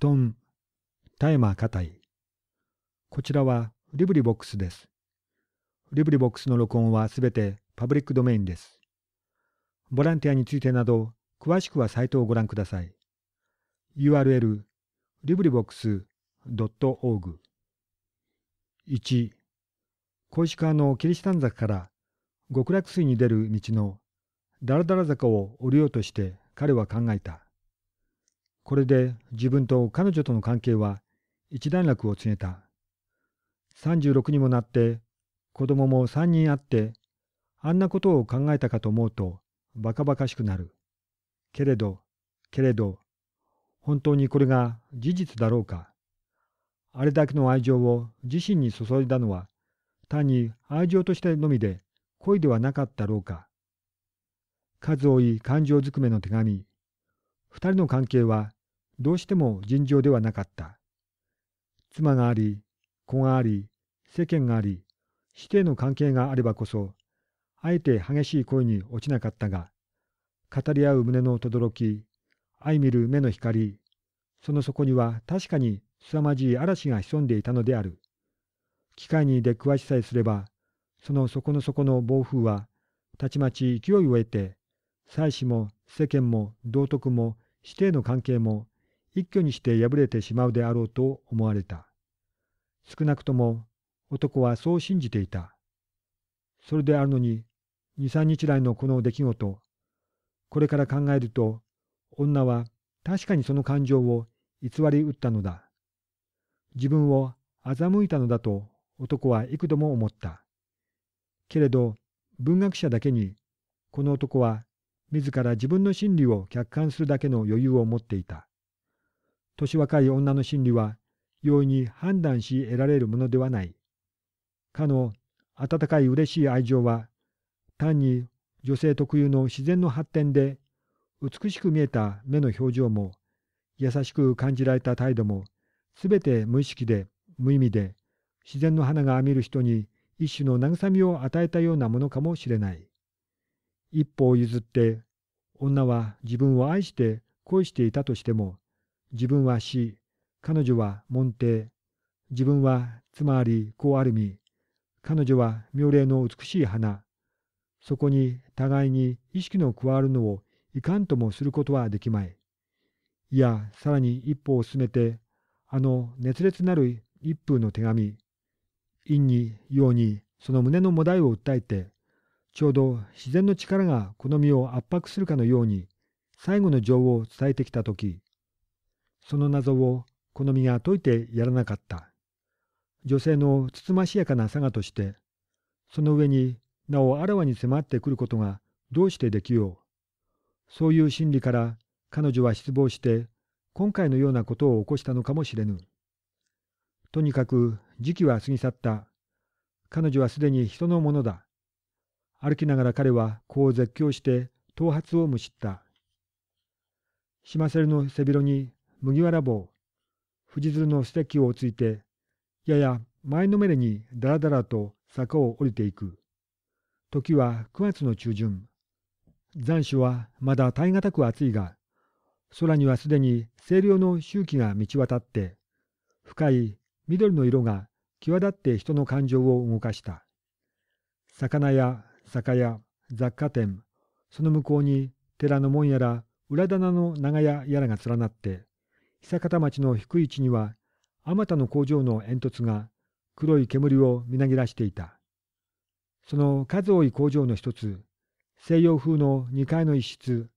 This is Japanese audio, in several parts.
布団、タイマー硬い。こちらはフリブリボックスです。フリブリボックスの録音はすべてパブリックドメインです。ボランティアについてなど、詳しくはサイトをご覧ください。URL、リブリボックス .org。1、小石川のキリシタン坂から極楽水に出る道のダラダラ坂を降りようとして彼は考えた。これで自分と彼女との関係は一段落を告げた。36にもなって子供も3人あってあんなことを考えたかと思うとバカバカしくなる。けれど、けれど、本当にこれが事実だろうか。あれだけの愛情を自身に注いだのは単に愛情としてのみで恋ではなかったろうか。数多い感情づくめの手紙。二人の関係はどうしても尋常ではなかった。妻があり、子があり、世間があり、師弟の関係があればこそ、あえて激しい声に落ちなかったが、語り合う胸の轟き、相見る目の光、その底には確かに凄まじい嵐が潜んでいたのである。機械に出くわしさえすれば、その底の底の暴風は、たちまち勢いを得て、妻子も世間も道徳も師弟の関係も一挙にして敗れてしまうであろうと思われた。少なくとも男はそう信じていた。それであるのに、二三日来のこの出来事、これから考えると、女は確かにその感情を偽り打ったのだ。自分を欺いたのだと男は幾度も思った。けれど、文学者だけに、この男は自ら自分の心理を客観するだけの余裕を持っていた。年若い女の心理は容易に判断し得られるものではない。かの温かい嬉しい愛情は単に女性特有の自然の発展で美しく見えた目の表情も優しく感じられた態度もすべて無意識で無意味で自然の花が見る人に一種の慰みを与えたようなものかもしれない。一歩を譲って女は自分を愛して恋していたとしても自分は死、彼女は門弟、自分はつまりこうあるみ、彼女は妙齢の美しい花、そこに互いに意識の加わるのをいかんともすることはできまい。いや、さらに一歩を進めて、あの熱烈なる一風の手紙、陰に陽にその胸のもだいを訴えて、ちょうど自然の力がこの身を圧迫するかのように、最後の情を伝えてきたとき、その謎をこの身が解いてやらなかった。女性のつつましやかなさがとして、その上になおあらわに迫ってくることがどうしてできよう。そういう心理から彼女は失望して、今回のようなことを起こしたのかもしれぬ。とにかく時期は過ぎ去った。彼女はすでに人のものだ。歩きながら彼はこう絶叫して頭髪をむしった。シマセルの背広に麦わら帽、藤鶴の素敵をついて、やや前のめりにだらだらと坂を降りていく。時は9月の中旬。残暑はまだ耐え難く暑いが、空にはすでに清涼の周期が満ち渡って、深い緑の色が際立って人の感情を動かした。魚や酒屋、雑貨店、その向こうに寺の門やら裏棚の長屋やらが連なって、久方町の低い位置には、あまたの工場の煙突が黒い煙をみなぎらしていた。その数多い工場の一つ、西洋風の2階の一室、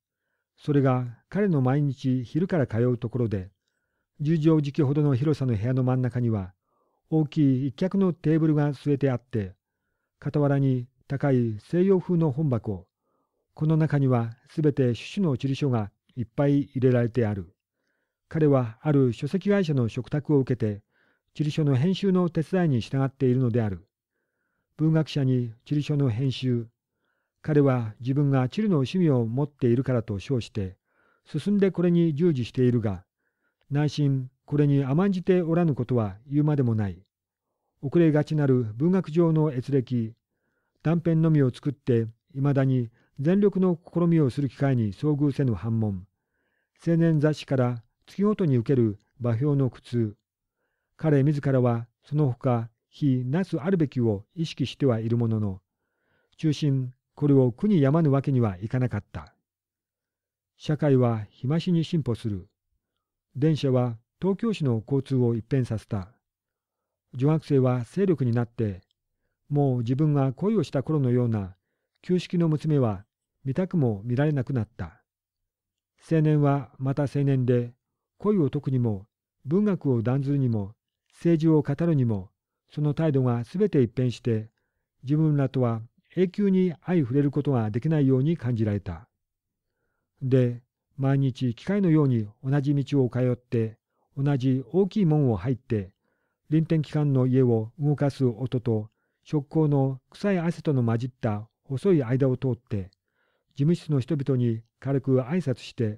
それが彼の毎日昼から通うところで、十畳敷ほどの広さの部屋の真ん中には、大きい一脚のテーブルが据えてあって、傍らに高い西洋風の本箱、この中にはすべて種々の地理書がいっぱい入れられてある。彼はある書籍会社の嘱託を受けて、地理書の編集の手伝いに従っているのである。文学者に地理書の編集。彼は自分が地理の趣味を持っているからと称して、進んでこれに従事しているが、内心これに甘んじておらぬことは言うまでもない。遅れがちなる文学上の閲歴、断片のみを作って、いまだに全力の試みをする機会に遭遇せぬ反問、青年雑誌から月ごとに受ける馬評の苦痛彼自らはその他非なすあるべきを意識してはいるものの中心これを苦にやまぬわけにはいかなかった社会は日増しに進歩する電車は東京市の交通を一変させた女学生は勢力になってもう自分が恋をした頃のような旧式の娘は見たくも見られなくなった青年はまた青年で恋を解くにも、文学を断ずるにも、政治を語るにも、その態度がすべて一変して、自分らとは永久に相触れることができないように感じられた。で、毎日機械のように同じ道を通って、同じ大きい門を入って、臨転機関の家を動かす音と、食口の臭い汗との混じった細い間を通って、事務室の人々に軽く挨拶して、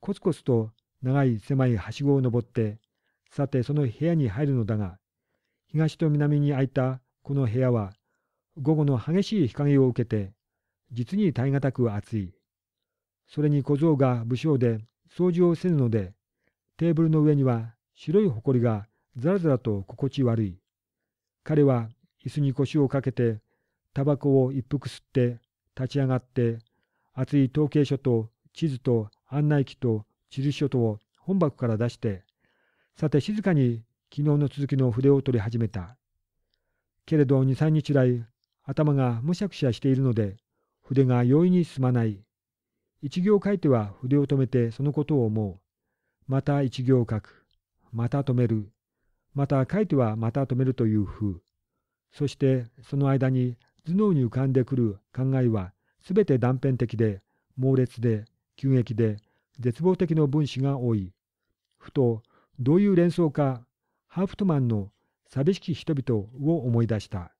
コツコツと長い狭いはしごを登って、さてその部屋に入るのだが、東と南に空いたこの部屋は、午後の激しい日陰を受けて、実に耐え難く暑い。それに小僧が武将で掃除をせぬので、テーブルの上には白い埃がザラザラと心地悪い。彼は椅子に腰をかけて、タバコを一服吸って、立ち上がって、厚い統計書と地図と案内機と印書と本箱から出して、さて静かに昨日の続きの筆を取り始めた。けれど二三日来、頭がむしゃくしゃしているので、筆が容易に進まない。一行書いては筆を止めてそのことを思う。また一行書く。また止める。また書いてはまた止めるという風。そしてその間に頭脳に浮かんでくる考えはすべて断片的で、猛烈で、急激で、絶望的な分子が多い。ふと、どういう連想か、ハーフトマンの寂しき人々を思い出した。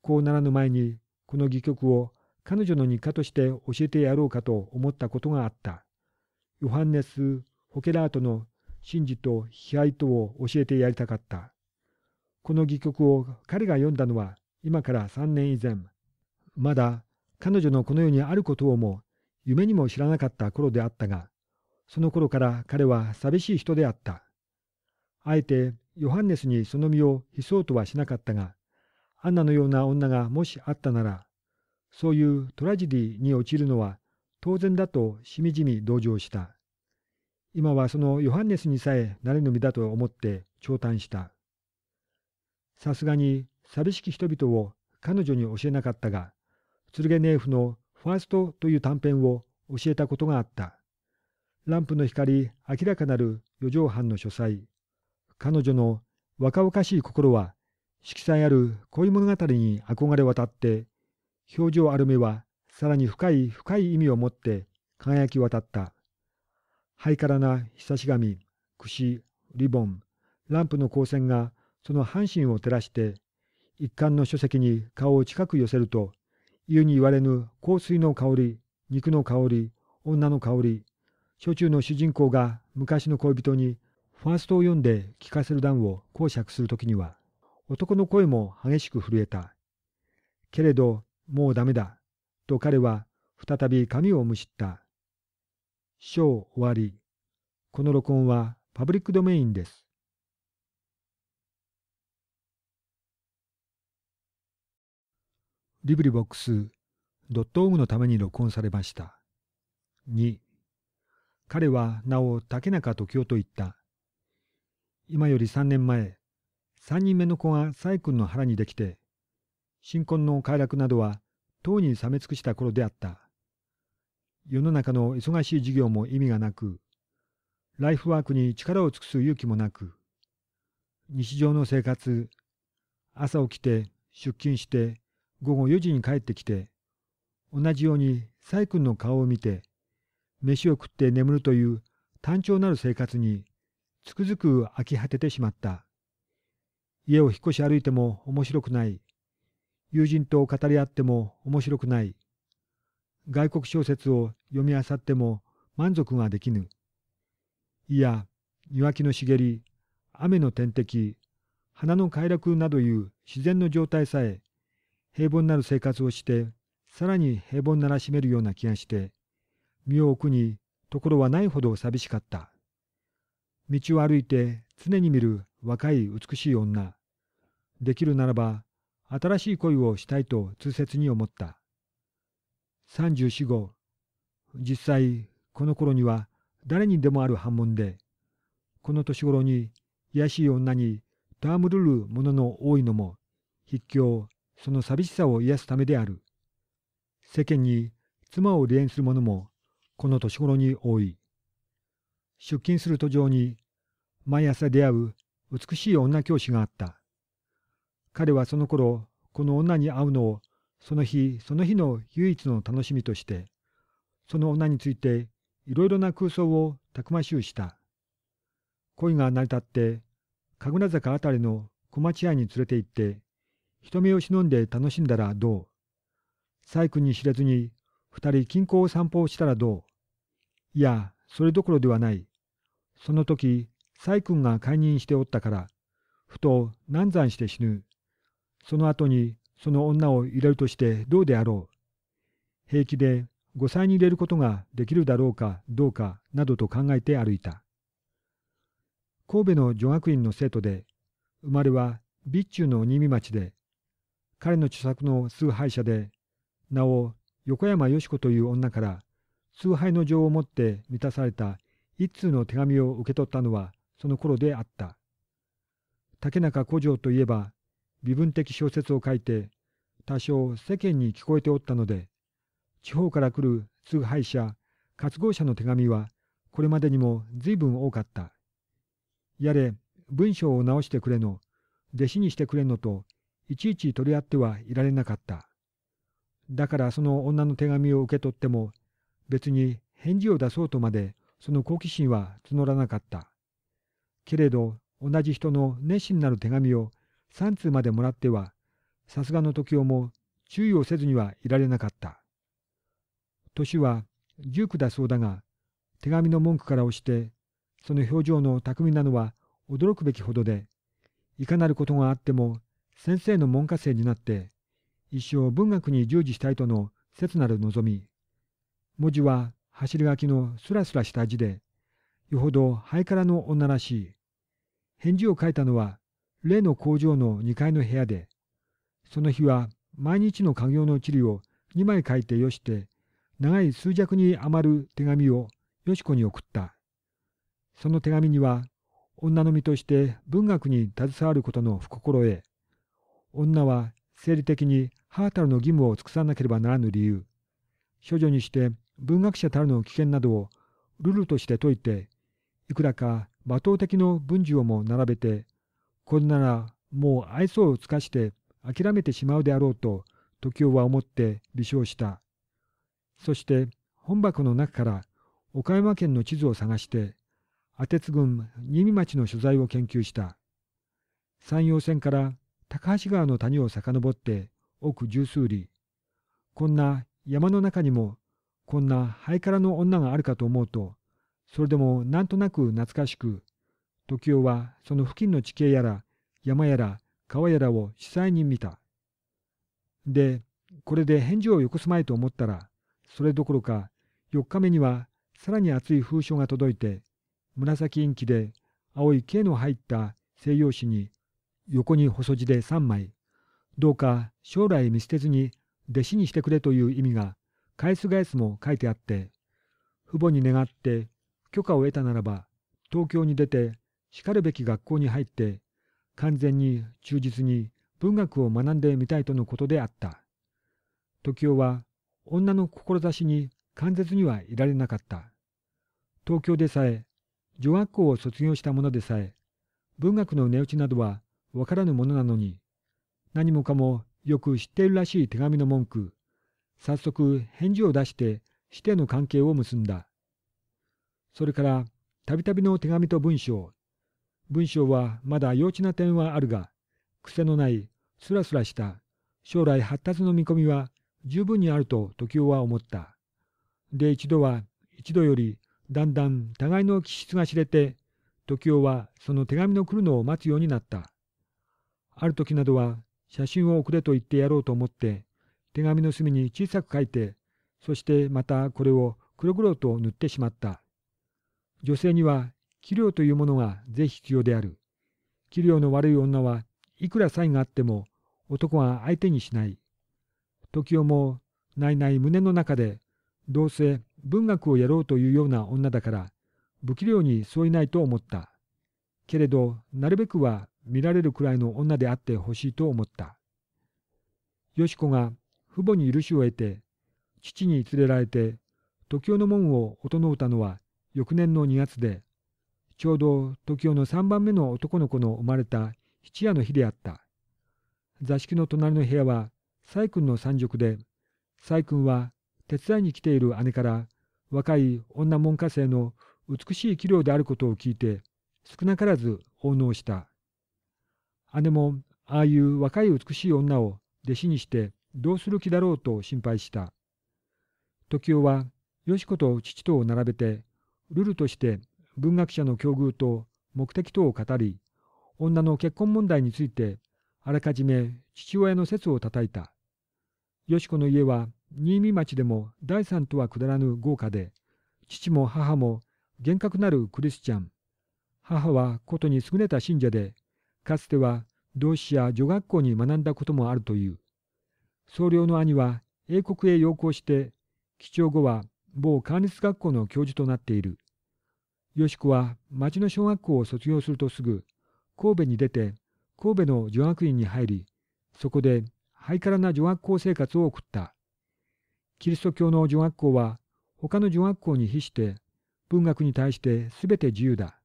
こうならぬ前に、この戯曲を彼女の日課として教えてやろうかと思ったことがあった。ヨハンネス・ホケラートの真実と悲哀とを教えてやりたかった。この戯曲を彼が読んだのは今から3年以前、まだ彼女のこの世にあることをも夢にも知らなかった頃であったが、その頃から彼は寂しい人であった。あえてヨハンネスにその身を悲そうとはしなかったが、アンナのような女がもしあったなら、そういうトラジディに陥るのは当然だとしみじみ同情した。今はそのヨハンネスにさえなれぬ身だと思って長戴した。さすがに寂しき人々を彼女に教えなかったが、ツルゲネーフのファーストという短編を教えたことがあった。ランプの光明らかなる四畳半の書斎。彼女の若々しい心は、色彩ある恋物語に憧れ渡って、表情ある目はさらに深い深い意味を持って輝き渡った。ハイカラなひさし紙、櫛、リボン、ランプの光線がその半身を照らして、一巻の書籍に顔を近く寄せると、言うに言われぬ香水の香り、肉の香り、女の香り、書中の主人公が昔の恋人にファーストを読んで聞かせる段を講釈するときには、男の声も激しく震えた。けれど、もうダメだ。と彼は再び髪をむしった。章終わり。この録音はパブリックドメインです。リブリボックス .org のために録音されました。2彼はなお竹中時夫と言った。今より3年前、3人目の子が細君の腹にできて、新婚の快楽などは、とうに冷め尽くした頃であった。世の中の忙しい事業も意味がなく、ライフワークに力を尽くす勇気もなく、日常の生活、朝起きて、出勤して、午後4時に帰ってきて、同じように細君の顔を見て、飯を食って眠るという単調なる生活につくづく飽き果ててしまった。家を引っ越し歩いても面白くない。友人と語り合っても面白くない。外国小説を読み漁っても満足ができぬ。いや、庭木の茂り、雨の天敵、花の快楽などいう自然の状態さえ、平凡なる生活をして、さらに平凡ならしめるような気がして、身を置くにところはないほど寂しかった。道を歩いて常に見る若い美しい女。できるならば新しい恋をしたいと痛切に思った。34 5実際この頃には誰にでもある反問でこの年頃に卑しい女に戯れるものの多いのも筆境その寂しさを癒すためである世間に妻を離縁する者もこの年頃に多い。出勤する途上に、毎朝出会う美しい女教師があった。彼はその頃、この女に会うのを、その日その日の唯一の楽しみとして、その女についていろいろな空想をたくましゅうした。恋が成り立って、神楽坂あたりの小町屋に連れて行って、人目を忍んで楽しんだらどう細工に知れずに二人近郊を散歩をしたらどういや、それどころではない。その時、細君が解任しておったから、ふと難産して死ぬ。その後にその女を入れるとしてどうであろう。平気で5歳に入れることができるだろうかどうかなどと考えて歩いた。神戸の女学院の生徒で、生まれは備中の新見町で、彼の著作の崇拝者で、名を横山よし子という女から崇拝の情をもって満たされた一通の手紙を受け取ったのはその頃であった。竹中古城といえば微分的小説を書いて多少世間に聞こえておったので地方から来る崇拝者活合者の手紙はこれまでにも随分多かった。やれ文章を直してくれの弟子にしてくれのといちいち取り合ってはいられなかった。だからその女の手紙を受け取っても、別に返事を出そうとまでその好奇心は募らなかった。けれど、同じ人の熱心なる手紙を3通までもらっては、さすがの時をも注意をせずにはいられなかった。年は19だそうだが、手紙の文句から押して、その表情の巧みなのは驚くべきほどで、いかなることがあっても先生の門下生になって、一生文学に従事したいとの切なる望み。文字は走り書きのスラスラした字で、よほどハイカラの女らしい。返事を書いたのは、例の工場の2階の部屋で、その日は毎日の家業の地理を2枚書いてよして、長い数尺に余る手紙をよしこに送った。その手紙には、女の身として文学に携わることの不心得、女は生理的に母たるの義務を尽くさなければならぬ理由、処女にして文学者たるの危険などをルルとして説いて、いくらか罵倒的の文字をも並べて、これならもう愛想を尽かして諦めてしまうであろうと、時雄は思って微笑した。そして本箱の中から岡山県の地図を探して、阿鉄郡新見町の所在を研究した。山陽線から高橋川の谷を遡って奥十数里、こんな山の中にもこんなハイカラの女があるかと思うと、それでもなんとなく懐かしく、時雄はその付近の地形やら山やら川やらを司祭に見た。で、これで返事をよこすまいと思ったら、それどころか4日目にはさらに熱い封書が届いて、紫インキで青い毛の入った西洋紙に横に細字で3枚、どうか将来見捨てずに弟子にしてくれという意味が、返す返すも書いてあって、父母に願って許可を得たならば、東京に出て、しかるべき学校に入って、完全に忠実に文学を学んでみたいとのことであった。時雄は女の志に関絶にはいられなかった。東京でさえ、女学校を卒業した者でさえ、文学の値打ちなどはわからぬものなのに、何もかもよく知っているらしい手紙の文句、早速返事を出してしての関係を結んだ。それから、たびたびの手紙と文章。文章はまだ幼稚な点はあるが、癖のない、スラスラした、将来発達の見込みは十分にあると時雄は思った。で一度は一度よりだんだん互いの気質が知れて、時雄はその手紙の来るのを待つようになった。ある時などは写真を送れと言ってやろうと思って、手紙の隅に小さく書いて、そしてまたこれを黒々と塗ってしまった。女性には器量というものがぜひ必要である。器量の悪い女はいくら才があっても男は相手にしない。時をもないない胸の中で、どうせ文学をやろうというような女だから、不器量に添いないと思った。けれど、なるべくは見られるくらいの女であってほしいと思った。よしこが父母に許しを得て、父に連れられて、時代の門を音の歌のは翌年の2月で、ちょうど時代の3番目の男の子の生まれた七夜の日であった。座敷の隣の部屋は細君の三塾で、細君は手伝いに来ている姉から若い女門下生の美しい器量であることを聞いて、少なからず奉納した。姉もああいう若い美しい女を弟子にしてどうする気だろうと心配した。時雄はよし子と父とを並べてルルとして文学者の境遇と目的等を語り女の結婚問題についてあらかじめ父親の説をたたいた。よし子の家は新見町でも第三とはくだらぬ豪華で父も母も厳格なるクリスチャン母はことに優れた信者でかつては同志や女学校に学んだこともあるという総領の兄は英国へ要行して基調後は某管律学校の教授となっているよし子は町の小学校を卒業するとすぐ神戸に出て神戸の女学院に入りそこでハイカラな女学校生活を送ったキリスト教の女学校は他の女学校に比して文学に対して全て自由だ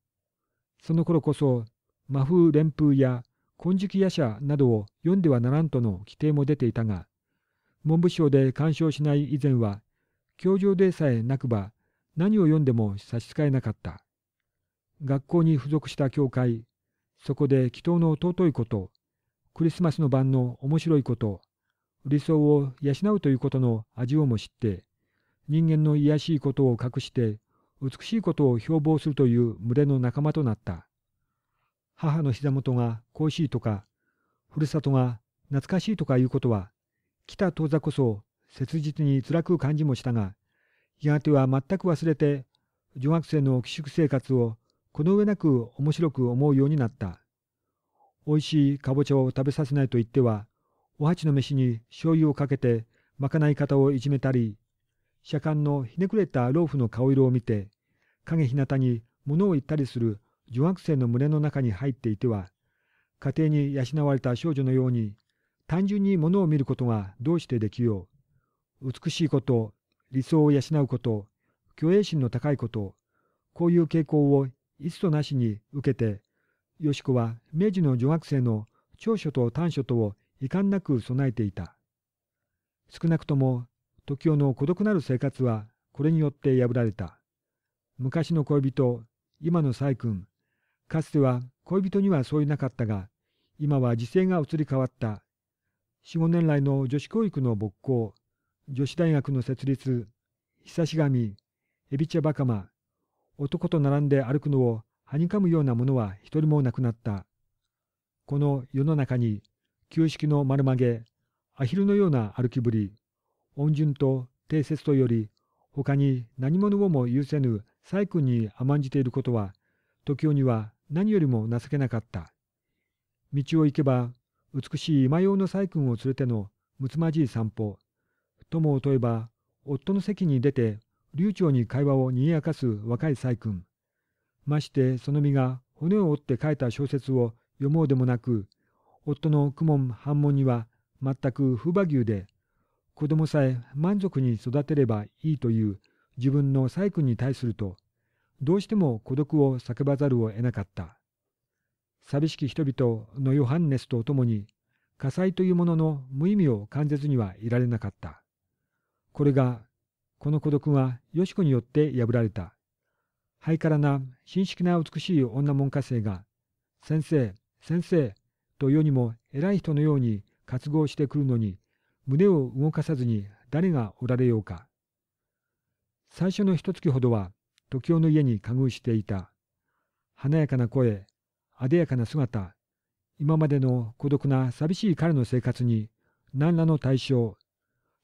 その頃こそ魔風連風や金色夜叉などを読んではならんとの規定も出ていたが、文部省で干渉しない以前は、教場でさえなくば何を読んでも差し支えなかった。学校に付属した教会、そこで祈祷の尊いこと、クリスマスの晩の面白いこと、理想を養うということの味をも知って、人間の卑しいことを隠して、美しいことを標榜するという群れの仲間となった。母の膝元が恋しいとか、ふるさとが懐かしいとかいうことは、来た当座こそ切実に辛く感じもしたが、やがては全く忘れて、女学生の寄宿生活をこの上なく面白く思うようになった。美味しいかぼちゃを食べさせないと言っては、お鉢の飯に醤油をかけてまかない方をいじめたり、車間のひねくれた老婦の顔色を見て、影ひなたに物を言ったりする女学生の群れの中に入っていては、家庭に養われた少女のように、単純に物を見ることがどうしてできよう。美しいこと、理想を養うこと、虚栄心の高いこと、こういう傾向をいつとなしに受けて、よしこは明治の女学生の長所と短所とを遺憾なく備えていた。少なくとも、時雄の孤独なる生活はこれによって破られた。昔の恋人、今の細君、かつては恋人にはそういなかったが、今は時勢が移り変わった。4、5年来の女子教育の勃興、女子大学の設立、久し神、エビ茶バカマ、男と並んで歩くのをはにかむようなものは一人もなくなった。この世の中に、旧式の丸曲げ、アヒルのような歩きぶり、恩順と定説とより、他に何者をも許せぬ細君に甘んじていることは、時折には何よりも情けなかった。道を行けば、美しい今用の細君を連れてのむつまじい散歩。友を問えば、夫の席に出て、流暢に会話を賑やかす若い細君。ましてその身が骨を折って書いた小説を読もうでもなく、夫の公文反問には全く風馬牛で、子供さえ満足に育てればいいという自分の細君に対すると、どうしても孤独を叫ばざるを得なかった。寂しき人々のヨハンネスと共に、火災というものの無意味を感じずにはいられなかった。これが、この孤独がよしこによって破られた。ハイカラな、伸式な美しい女門下生が、先生、先生、と世にも偉い人のように渇望してくるのに、胸を動かさずに誰がおられようか。最初の一月ほどは、時雄の家に加遇していた。華やかな声、艶やかな姿、今までの孤独な寂しい彼の生活に、何らの対象、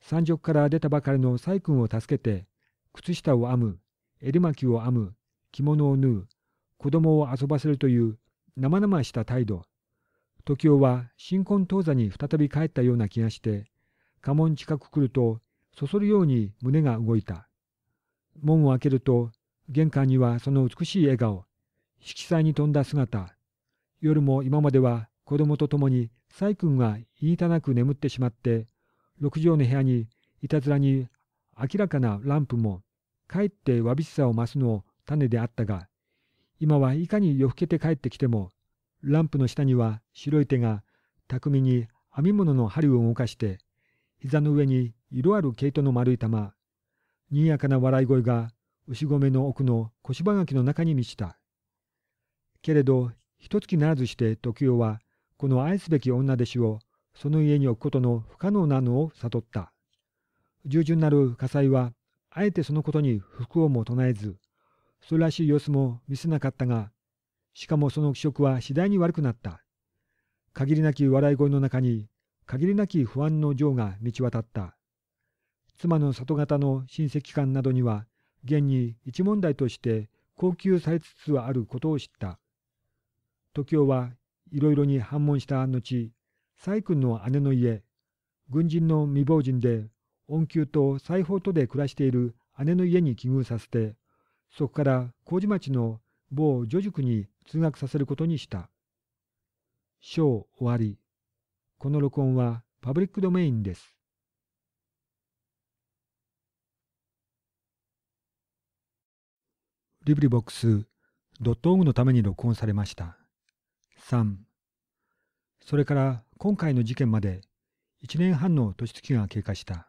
山賊から出たばかりの細君を助けて、靴下を編む、襟巻きを編む、着物を縫う、子供を遊ばせるという生々した態度。時雄は新婚当座に再び帰ったような気がして、家紋近く来ると、そそるように胸が動いた。門を開けると、玄関にはその美しい笑顔、色彩に富んだ姿、夜も今までは子供と共に細君が言いたなく眠ってしまって、六畳の部屋にいたずらに明らかなランプも、かえってわびしさを増すのを種であったが、今はいかに夜更けて帰ってきても、ランプの下には白い手が巧みに編み物の針を動かして、膝の上に色ある毛糸の丸い玉、にやかな笑い声が牛込の奥の小芝垣の中に満ちた。けれど、一月ならずして時代は、この愛すべき女弟子をその家に置くことの不可能なのを悟った。従順なる火災は、あえてそのことに不幸も唱えず、それらしい様子も見せなかったが、しかもその気色は次第に悪くなった。限りなき笑い声の中に、限りなき不安の情が満ち渡った。妻の里方の親戚間などには、現に一問題として恒久されつつあることを知った。時雄はいろいろに反問した後、蔡君の姉の家、軍人の未亡人で、恩給と裁縫とで暮らしている姉の家に寄遇させて、そこから麹町の某女塾に通学させることにした。章終わり。この録音はパブリックドメインです。リブリボックス o r グのために録音されました。3それから今回の事件まで1年半の年月が経過した。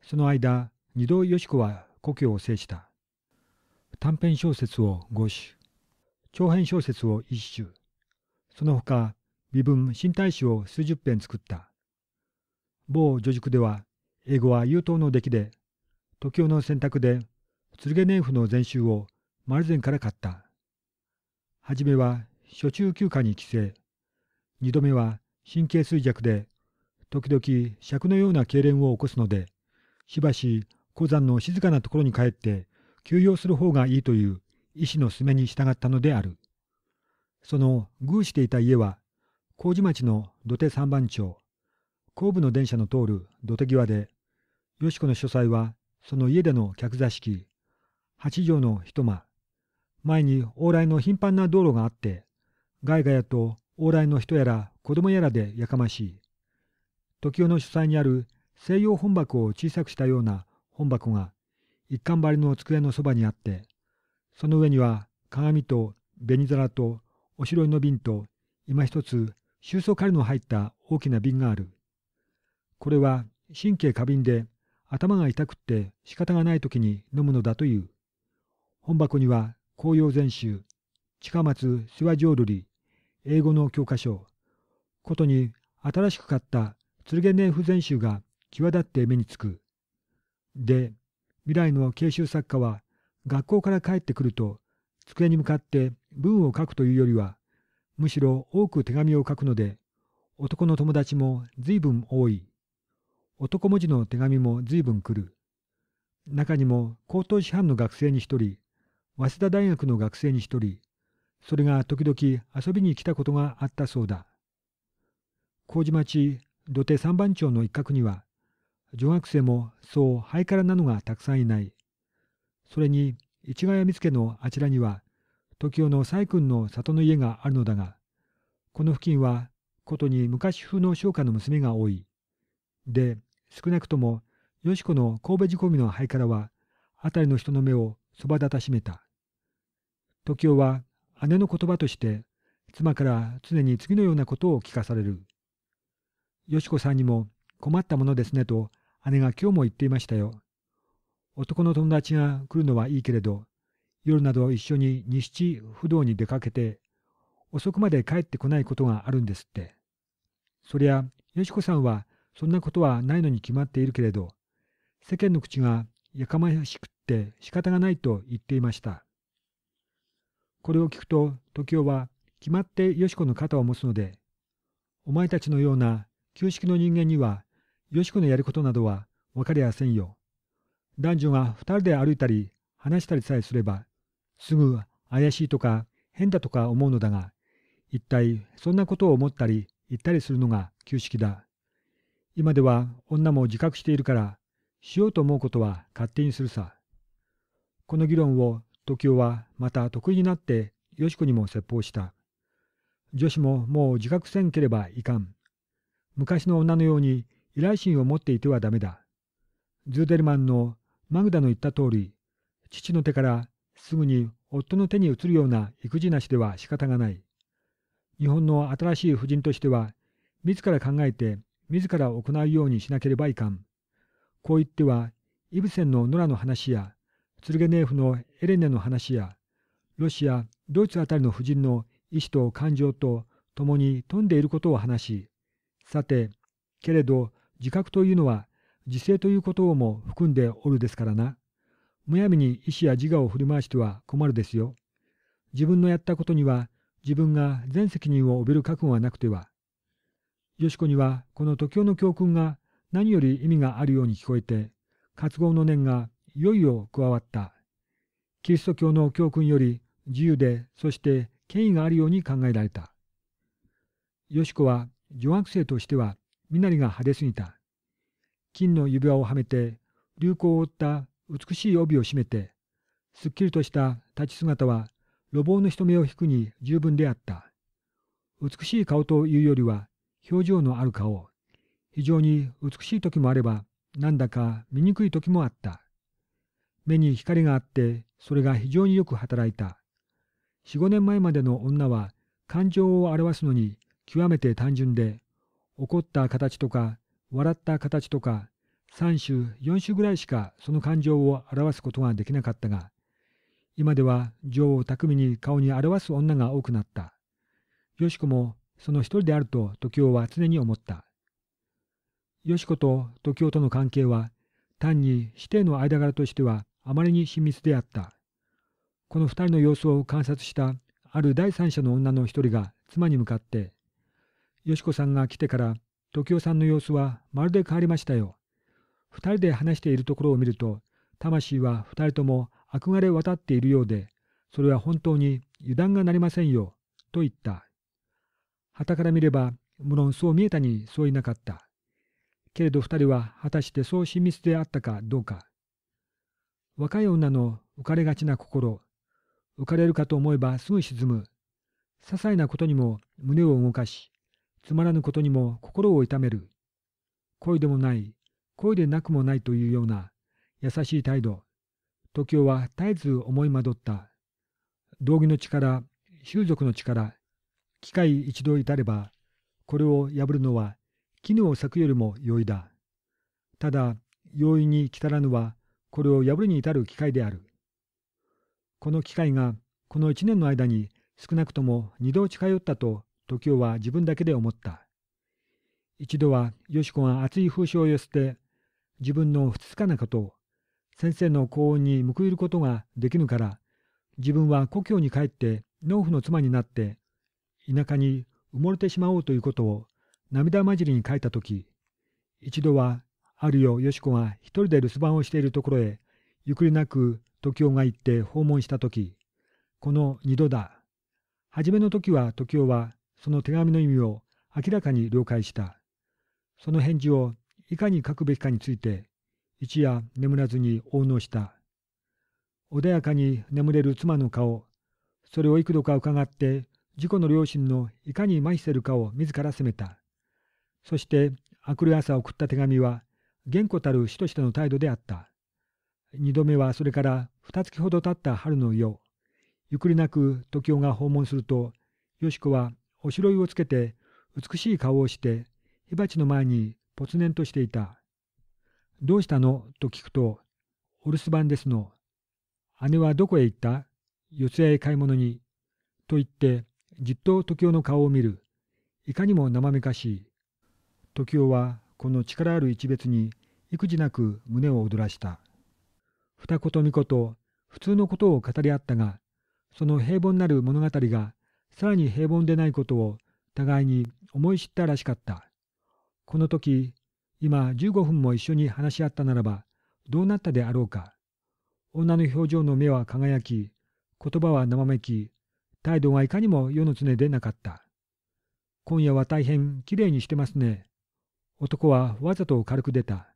その間、二度よし子は故郷を制した。短編小説を5種、長編小説を1種、その他、微分、身体詞を数十編作った。某女塾では、英語は優等の出来で、時代の選択でツゲネーフの全集をマルゼンから買った。はじめは初中休暇に帰省。二度目は神経衰弱で、時々尺のような痙攣を起こすので、しばし鉱山の静かなところに帰って休養する方がいいという医師の勧めに従ったのである。その偶していた家は、麹町の土手三番町、後部の電車の通る土手際で、よしこの書斎はその家での客座敷、8畳の一間、前に往来の頻繁な道路があって、ガイガヤと往来の人やら子供やらでやかましい。時代の主催にある西洋本箱を小さくしたような本箱が一貫張りの机のそばにあって、その上には鏡と紅皿とおしろいの瓶と今一つ収束狩りの入った大きな瓶がある。これは神経過敏で頭が痛くって仕方がない時に飲むのだという。本箱には紅葉全集、近松諏訪浄瑠璃、英語の教科書、ことに新しく買った剣年不全集が際立って目につく。で、未来の慶州作家は学校から帰ってくると机に向かって文を書くというよりはむしろ多く手紙を書くので男の友達も随分多い男文字の手紙も随分来る中にも高等師範の学生に一人早稲田大学の学生に一人、それが時々遊びに来たことがあったそうだ。麹町土手三番町の一角には、女学生もそうハイカラなのがたくさんいない。それに、市ヶ谷見附のあちらには、時代の細君の里の家があるのだが、この付近は、ことに昔風の商家の娘が多い。で、少なくとも、よしこの神戸仕込みのハイカラは、辺りの人の目をそばだたしめた。時男は姉の言葉として妻から常に次のようなことを聞かされる。よしこさんにも困ったものですねと姉が今日も言っていましたよ。男の友達が来るのはいいけれど、夜など一緒に西地不動に出かけて、遅くまで帰ってこないことがあるんですって。そりゃ、よしこさんはそんなことはないのに決まっているけれど、世間の口がやかましくって仕方がないと言っていました。これを聞くと時雄は決まってよし子の肩を持つのでお前たちのような旧式の人間にはよし子のやることなどは分かりやせんよ。男女が2人で歩いたり話したりさえすればすぐ怪しいとか変だとか思うのだが一体そんなことを思ったり言ったりするのが旧式だ。今では女も自覚しているからしようと思うことは勝手にするさ。この議論を時雄はまた得意になってよしこにも説法した。女子ももう自覚せんければいかん。昔の女のように依頼心を持っていてはダメだ。ズーデルマンのマグダの言った通り、父の手からすぐに夫の手に移るような育児なしでは仕方がない。日本の新しい婦人としては、自ら考えて自ら行うようにしなければいかん。こう言っては、イブセンの野良の話や、ツルゲネーフのエレネの話や、ロシア、ドイツあたりの婦人の意志と感情と共に富んでいることを話し、さて、けれど自覚というのは自制ということをも含んでおるですからな。むやみに意志や自我を振り回しては困るですよ。自分のやったことには自分が全責任を負びる覚悟がなくては。よしこにはこの時代の教訓が何より意味があるように聞こえて、活合の念がいよいよ加わった。キリスト教の教訓より自由で、そして権威があるように考えられた。よしこは女学生としては身なりが派手すぎた。金の指輪をはめて、流行を追った美しい帯を締めて、すっきりとした立ち姿は、路傍の人目を引くに十分であった。美しい顔というよりは、表情のある顔。非常に美しい時もあれば、なんだか醜い時もあった。目に光があってそれが非常によく働いた四五年前までの女は感情を表すのに極めて単純で怒った形とか笑った形とか三種四種ぐらいしかその感情を表すことができなかったが今では情を巧みに顔に表す女が多くなった。よしこもその一人であると時雄は常に思った。よしこと時雄との関係は単に師弟の間柄としてはあまりに親密であった。この2人の様子を観察したある第三者の女の一人が妻に向かって、よしこさんが来てから、時雄さんの様子はまるで変わりましたよ。二人で話しているところを見ると、魂は二人とも憧れ渡っているようで、それは本当に油断がなりませんよ、と言った。たから見れば、無論そう見えたにそういなかった。けれど二人は果たしてそう親密であったかどうか。若い女の浮かれがちな心、浮かれるかと思えばすぐ沈む、些細なことにも胸を動かし、つまらぬことにも心を痛める、恋でもない、恋でなくもないというような優しい態度、時をは絶えず思い惑った。道義の力、習俗の力、機械一度至れば、これを破るのは絹を裂くよりも容易だ。ただ、容易に来たらぬは、これを破りに至る機会である。この機会がこの一年の間に少なくとも二度近寄ったと時雄は自分だけで思った。一度はよしこが熱い風刺を寄せて自分のふつつかなことを先生の幸運に報いることができぬから自分は故郷に帰って農夫の妻になって田舎に埋もれてしまおうということを涙交じりに書いた時一度はあるよ、よしこが一人で留守番をしているところへ、ゆくりなく時男が行って訪問したとき、この二度だ。初めの時は時男は、その手紙の意味を明らかに了解した。その返事をいかに書くべきかについて、一夜眠らずに応納した。穏やかに眠れる妻の顔、それを幾度か伺って、事故の両親のいかに麻痺せるかを自ら責めた。そして、明くる朝送った手紙は、厳固たる死としての態度であった。二度目はそれから二月ほど経った春の夜、ゆっくりなく時雄が訪問すると、よしこはおしろいをつけて、美しい顔をして、火鉢の前にぽつねんとしていた。どうしたのと聞くと、お留守番ですの。姉はどこへ行った四谷へ買い物に。と言って、じっと時雄の顔を見る。いかにも生めかしい。時雄はこの力ある一別に育児なく胸を躍らした。二言三言、普通のことを語り合ったが、その平凡なる物語がさらに平凡でないことを互いに思い知ったらしかった。この時、今15分も一緒に話し合ったならば、どうなったであろうか。女の表情の目は輝き、言葉は生めき、態度がいかにも世の常でなかった。今夜は大変きれいにしてますね。男はわざと軽く出た。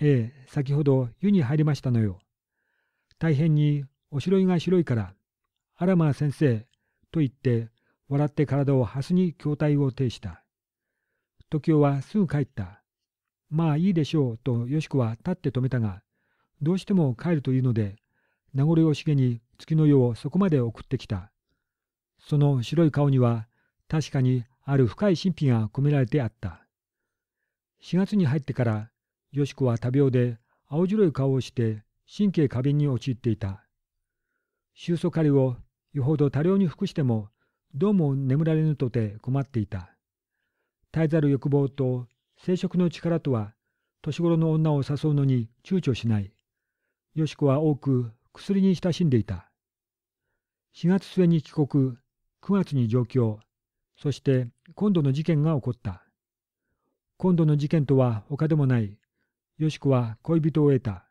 ええ、先ほど湯に入りましたのよ。大変におしろいが白いから、あらま先生、と言って、笑って体をハスに筐体を呈した。時雄はすぐ帰った。まあいいでしょう、とよしこは立って止めたが、どうしても帰るというので、名残惜しげに月の夜をそこまで送ってきた。その白い顔には、確かにある深い神秘が込められてあった。4月に入ってから、よしこは多病で青白い顔をして神経過敏に陥っていた。臭素狩りをよほど多量に服しても、どうも眠られぬとて困っていた。絶えざる欲望と生殖の力とは、年頃の女を誘うのに躊躇しない。よしこは多く薬に親しんでいた。4月末に帰国、9月に上京、そして今度の事件が起こった。今度の事件とは他でもない。よしこは恋人を得た。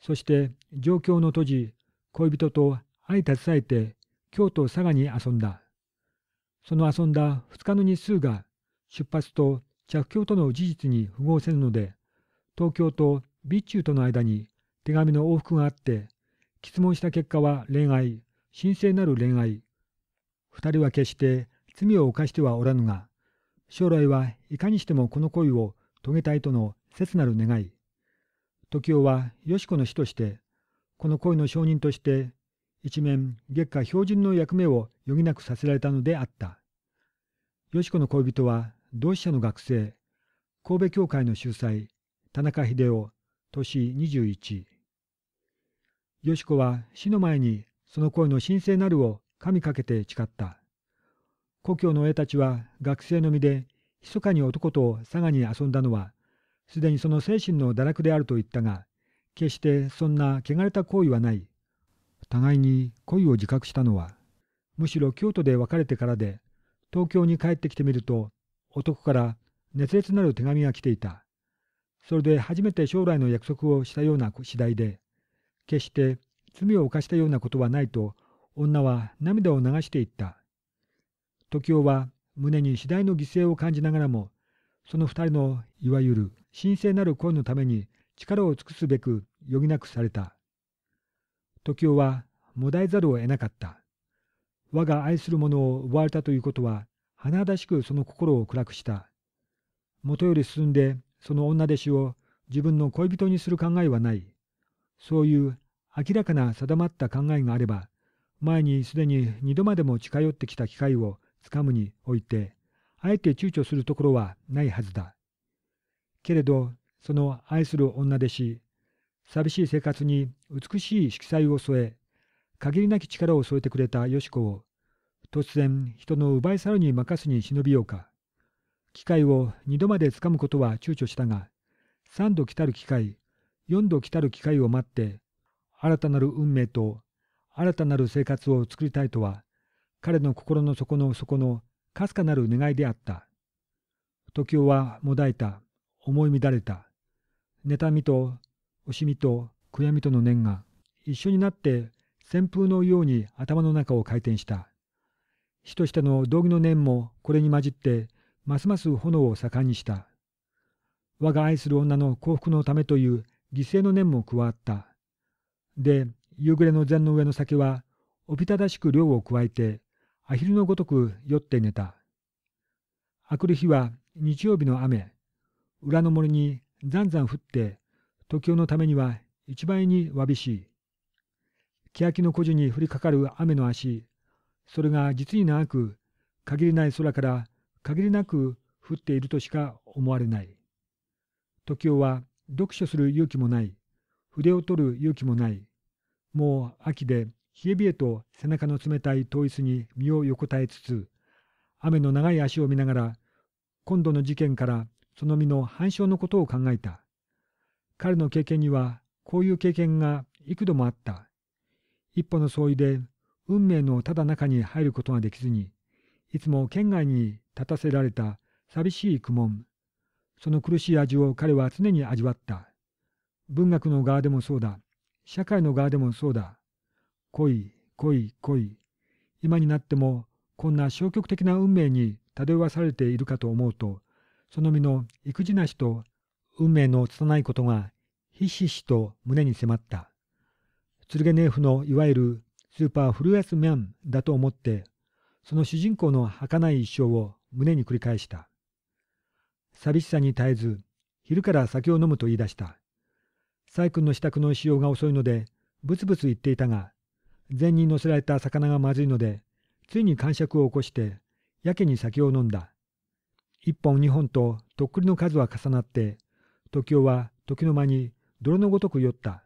そして状況の閉じ、恋人と相携えて京都佐賀に遊んだ。その遊んだ2日の日数が出発と着京との事実に符合せぬので、東京と備中との間に手紙の往復があって、質問した結果は恋愛、神聖なる恋愛。2人は決して罪を犯してはおらぬが、将来はいかにしてもこの恋を遂げたいとの切なる願い。時雄はよし子の死として、この恋の証人として、一面月下標準の役目を余儀なくさせられたのであった。よし子の恋人は同志社の学生、神戸教会の秀才、田中秀夫、年21。よし子は死の前にその恋の神聖なるを神かけて誓った。故郷の親たちは学生の身で密かに男と佐賀に遊んだのはすでにその精神の堕落であると言ったが決してそんな汚れた行為はない互いに恋を自覚したのはむしろ京都で別れてからで東京に帰ってきてみると男から熱烈なる手紙が来ていたそれで初めて将来の約束をしたような次第で決して罪を犯したようなことはないと女は涙を流していった時雄は胸に次第の犠牲を感じながらも、その二人のいわゆる神聖なる恋のために力を尽くすべく余儀なくされた。時雄はもだえざるを得なかった。我が愛する者を奪われたということは、甚だしくその心を暗くした。もとより進んで、その女弟子を自分の恋人にする考えはない。そういう明らかな定まった考えがあれば、前にすでに二度までも近寄ってきた機会をつかむにおいて、あえて躊躇するところはないはずだ。けれど、その愛する女弟子、寂しい生活に美しい色彩を添え、限りなき力を添えてくれたよし子を、突然人の奪い去るに任すに忍びようか。機会を二度までつかむことは躊躇したが、三度来たる機会、四度来たる機会を待って、新たなる運命と新たなる生活を作りたいとは、彼の心の底の底のかすかなる願いであった。時雄はもだえた、思い乱れた。妬みと惜しみと悔やみとの念が一緒になって旋風のように頭の中を回転した。死としての道義の念もこれに混じってますます炎を盛んにした。我が愛する女の幸福のためという犠牲の念も加わった。で、夕暮れの禅の上の酒はおびただしく量を加えてアヒルのごとく酔って寝た。明くる日は日曜日の雨、裏の森にざんざん降って、時雄のためには一倍にわびしい。欅の孤樹に降りかかる雨の足、それが実に長く、限りない空から限りなく降っているとしか思われない。時雄は読書する勇気もない、筆を取る勇気もない、もう秋で冷え冷えと背中の冷たい統一に身を横たえつつ、雨の長い足を見ながら、今度の事件からその身の反証のことを考えた。彼の経験には、こういう経験が幾度もあった。一歩の相違で、運命のただ中に入ることができずに、いつも県外に立たせられた寂しい苦悶。その苦しい味を彼は常に味わった。文学の側でもそうだ。社会の側でもそうだ。恋、恋、恋。今になっても、こんな消極的な運命に漂わされているかと思うと、その身の育児なしと運命の拙いことがひしひしと胸に迫った。剣ゲネーフのいわゆるスーパーフルースミャンだと思って、その主人公の儚い一生を胸に繰り返した。寂しさに耐えず、昼から酒を飲むと言い出した。サイ君の支度の使用が遅いので、ブツブツ言っていたが、善人のせられた魚がまずいので、ついに感触を起こして、やけに酒を飲んだ。一本二本ととっくりの数は重なって、時雄は時の間に泥のごとく酔った。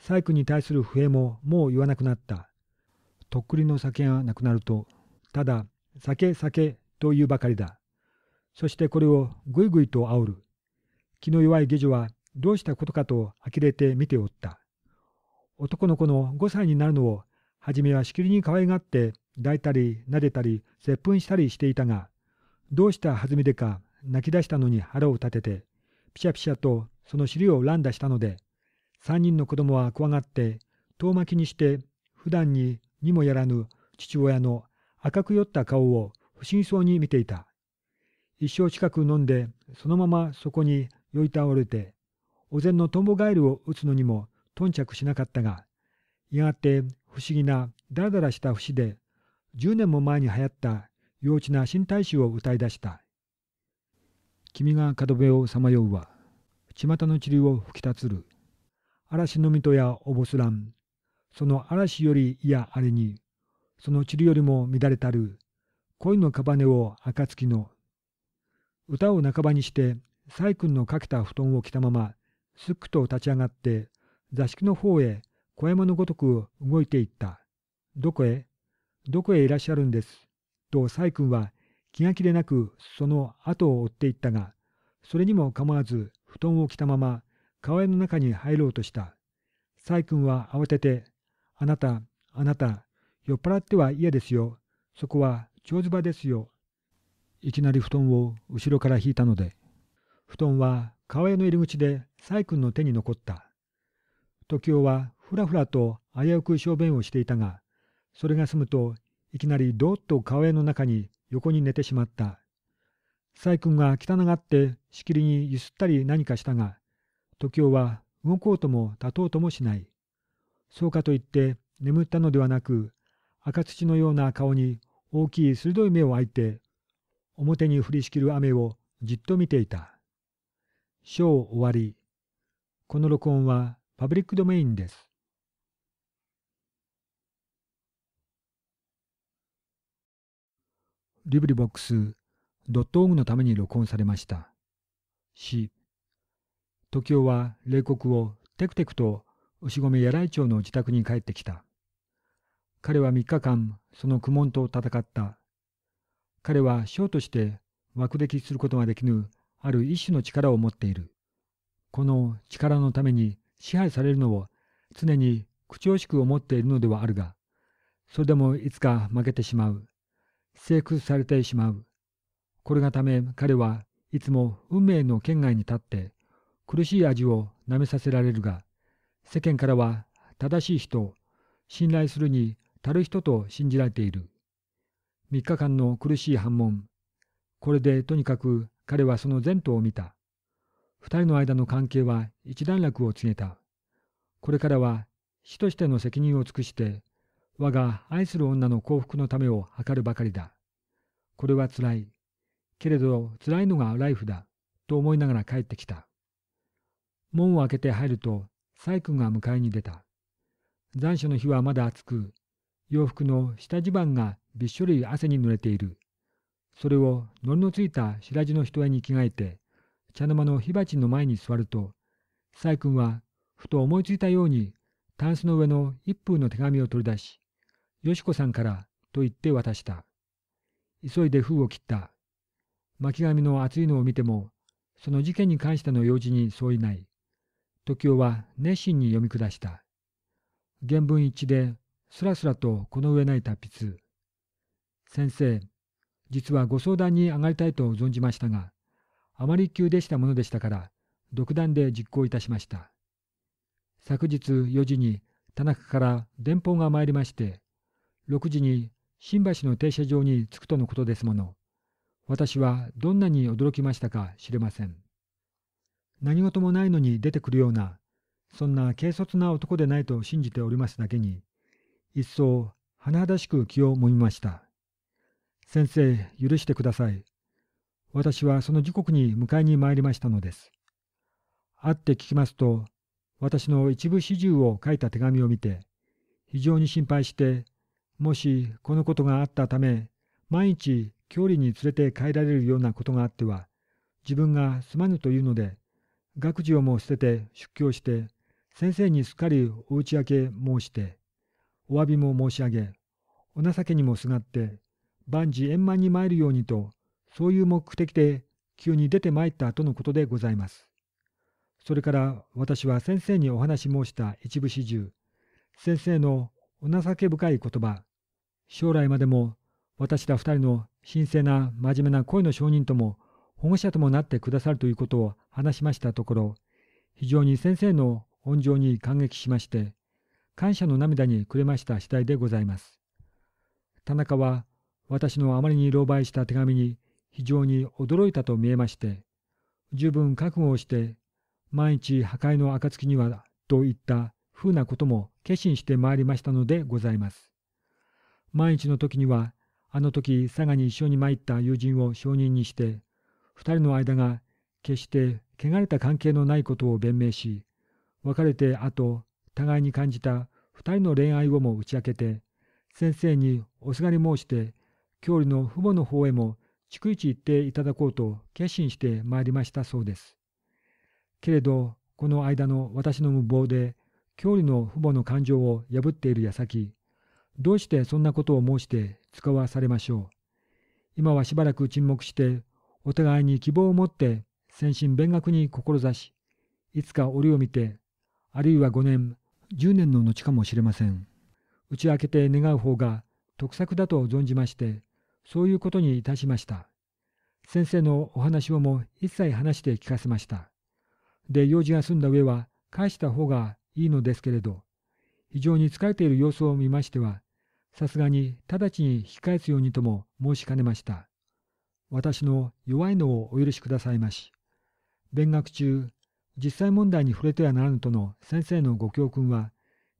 細工に対する笛ももう言わなくなった。とっくりの酒がなくなると、ただ、酒酒というばかりだ。そしてこれをぐいぐいと煽る。気の弱い下女はどうしたことかと呆れて見ておった。男の子の5歳になるのを、はじめはしきりに可愛がって、抱いたり、撫でたり、接吻したりしていたが、どうしたはずみでか、泣き出したのに腹を立てて、ピシャピシャとその尻を乱打したので、3人の子供は怖がって、遠巻きにして、普段ににもやらぬ父親の赤く酔った顔を不審そうに見ていた。一生近く飲んで、そのままそこに酔い倒れて、お膳のトンボガエルを打つのにも頓着しなかったが、やがて不思議なだらだらした節で、10年も前に流行った幼稚な新大衆を歌い出した。君が角辺をさまようは、巷の塵を吹き立つる。嵐の水やおぼすらん。その嵐よりいやあれに、その塵よりも乱れたる、恋の屍を暁の。歌を半ばにして、細君のかけた布団を着たまま、すっくと立ち上がって、座敷の方へ小山のごとく動いていった。どこへどこへいらっしゃるんです。と、細君は気が気でなくその後を追っていったが、それにも構わず布団を着たまま川屋の中に入ろうとした。細君は慌てて、あなた、あなた、酔っ払っては嫌ですよ。そこは長寿場ですよ。いきなり布団を後ろから引いたので、布団は川屋の入り口で細君の手に残った。時雄はふらふらと危うく小便をしていたが、それが済むといきなりどーっと川の中に横に寝てしまった。細君が汚がってしきりにゆすったり何かしたが、時雄は動こうとも立とうともしない。そうかといって眠ったのではなく、赤土のような顔に大きい鋭い目を開いて、表に降りしきる雨をじっと見ていた。章終わり。この録音はパブリックドメインです。リブリボックスドットオーグのために録音されました。し、時代は冷酷をテクテクと牛込屋来町の自宅に帰ってきた。彼は3日間その苦悶と戦った。彼は将として枠できすることができぬある一種の力を持っている。この力のために支配されるのを常に口惜しく思っているのではあるが、それでもいつか負けてしまう。制屈されてしまう。これがため彼はいつも運命の圏外に立って苦しい味を舐めさせられるが、世間からは正しい人、信頼するに足る人と信じられている。3日間の苦しい反問。これでとにかく彼はその前途を見た。二人の間の関係は一段落を告げた。これからは死としての責任を尽くして、我が愛する女の幸福のためを図るばかりだ。これはつらい。けれどつらいのがライフだ。と思いながら帰ってきた。門を開けて入ると、細君が迎えに出た。残暑の日はまだ暑く、洋服の下地盤がびっしょり汗に濡れている。それを糊のついた白地の人へに着替えて、茶の間の火鉢の前に座ると、細君は、ふと思いついたように、タンスの上の一封の手紙を取り出し、よしこさんからと言って渡した。急いで封を切った。巻紙の厚いのを見ても、その事件に関しての用事に相違ない。時雄は熱心に読み下した。原文一致で、すらすらとこの上ない達筆。先生、実はご相談に上がりたいと存じましたが、あまり急でしたものでしたから、独断で実行いたしました。昨日4時に田中から電報が参りまして、6時に新橋の停車場に着くとのことですもの。私はどんなに驚きましたか知れません。何事もないのに出てくるような、そんな軽率な男でないと信じておりますだけに、一層、甚だしく気をもみました。先生、許してください。私はその時刻に迎えに参りましたのです。会って聞きますと、私の一部始終を書いた手紙を見て、非常に心配して、もしこのことがあったため、毎日郷里に連れて帰られるようなことがあっては、自分がすまぬというので、学事をも捨てて出教して、先生にすっかりお打ち明け申して、お詫びも申し上げ、お情けにもすがって、万事円満に参るようにと、そういう目的で急に出て参ったとのことでございます。それから私は先生にお話申した一部始終、先生のお情け深い言葉、将来までも私ら二人の神聖な真面目な恋の証人とも保護者ともなってくださるということを話しましたところ、非常に先生の恩情に感激しまして、感謝の涙にくれました次第でございます。田中は私のあまりに狼狽した手紙に非常に驚いたと見えまして、十分覚悟をして、万一破壊の暁には、といったふうなことも決心してまいりましたのでございます。万一の時には、あの時佐賀に一緒に参った友人を証人にして、二人の間が決して汚れた関係のないことを弁明し、別れて後、互いに感じた二人の恋愛をも打ち明けて、先生におすがり申して、郷里の父母の方へも逐一行っていただこうと決心してまいりましたそうです。けれど、この間の私の無謀で、郷里の父母の感情を破っている矢先、どうしてそんなことを申して使わされましょう。今はしばらく沈黙して、お互いに希望を持って先進勉学に志し、いつか折を見て、あるいは5年、10年の後かもしれません。打ち明けて願う方が得策だと存じまして、そういうことにいたしました。先生のお話をも一切話して聞かせました。で、用事が済んだ上は返した方がいいのですけれど、非常に疲れている様子を見ましては、さすがに直ちに引き返すようにとも申しかねました。私の弱いのをお許しくださいまし。勉学中、実際問題に触れてはならぬとの先生のご教訓は、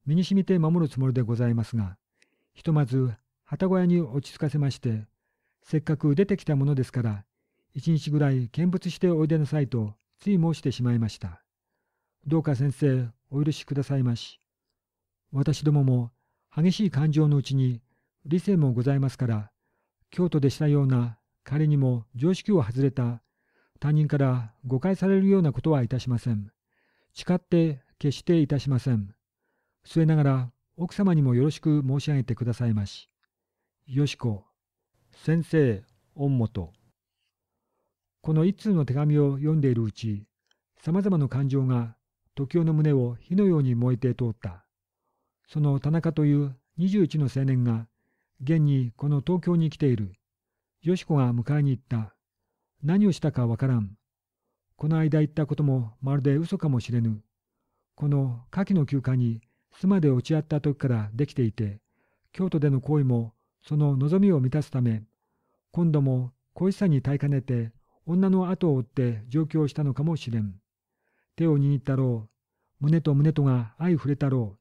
身に染みて守るつもりでございますが、ひとまず、旗小屋に落ち着かせまして、せっかく出てきたものですから、一日ぐらい見物しておいでなさいと、つい申してしまいました。どうか先生、お許しくださいまし。私どもも、激しい感情のうちに、理性もございますから、京都でしたような、彼にも常識を外れた、他人から誤解されるようなことはいたしません。誓って決していたしません。末ながら、奥様にもよろしく申し上げてくださいまし。よしこ。先生御元この一通の手紙を読んでいるうちさまざまな感情が時代の胸を火のように燃えて通ったその田中という21の青年が現にこの東京に来ているよしこが迎えに行った何をしたかわからんこの間言ったこともまるで嘘かもしれぬこの夏季の休暇に巣まで落ち合った時からできていて京都での行為もその望みを満たすため、今度も恋しさに耐えかねて、女の後を追って上京したのかもしれん。手を握ったろう。胸と胸とが相触れたろう。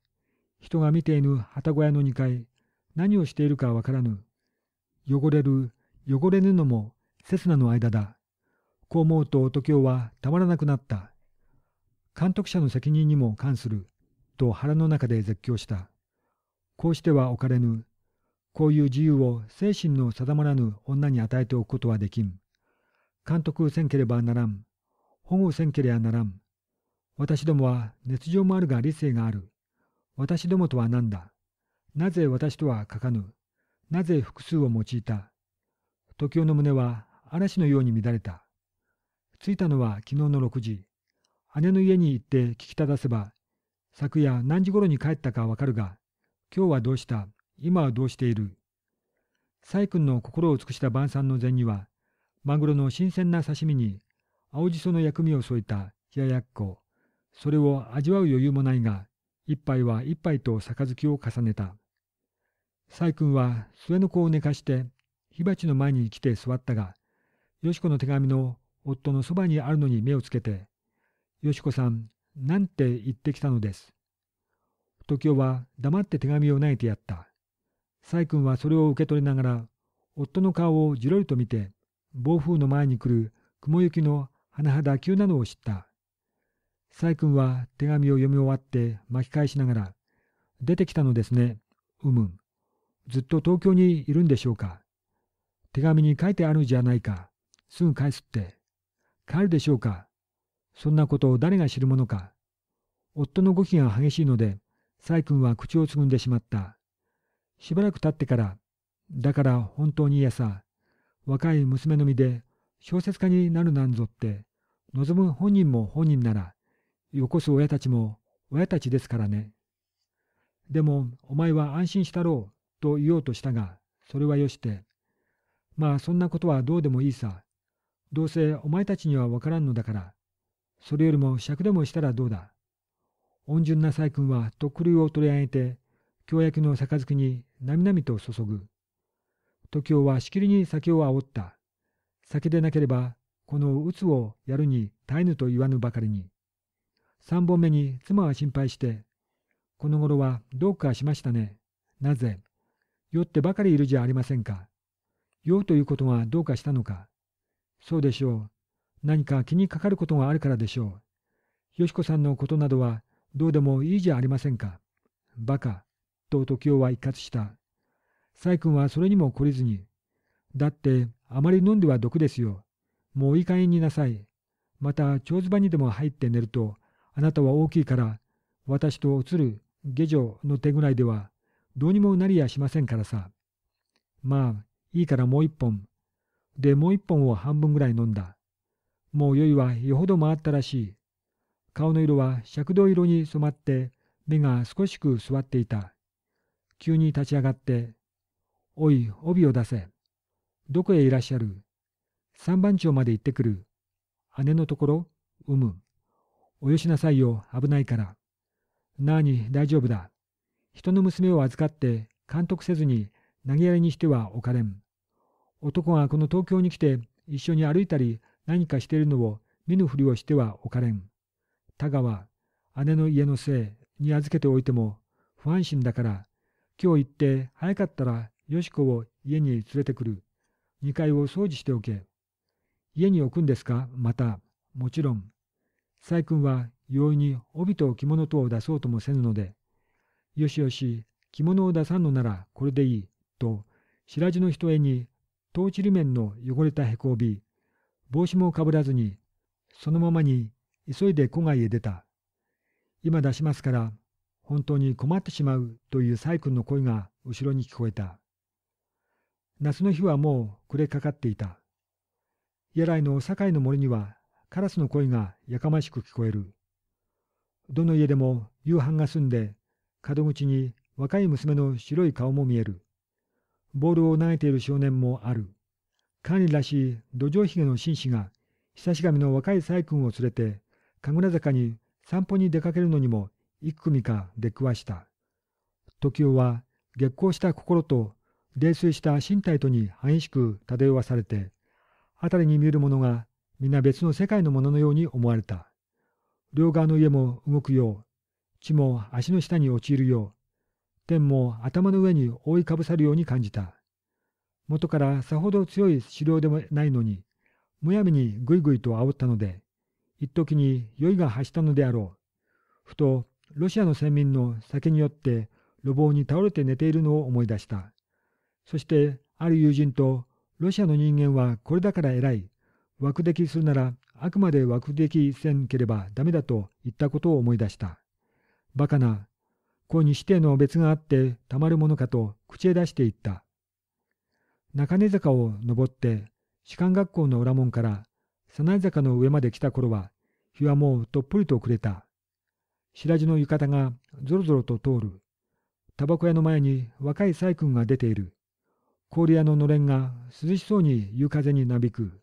人が見ていぬ旗小屋の2階、何をしているかわからぬ。汚れる、汚れぬのも、刹那の間だ。こう思うと時京はたまらなくなった。監督者の責任にも関する、と腹の中で絶叫した。こうしては置かれぬ、こういう自由を精神の定まらぬ女に与えておくことはできん。監督せんければならん。保護せんければならん。私どもは熱情もあるが理性がある。私どもとは何だ。なぜ私とは書かぬ。なぜ複数を用いた。時雄の胸は嵐のように乱れた。着いたのは昨日の6時。姉の家に行って聞きただせば、昨夜何時頃に帰ったかわかるが、今日はどうした今はどうしている細君の心を尽くした晩餐の膳には、マグロの新鮮な刺身に、青じその薬味を添えた冷ややっこ、それを味わう余裕もないが、一杯は一杯と杯を重ねた。細君は末の子を寝かして、火鉢の前に来て座ったが、よしこの手紙の夫のそばにあるのに目をつけて、よしこさん、なんて言ってきたのです。時雄は黙って手紙を投げてやった。細君はそれを受け取りながら、夫の顔をじろりと見て、暴風の前に来る雲行きの甚だ急なのを知った。細君は手紙を読み終わって巻き返しながら、出てきたのですね、うむん。ずっと東京にいるんでしょうか。手紙に書いてあるじゃないか。すぐ返すって。帰るでしょうか。そんなことを誰が知るものか。夫の動きが激しいので、細君は口をつぐんでしまった。しばらく経ってから、だから本当にいやさ、若い娘の身で小説家になるなんぞって、望む本人も本人なら、よこす親たちも親たちですからね。でも、お前は安心したろう、と言おうとしたが、それはよして。まあ、そんなことはどうでもいいさ。どうせお前たちにはわからんのだから、それよりも尺でもしたらどうだ。恩順な細君はとっくを取り上げて、京焼の杯になみなみと注ぐ。時雄はしきりに酒を煽った。酒でなければ、この鬱をやるに耐えぬと言わぬばかりに。三本目に妻は心配して、この頃はどうかしましたね。なぜ酔ってばかりいるじゃありませんか。酔うということがどうかしたのか。そうでしょう。何か気にかかることがあるからでしょう。よしこさんのことなどはどうでもいいじゃありませんか。バカ。と時雄は一括した。細君はそれにも懲りずに、だって、あまり飲んでは毒ですよ。もういい加減になさい。また、蝶ズ場にでも入って寝ると、あなたは大きいから、私とおつる、下女の手ぐらいでは、どうにもなりやしませんからさ。まあ、いいからもう一本。で、もう一本を半分ぐらい飲んだ。もう酔いはよほど回ったらしい。顔の色は尺度色に染まって、目が少しく座っていた。急に立ち上がって、おい、帯を出せ。どこへいらっしゃる三番町まで行ってくる。姉のところ、うむ。およしなさいよ、危ないから。なあに、大丈夫だ。人の娘を預かって監督せずに投げやりにしてはおかれん。男がこの東京に来て一緒に歩いたり何かしているのを見ぬふりをしてはおかれん。田川、姉の家のせいに預けておいても不安心だから今日行って早かったらよしこを家に連れてくる。2階を掃除しておけ。家に置くんですかまた。もちろん。細君は容易に帯と着物とを出そうともせぬので、よしよし、着物を出さんのならこれでいい、と、白地の人絵に、トーチリ面の汚れたへこ帯、帽子もかぶらずに、そのままに急いで戸外へ出た。今出しますから、本当に困ってしまうという細君の声が後ろに聞こえた。夏の日はもう暮れかかっていた。家来の堺の森にはカラスの声がやかましく聞こえる。どの家でも夕飯が済んで、角口に若い娘の白い顔も見える。ボールを投げている少年もある。管理らしい土壌ひげの紳士が、久し神の若い細君を連れて、神楽坂に散歩に出かけるのにも幾組か出くわした。時代は月光した心と泥酔した身体とに激しく漂わされて、辺りに見えるものが皆別の世界のもののように思われた。両側の家も動くよう、地も足の下に陥るよう、天も頭の上に覆いかぶさるように感じた。元からさほど強い狩猟でもないのに、むやみにぐいぐいと煽ったので、一時に酔いが発したのであろう。ふとロシアの先民の酒によって路傍に倒れて寝ているのを思い出した。そして、ある友人と、ロシアの人間はこれだから偉い。枠来するなら、あくまで枠来せんければダメだと言ったことを思い出した。バカな、こうに指定の別があってたまるものかと口へ出して言った。中根坂を登って、士官学校の裏門から、早苗坂の上まで来た頃は、日はもうとっぷりと暮れた。白地の浴衣がぞろぞろと通る。タバコ屋の前に若い細君が出ている。氷屋ののれんが涼しそうに夕風になびく。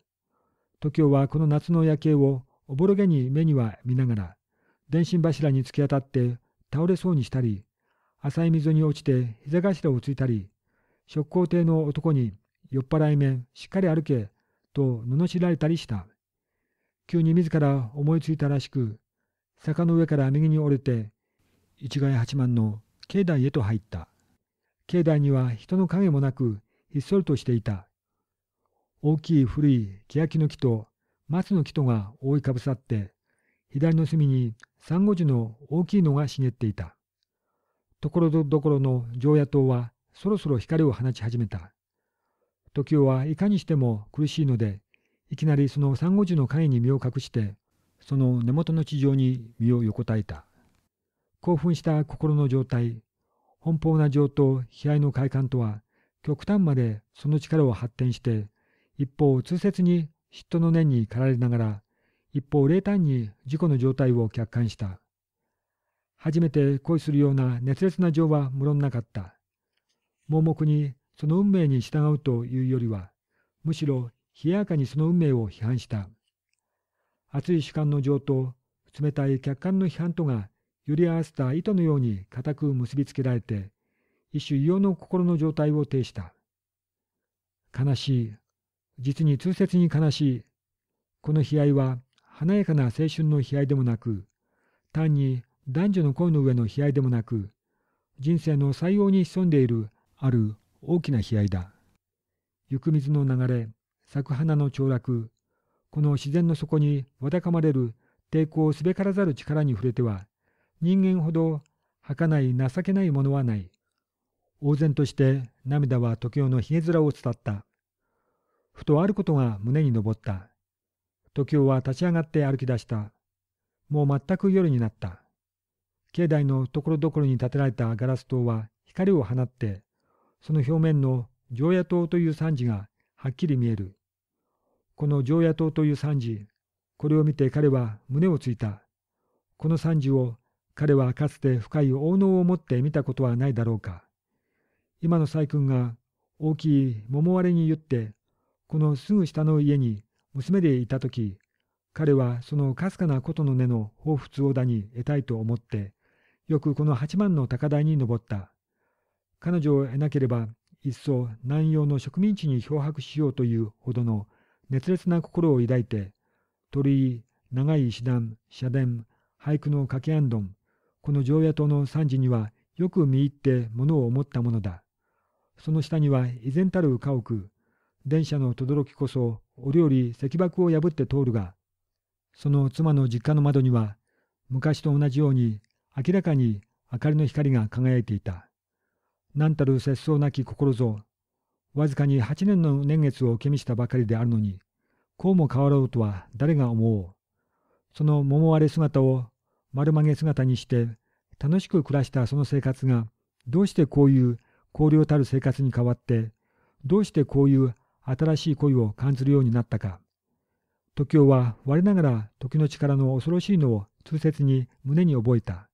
時雄はこの夏の夜景をおぼろげに目には見ながら、電信柱に突き当たって倒れそうにしたり、浅い溝に落ちて膝頭をついたり、職工艇の男に酔っ払い目しっかり歩けと罵られたりした。急に自ら思いついたらしく、坂の上から右に折れて、市街八幡の境内へと入った。境内には人の影もなく、ひっそりとしていた。大きい古い欅の木と松の木とが覆いかぶさって、左の隅に三五樹の大きいのが茂っていた。ところどころの常夜灯はそろそろ光を放ち始めた。時雄はいかにしても苦しいので、いきなりその三五樹の影に身を隠して、その根元の地上に身を横たえた。興奮した心の状態、奔放な情と悲哀の快感とは、極端までその力を発展して、一方通説に嫉妬の念に駆られながら、一方冷淡に事故の状態を客観した。初めて恋するような熱烈な情は無論なかった。盲目にその運命に従うというよりは、むしろ冷ややかにその運命を批判した。熱い主観の情と冷たい客観の批判とが揺り合わせた糸のように固く結びつけられて、一種異様の心の状態を呈した。悲しい、実に痛切に悲しい、この悲哀は華やかな青春の悲哀でもなく、単に男女の恋の上の悲哀でもなく、人生の最大に潜んでいるある大きな悲哀だ。行く水の流れ、咲く花の凋落、この自然の底にわだかまれる抵抗をすべからざる力に触れては、人間ほど儚い情けないものはない。呆然として涙は時代のひげ面を伝った。ふとあることが胸に上った。時代は立ち上がって歩き出した。もう全く夜になった。境内のところどころに建てられたガラス塔は光を放って、その表面の常夜灯という惨事がはっきり見える。この常夜灯という惨事、これを見て彼は胸をついた。この惨事を彼はかつて深い大能を持って見たことはないだろうか。今の細君が大きい桃割れに言って、このすぐ下の家に娘でいた時、彼はそのかすかなことの根の彷彿をだに得たいと思って、よくこの八幡の高台に登った。彼女を得なければ、いっそ南洋の植民地に漂白しようというほどの熱烈な心を抱いて、鳥居、長い石段、社殿、俳句の掛けあんどん、この常夜灯の惨事にはよく見入って物を思ったものだ。その下には依然たる家屋、電車の轟こそお料理石爆を破って通るが、その妻の実家の窓には、昔と同じように明らかに明かりの光が輝いていた。何たる節操なき心ぞ、わずかに8年の年月を気味したばかりであるのに、こうも変わろうとは誰が思う。その桃割れ姿を丸曲げ姿にして楽しく暮らしたその生活が、どうしてこういう荒涼たる生活に変わって、どうしてこういう新しい恋を感じるようになったか。時をは我ながら時の力の恐ろしいのを痛切に胸に覚えた。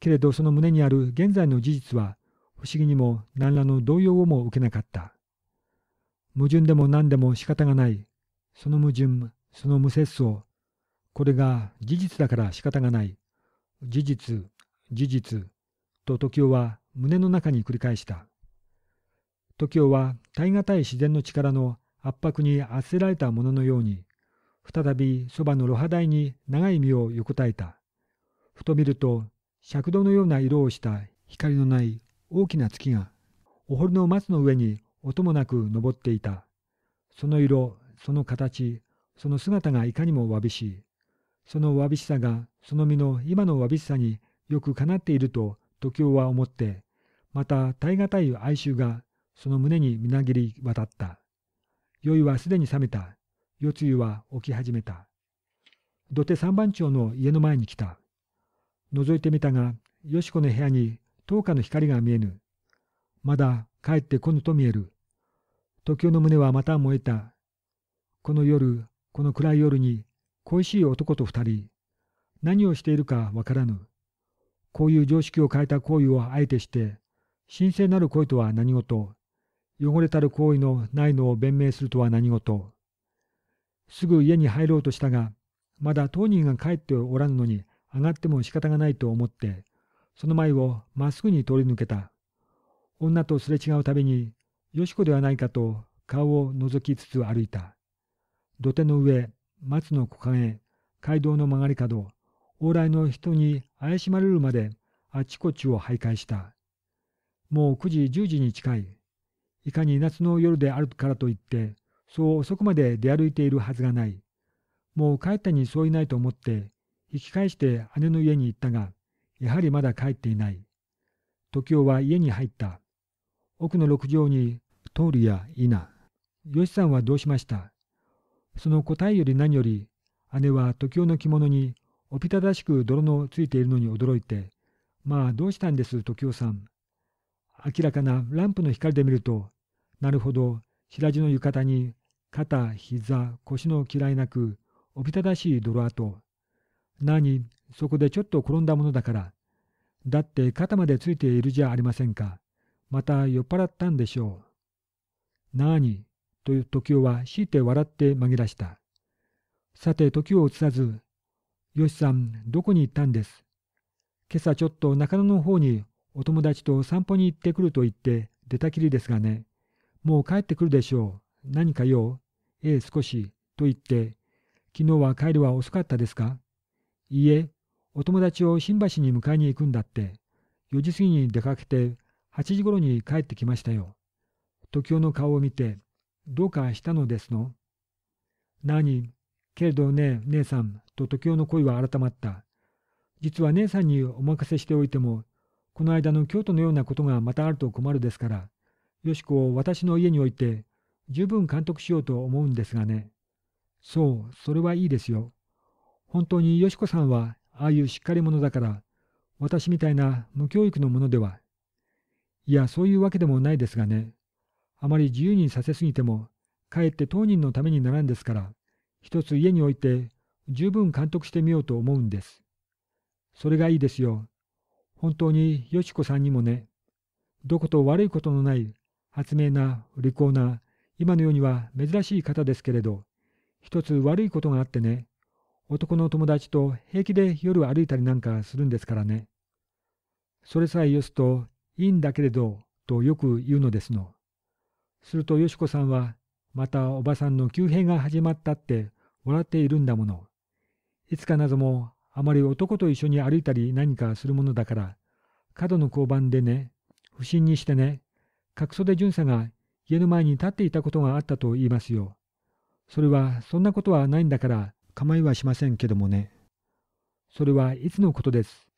けれどその胸にある現在の事実は不思議にも何らの動揺をも受けなかった。矛盾でも何でも仕方がない。その矛盾、その無節操。これが事実だから仕方がない。事実、事実。と時雄は胸の中に繰り返した。時雄は耐え難い自然の力の圧迫に焦せられたもののように、再びそばの露肌台に長い身を横たえた。ふと見ると、尺度のような色をした光のない大きな月がお堀の松の上に音もなく登っていた。その色、その形、その姿がいかにもわびしい。そのわびしさがその身の今のわびしさによくかなっていると時雄は思って、また耐え難い哀愁がその胸にみなぎり渡った。酔いはすでに冷めた。夜露は起き始めた。土手三番町の家の前に来た。覗いてみたが、よしこの部屋に灯火の光が見えぬ。まだ帰ってこぬと見える。時代の胸はまた燃えた。この夜、この暗い夜に、恋しい男と二人。何をしているかわからぬ。こういう常識を変えた行為をあえてして、神聖なる恋とは何事、汚れたる行為のないのを弁明するとは何事。すぐ家に入ろうとしたが、まだ当人が帰っておらぬのに上がっても仕方がないと思って、その前をまっすぐに通り抜けた。女とすれ違うたびに、よしこではないかと顔を覗きつつ歩いた。土手の上、松の木陰、街道の曲がり角、往来の人に怪しまれるまであちこちを徘徊した。もう9時10時に近い。いかに夏の夜であるからといって、そう遅くまで出歩いているはずがない。もう帰ったにそういないと思って、引き返して姉の家に行ったが、やはりまだ帰っていない。時雄は家に入った。奥の六畳に、通るや否。よしさんはどうしましたその答えより何より、姉は時雄の着物に、おびただしく泥のついているのに驚いて、まあどうしたんです時雄さん。明らかなランプの光で見ると、なるほど、白地の浴衣に、肩、膝、腰の嫌いなく、おびただしい泥跡。なに、そこでちょっと転んだものだから、だって肩までついているじゃありませんか。また酔っ払ったんでしょう。なあに、という時雄は強いて笑って紛らした。さて時を移さず、よしさん、どこに行ったんです。今朝ちょっと中野の方にお友達と散歩に行ってくると言って出たきりですがね。もう帰ってくるでしょう。何か用ええ、少し。と言って、昨日は帰りは遅かったですかいいえ、お友達を新橋に迎えに行くんだって、4時過ぎに出かけて、8時頃に帰ってきましたよ。時雄の顔を見て、どうかしたのですの何けれどね、姉さん、と時雄の声は改まった。実は姉さんにお任せしておいても、この間の京都のようなことがまたあると困るですから、よしこを私の家に置いて、十分監督しようと思うんですがね。そう、それはいいですよ。本当によしこさんはああいうしっかり者だから、私みたいな無教育の者では。いや、そういうわけでもないですがね。あまり自由にさせすぎても、かえって当人のためにならんですから、一つ家に置いて、十分監督してみようと思うんです。それがいいですよ。本当によしこさんにもね、どこと悪いことのない発明な、利口な、今のようには珍しい方ですけれど、一つ悪いことがあってね、男の友達と平気で夜歩いたりなんかするんですからね。それさえよすと、いいんだけれど、とよく言うのですの。するとよしこさんは、またおばさんの急変が始まったって笑っているんだもの。いつかなどもあまり男と一緒に歩いたり何かするものだから、角の交番でね、不審にしてね、角袖巡査が家の前に立っていたことがあったと言いますよ。それはそんなことはないんだから、構いはしませんけどもね。それはいつのことです。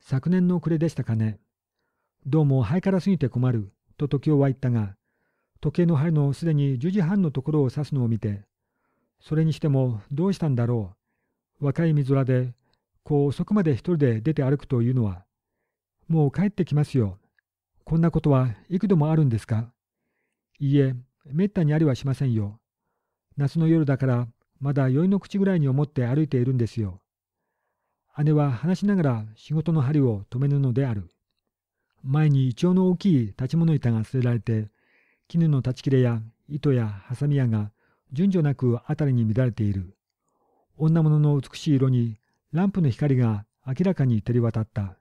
昨年の暮れでしたかね。どうもハイカラすぎて困る、と時雄は言ったが、時計の針のすでに10時半のところを指すのを見て、それにしてもどうしたんだろう。若いぞ空で、こう遅くまで一人で出て歩くというのは。もう帰ってきますよ。こんなことは幾度もあるんですかいいえ、めったにありはしませんよ。夏の夜だからまだ酔いの口ぐらいに思って歩いているんですよ。姉は話しながら仕事の針を止めるのである。前に胃腸の大きい立ち物板が捨てられて、絹の断ち切れや糸やハサミやが順序なく辺りに乱れている。女物の美しい色にランプの光が明らかに照り渡った。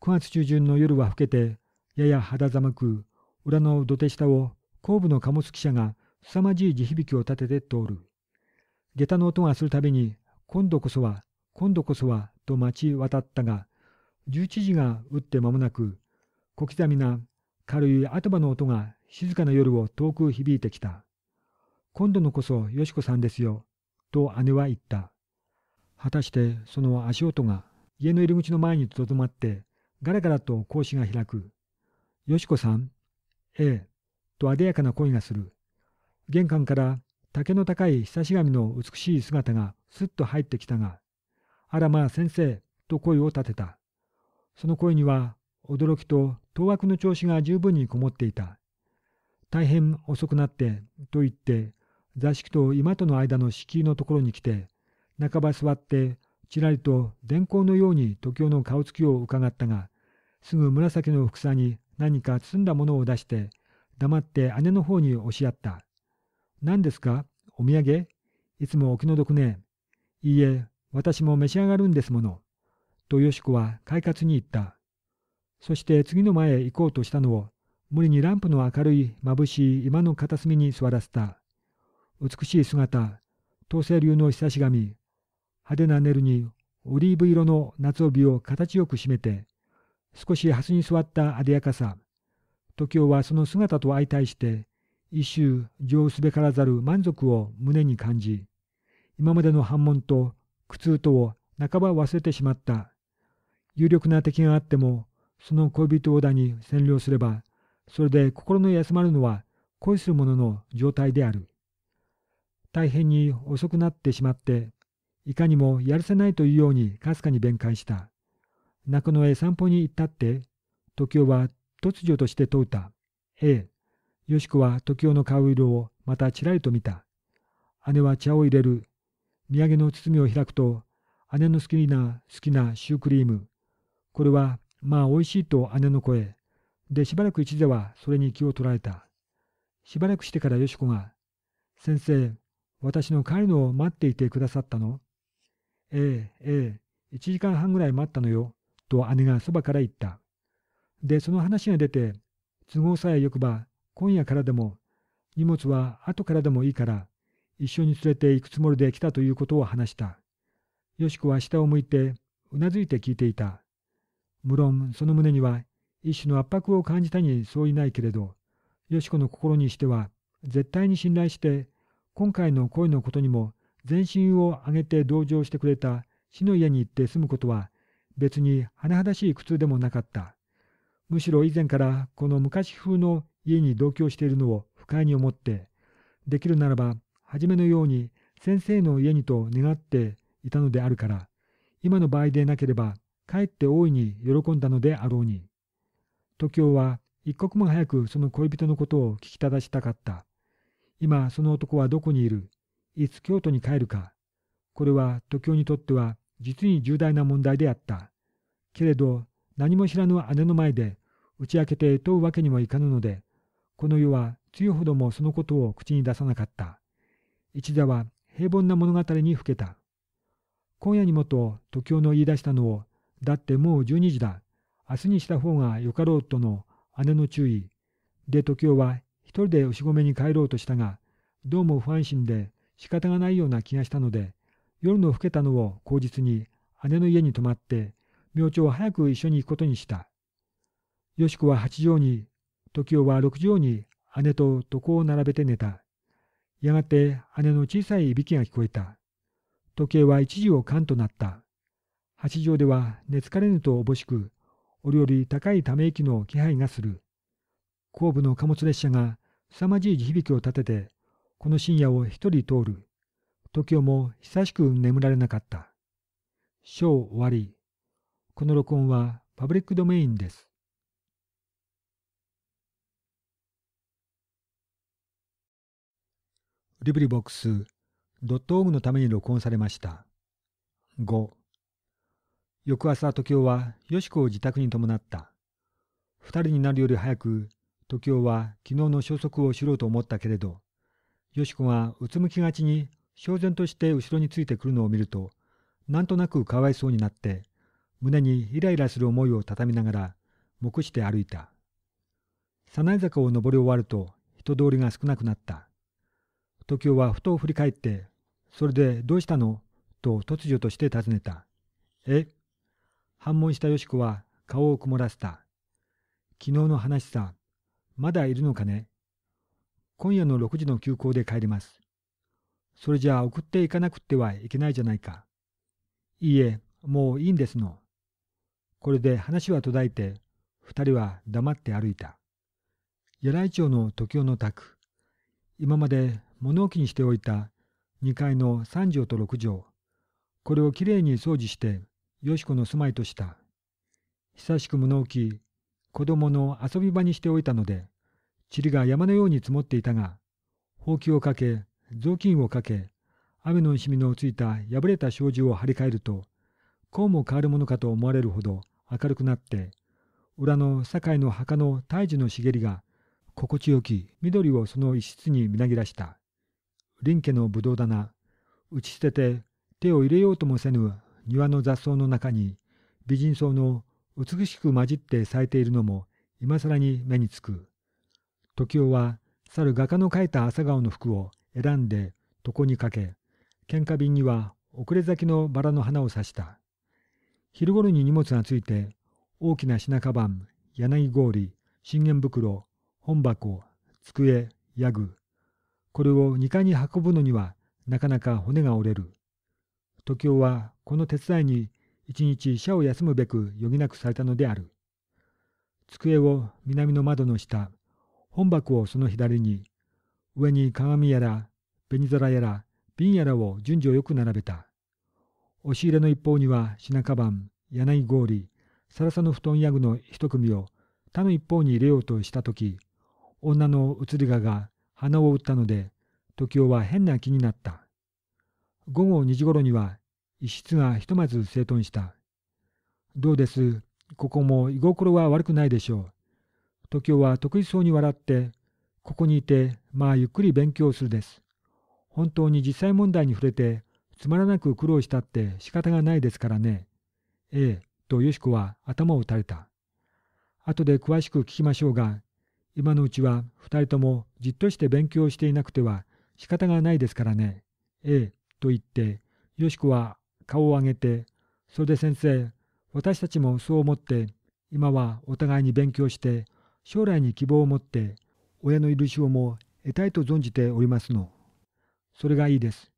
9月中旬の夜は更けて、やや肌寒く、裏の土手下を後部の貨物汽車が凄まじい地響きを立てて通る。下駄の音がするたびに、今度こそは、今度こそは、と待ち渡ったが、11時が打って間もなく、小刻みな軽い後場の音が静かな夜を遠く響いてきた。今度のこそよしこさんですよ、と姉は言った。果たしてその足音が家の入り口の前にとどまって、ガラガラと格子が開く。よしこさんええ、とあでやかな声がする。玄関から竹の高い久し神の美しい姿がすっと入ってきたが、あらまあ先生、と声を立てた。その声には、驚きと当惑の調子が十分にこもっていた。大変遅くなって、と言って、座敷と今との間の敷居のところに来て、半ば座って、ちらりと電光のように時雄の顔つきを伺ったが、すぐ紫の房さに何か包んだものを出して、黙って姉の方に押しやった。何ですかお土産いつもお気の毒ね。いいえ、私も召し上がるんですもの。とよしこは快活に言った。そして次の前へ行こうとしたのを、無理にランプの明るい眩しい今の片隅に座らせた。美しい姿、東西流の久し髪、派手なネルにオリーブ色の夏帯を形よく締めて、少し蓮に座ったあでやかさ、時雄はその姿と相対して、一周上すべからざる満足を胸に感じ、今までの反問と苦痛とを半ば忘れてしまった。有力な敵があっても、その恋人をだに占領すれば、それで心の休まるのは恋する者の状態である。大変に遅くなってしまって、いかにもやるせないというようにかすかに弁解した。中野へ散歩に行ったって、時をは突如として問うた。ええ、よしこは時男の顔色をまたちらりと見た。姉は茶を入れる。土産の包みを開くと、姉の好きな好きなシュークリーム。これは、まあおいしいと姉の声。で、しばらく一ではそれに気を取られた。しばらくしてからよしこが、先生、私の帰るのを待っていてくださったのええ、ええ、一時間半ぐらい待ったのよ、と姉がそばから言った。で、その話が出て、都合さえよくば、今夜からでも、荷物は後からでもいいから、一緒に連れて行くつもりで来たということを話した。よしこは下を向いて、うなずいて聞いていた。無論、その胸には、一種の圧迫を感じたにそういないけれど、よしこの心にしては、絶対に信頼して、今回の恋のことにも、全身を挙げて同情してくれた死の家に行って住むことは、別に甚だしい苦痛でもなかった。むしろ以前からこの昔風の家に同居しているのを不快に思って、できるならば、初めのように先生の家にと願っていたのであるから、今の場合でなければ、かえって大いに喜んだのであろうに。時京は一刻も早くその恋人のことを聞きただしたかった。今その男はどこにいるいつ京都に帰るか。これは時京にとっては実に重大な問題であった。けれど何も知らぬ姉の前で打ち明けて問うわけにもいかぬので、この世は強ほどもそのことを口に出さなかった。一座は平凡な物語にふけた。今夜にもと時雄の言い出したのを、だってもう十二時だ。明日にした方がよかろうとの姉の注意。で時雄は一人で牛込に帰ろうとしたが、どうも不安心で仕方がないような気がしたので、夜の更けたのを口実に姉の家に泊まって、明朝早く一緒に行くことにした。よしこは八丈に時男は六畳に姉と床を並べて寝た。やがて姉の小さいいびきが聞こえた。時計は一時を間となった。八畳では寝つかれぬとおぼしく、折々高いため息の気配がする。後部の貨物列車が凄まじい地響きを立てて、この深夜を一人通る。時計も久しく眠られなかった。章終わり。この録音はパブリックドメインです。リブリボックスドットオーグのために録音されました。5翌朝時雄はよしこを自宅に伴った。二人になるより早く時雄は昨日の消息を知ろうと思ったけれどよしこがうつむきがちに焦然として後ろについてくるのを見るとなんとなくかわいそうになって胸にイライラする思いをたたみながら黙して歩いた。早苗坂を登り終わると人通りが少なくなった。時雄はふと振り返って、それでどうしたのと突如として尋ねた。え反問したよしこは顔を曇らせた。昨日の話さ、まだいるのかね今夜の6時の休校で帰ります。それじゃあ送っていかなくってはいけないじゃないか。いいえ、もういいんですの。これで話は途絶えて、二人は黙って歩いた。柳井町の時雄の宅。今まで物置にしておいた2階の3畳と6畳、これをきれいに掃除して、よしこの住まいとした。久しく物置、子供の遊び場にしておいたので、塵が山のように積もっていたが、ほうきをかけ、雑巾をかけ、雨のしみのついた破れた障子を張り替えると、こうも変わるものかと思われるほど明るくなって、裏の堺の墓の胎児の茂りが、心地よき緑をその一室にみなぎらした。林家のぶどう棚、打ち捨てて手を入れようともせぬ庭の雑草の中に、美人草の美しく混じって咲いているのも今更に目につく。時雄は猿画家の描いた朝顔の服を選んで床にかけ、喧嘩瓶には遅れ咲きのバラの花を刺した。昼ごろに荷物がついて、大きな品かばん、柳氷、信玄袋、本箱、机、ヤグ、これを2階に運ぶのにはなかなか骨が折れる。時雄はこの手伝いに一日社を休むべく余儀なくされたのである。机を南の窓の下、本箱をその左に、上に鏡やら、紅皿やら、瓶やらを順序よく並べた。押し入れの一方には品ン、柳氷、サラサの布団やグの一組を他の一方に入れようとした時、女の移りがが鼻を打ったので、時雄は変な気になった。午後2時頃には、一室がひとまず整頓した。どうです、ここも居心は悪くないでしょう。時雄は得意そうに笑って、ここにいて、まあゆっくり勉強するです。本当に実際問題に触れて、つまらなく苦労したって仕方がないですからね。ええ、とよしこは頭を打たれた。後で詳しく聞きましょうが、今のうちは二人ともじっとして勉強していなくては仕方がないですからね。ええ、と言って、よしこは顔を上げて、それで先生、私たちもそう思って、今はお互いに勉強して、将来に希望を持って、親の許しをも得たいと存じておりますの。それがいいです。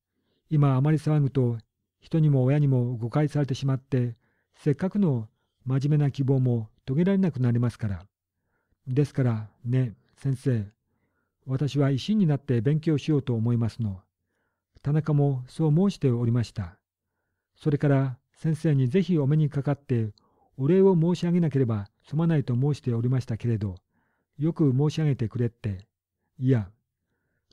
今あまり騒ぐと、人にも親にも誤解されてしまって、せっかくの真面目な希望も遂げられなくなりますから。ですからね、先生、私は一心になって勉強しようと思いますの。田中もそう申しておりました。それから先生にぜひお目にかかってお礼を申し上げなければすまないと申しておりましたけれど、よく申し上げてくれって。いや、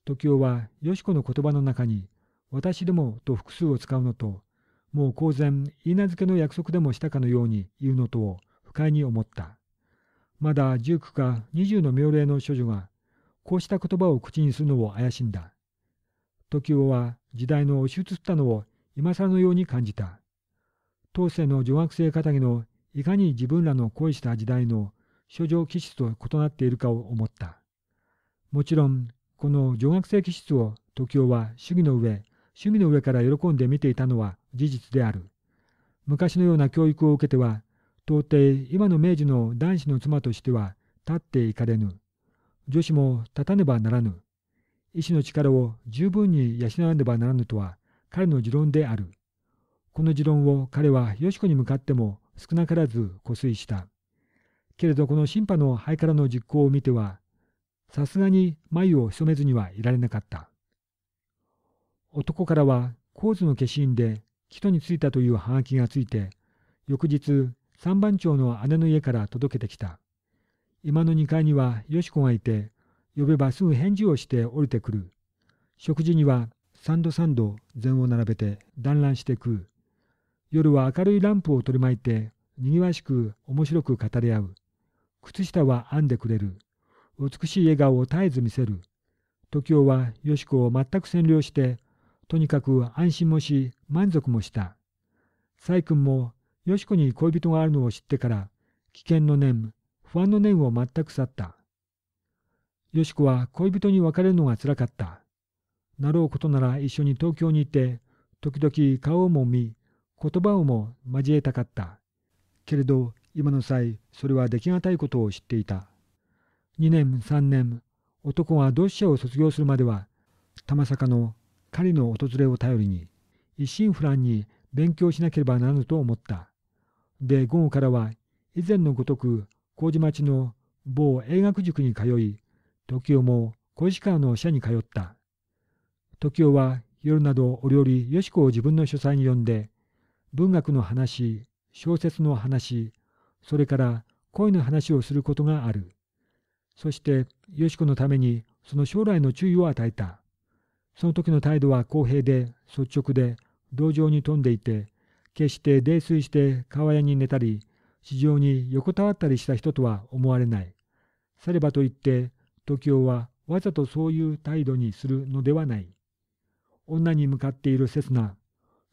時雄はよしこの言葉の中に、私でもと複数を使うのと、もう公然、言い名付けの約束でもしたかのように言うのとを不快に思った。まだ19か20の妙齢の処女がこうした言葉を口にするのを怪しんだ。時男は時代の押し移ったのを今更のように感じた。当世の女学生かたぎのいかに自分らの恋した時代の書女気質と異なっているかを思った。もちろん、この女学生気質を時男は主義の上、趣味の上から喜んで見ていたのは事実である。昔のような教育を受けては、到底今の明治の男子の妻としては立っていかれぬ。女子も立たねばならぬ。意志の力を十分に養わねばならぬとは彼の持論である。この持論を彼はよしこに向かっても少なからず固遂した。けれどこの審判の肺からの実行を見ては、さすがに眉を潜めずにはいられなかった。男からは、構図の化身で、人についたというはがきがついて、翌日、三番町の姉の家から届けてきた。今の2階にはよしこがいて、呼べばすぐ返事をして降りてくる。食事には三度三度膳を並べて団らんして食う。夜は明るいランプを取り巻いて、にぎわしく面白く語り合う。靴下は編んでくれる。美しい笑顔を絶えず見せる。時雄はよしこを全く占領して、とにかく安心もし、満足もした。細君もよしこに恋人があるのを知ってから、危険の念、不安の念を全く去った。よしこは恋人に別れるのがつらかった。なろうことなら一緒に東京に行って、時々顔をも見、言葉をも交えたかった。けれど、今の際、それはできがたいことを知っていた。二年、三年、男が同志社を卒業するまでは、玉坂の狩りの訪れを頼りに、一心不乱に勉強しなければならぬと思った。で、午後からは以前のごとく麹町の某英学塾に通い、時代も小石川の社に通った。時代は夜などお料理よしこを自分の書斎に呼んで、文学の話、小説の話、それから恋の話をすることがある。そして、よしこのためにその将来の注意を与えた。その時の態度は公平で率直で、同情に富んでいて、決して泥酔して川屋に寝たり、市場に横たわったりした人とは思われない。さればといって、時雄はわざとそういう態度にするのではない。女に向かっているセスナ、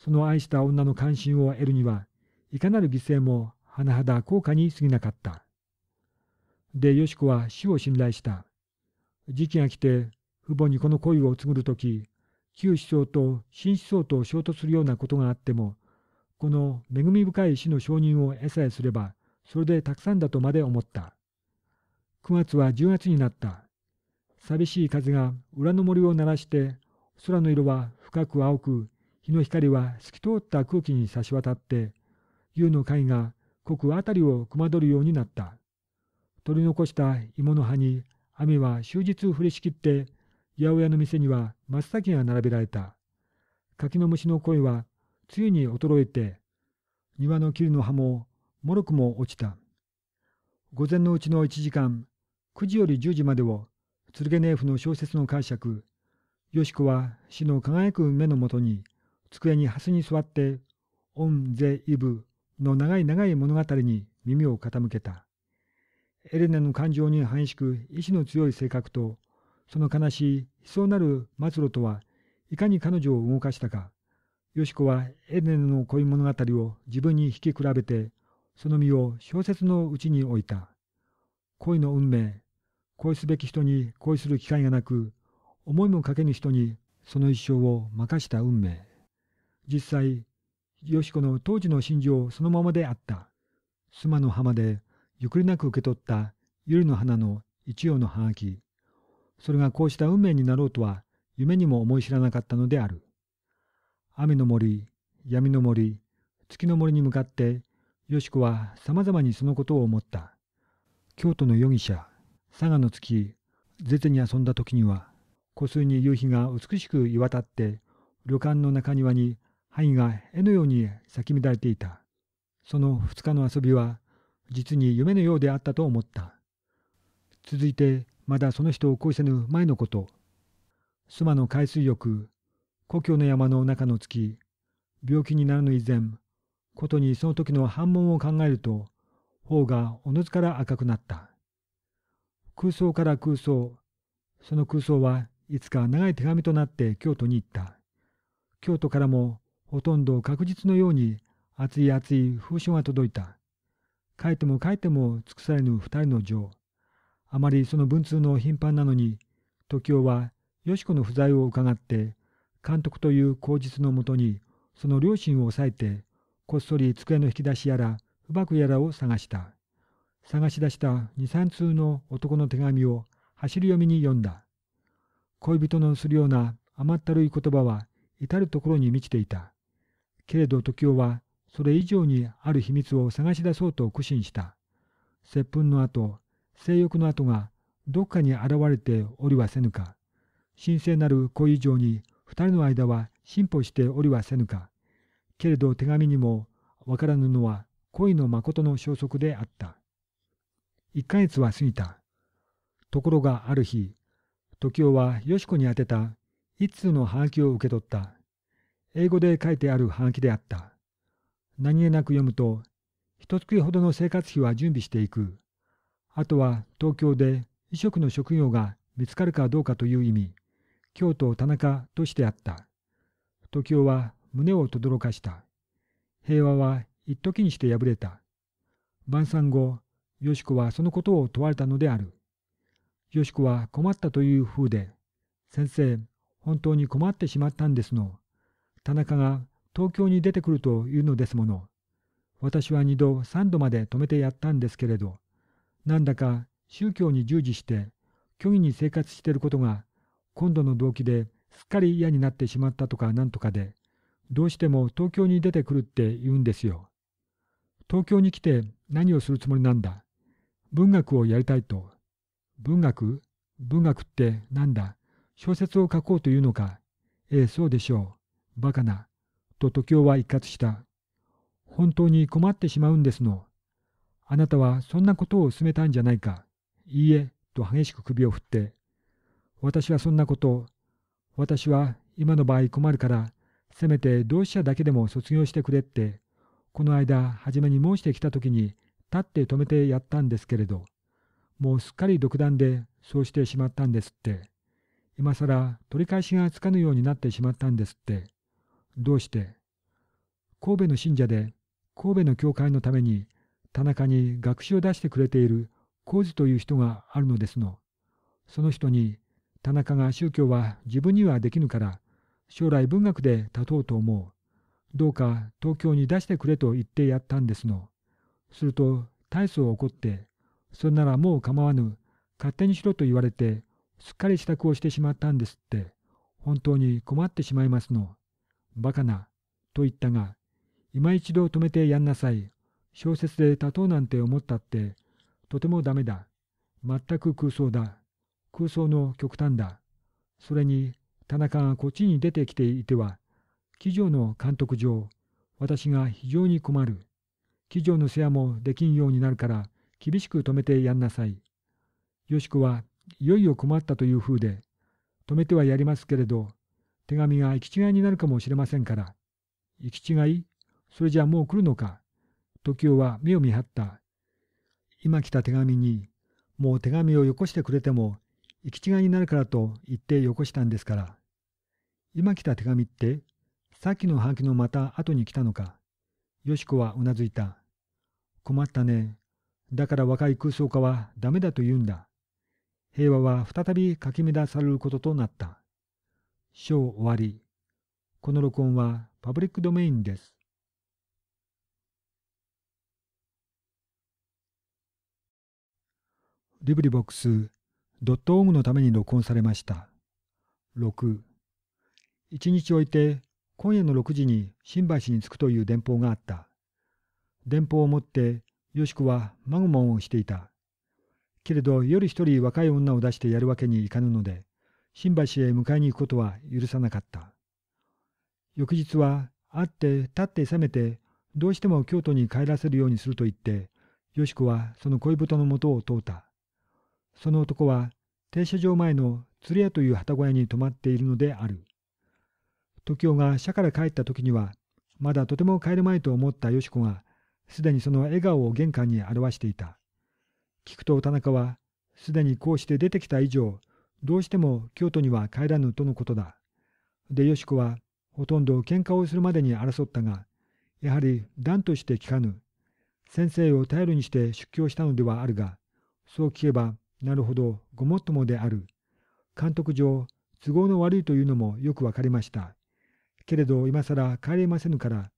その愛した女の関心を得るには、いかなる犠牲も甚だ高価に過ぎなかった。で、よしこは死を信頼した。時期が来て、父母にこの恋を継ぐる時旧思想と新思想と衝突するようなことがあっても、この恵み深い死の承認を得さえすれば、それでたくさんだとまで思った。9月は10月になった。寂しい風が裏の森を鳴らして、空の色は深く青く、日の光は透き通った空気に差し渡って、夕の貝が濃く辺りをくまどるようになった。取り残した芋の葉に雨は終日降りしきって、八百屋の店には松茸が並べられた。柿の虫の声はついに衰えて、庭の霧の葉も、もろくも落ちた。午前のうちの1時間、9時より10時までを、剣ネーフの小説の解釈、よしこは死の輝く目のもとに、机に蓮に座って、オン・ゼ・イブの長い長い物語に耳を傾けた。エレネの感情に反しく意志の強い性格と、その悲しい、悲壮なる末路とは、いかに彼女を動かしたか。よしこはエレネの恋物語を自分に引き比べて、その身を小説のうちに置いた。恋の運命、恋すべき人に恋する機会がなく、思いもかけぬ人にその一生を任した運命。実際、よしこの当時の心情そのままであった。妻の浜でゆっくりなく受け取ったゆりの花の一葉の葉書。それがこうした運命になろうとは夢にも思い知らなかったのである。雨の森、闇の森、月の森に向かって、よしこは様々にそのことを思った。京都の夜汽車、佐賀の月、ゼゼに遊んだ時には、湖水に夕日が美しく岩立って、旅館の中庭に灰が絵のように咲き乱れていた。その2日の遊びは、実に夢のようであったと思った。続いて、まだその人を恋せぬ前のこと。妻の海水浴、故郷の山の中の月、病気になるの以前、ことにその時の反問を考えると、頬がおのずから赤くなった。空想から空想、その空想はいつか長い手紙となって京都に行った。京都からもほとんど確実のように熱い熱い風書が届いた。書いても書いても尽くされぬ二人の情。あまりその文通の頻繁なのに、時雄はよしこの不在を伺って監督という口実のもとにその両親を抑えてこっそり机の引き出しやら不爆やらを探した探し出した二三通の男の手紙を走り読みに読んだ恋人のするような甘ったるい言葉は至るところに満ちていたけれど時雄はそれ以上にある秘密を探し出そうと苦心した接吻の後性欲の後がどっかに現れておりはせぬか神聖なる恋以上に二人の間は進歩しておりはせぬか。けれど手紙にもわからぬのは恋の誠の消息であった。一ヶ月は過ぎた。ところがある日、時雄はよしこに宛てた一通のハガキを受け取った。英語で書いてあるハガキであった。何気なく読むと、一月ほどの生活費は準備していく。あとは東京で異色の職業が見つかるかどうかという意味。京都田中としてあった。時雄は胸をとどろかした。平和は一時にして破れた。晩餐後、よしこはそのことを問われたのである。よしこは困ったという風で、先生、本当に困ってしまったんですの。田中が東京に出てくるというのですもの。私は二度三度まで止めてやったんですけれど、なんだか宗教に従事して、虚偽に生活していることが今度の動機ですっかり嫌になってしまったとかなんとかで、どうしても東京に出てくるって言うんですよ。東京に来て何をするつもりなんだ。文学をやりたいと。文学文学ってなんだ小説を書こうというのか。ええ、そうでしょう。バカな。と時雄は一喝した。本当に困ってしまうんですの。あなたはそんなことを勧めたんじゃないか。いいえ、と激しく首を振って、私はそんなこと、私は今の場合困るから、せめて同志社だけでも卒業してくれって、この間初めに申してきた時に立って止めてやったんですけれど、もうすっかり独断でそうしてしまったんですって。今さら取り返しがつかぬようになってしまったんですって。どうして神戸の信者で神戸の教会のために田中に学士を出してくれている浩二という人があるのですの。その人に田中が宗教は自分にはできぬから、将来文学で立とうと思う。どうか東京に出してくれと言ってやったんですの。すると、大層怒って、それならもう構わぬ、勝手にしろと言われて、すっかり支度をしてしまったんですって、本当に困ってしまいますの。バカな、と言ったが、今一度止めてやんなさい。小説で立とうなんて思ったって、とてもダメだ。全く空想だ。空想の極端だ。それに、田中がこっちに出てきていては、騎乗の監督上、私が非常に困る。騎乗の世話もできんようになるから、厳しく止めてやんなさい。よしこは、いよいよ困ったという風で、止めてはやりますけれど、手紙が行き違いになるかもしれませんから。行き違いそれじゃもう来るのか。時雄は目を見張った。今来た手紙に、もう手紙をよこしてくれても行き違いになるからと言ってよこしたんですから。今来た手紙って、さっきの半旗のまた後に来たのか。よしこはうなずいた。困ったね。だから若い空想家はダメだと言うんだ。平和は再びかき乱されることとなった。章終わり。この録音はパブリックドメインです。リブリボックスドットオームのために録音されました。6。1日置いて、今夜の6時に新橋に着くという電報があった。電報を持って、よしこはマグモンをしていた。けれど夜一人若い女を出してやるわけにいかぬので、新橋へ迎えに行くことは許さなかった。翌日は会って立って冷めてどうしても京都に帰らせるようにすると言ってよしこはその恋人のもとを通ったその男は停車場前の鶴屋という旗小屋に泊まっているのである。時雄が社から帰った時には、まだとても帰るまいと思ったよし子が、すでにその笑顔を玄関に表していた。聞くと田中は、すでにこうして出てきた以上、どうしても京都には帰らぬとのことだ。で、よし子は、ほとんど喧嘩をするまでに争ったが、やはり断として聞かぬ。先生を頼りにして出京したのではあるが、そう聞けば、なるほど、ごもっともである。監督上、都合の悪いというのもよくわかりました。けれど、今更帰れませぬから、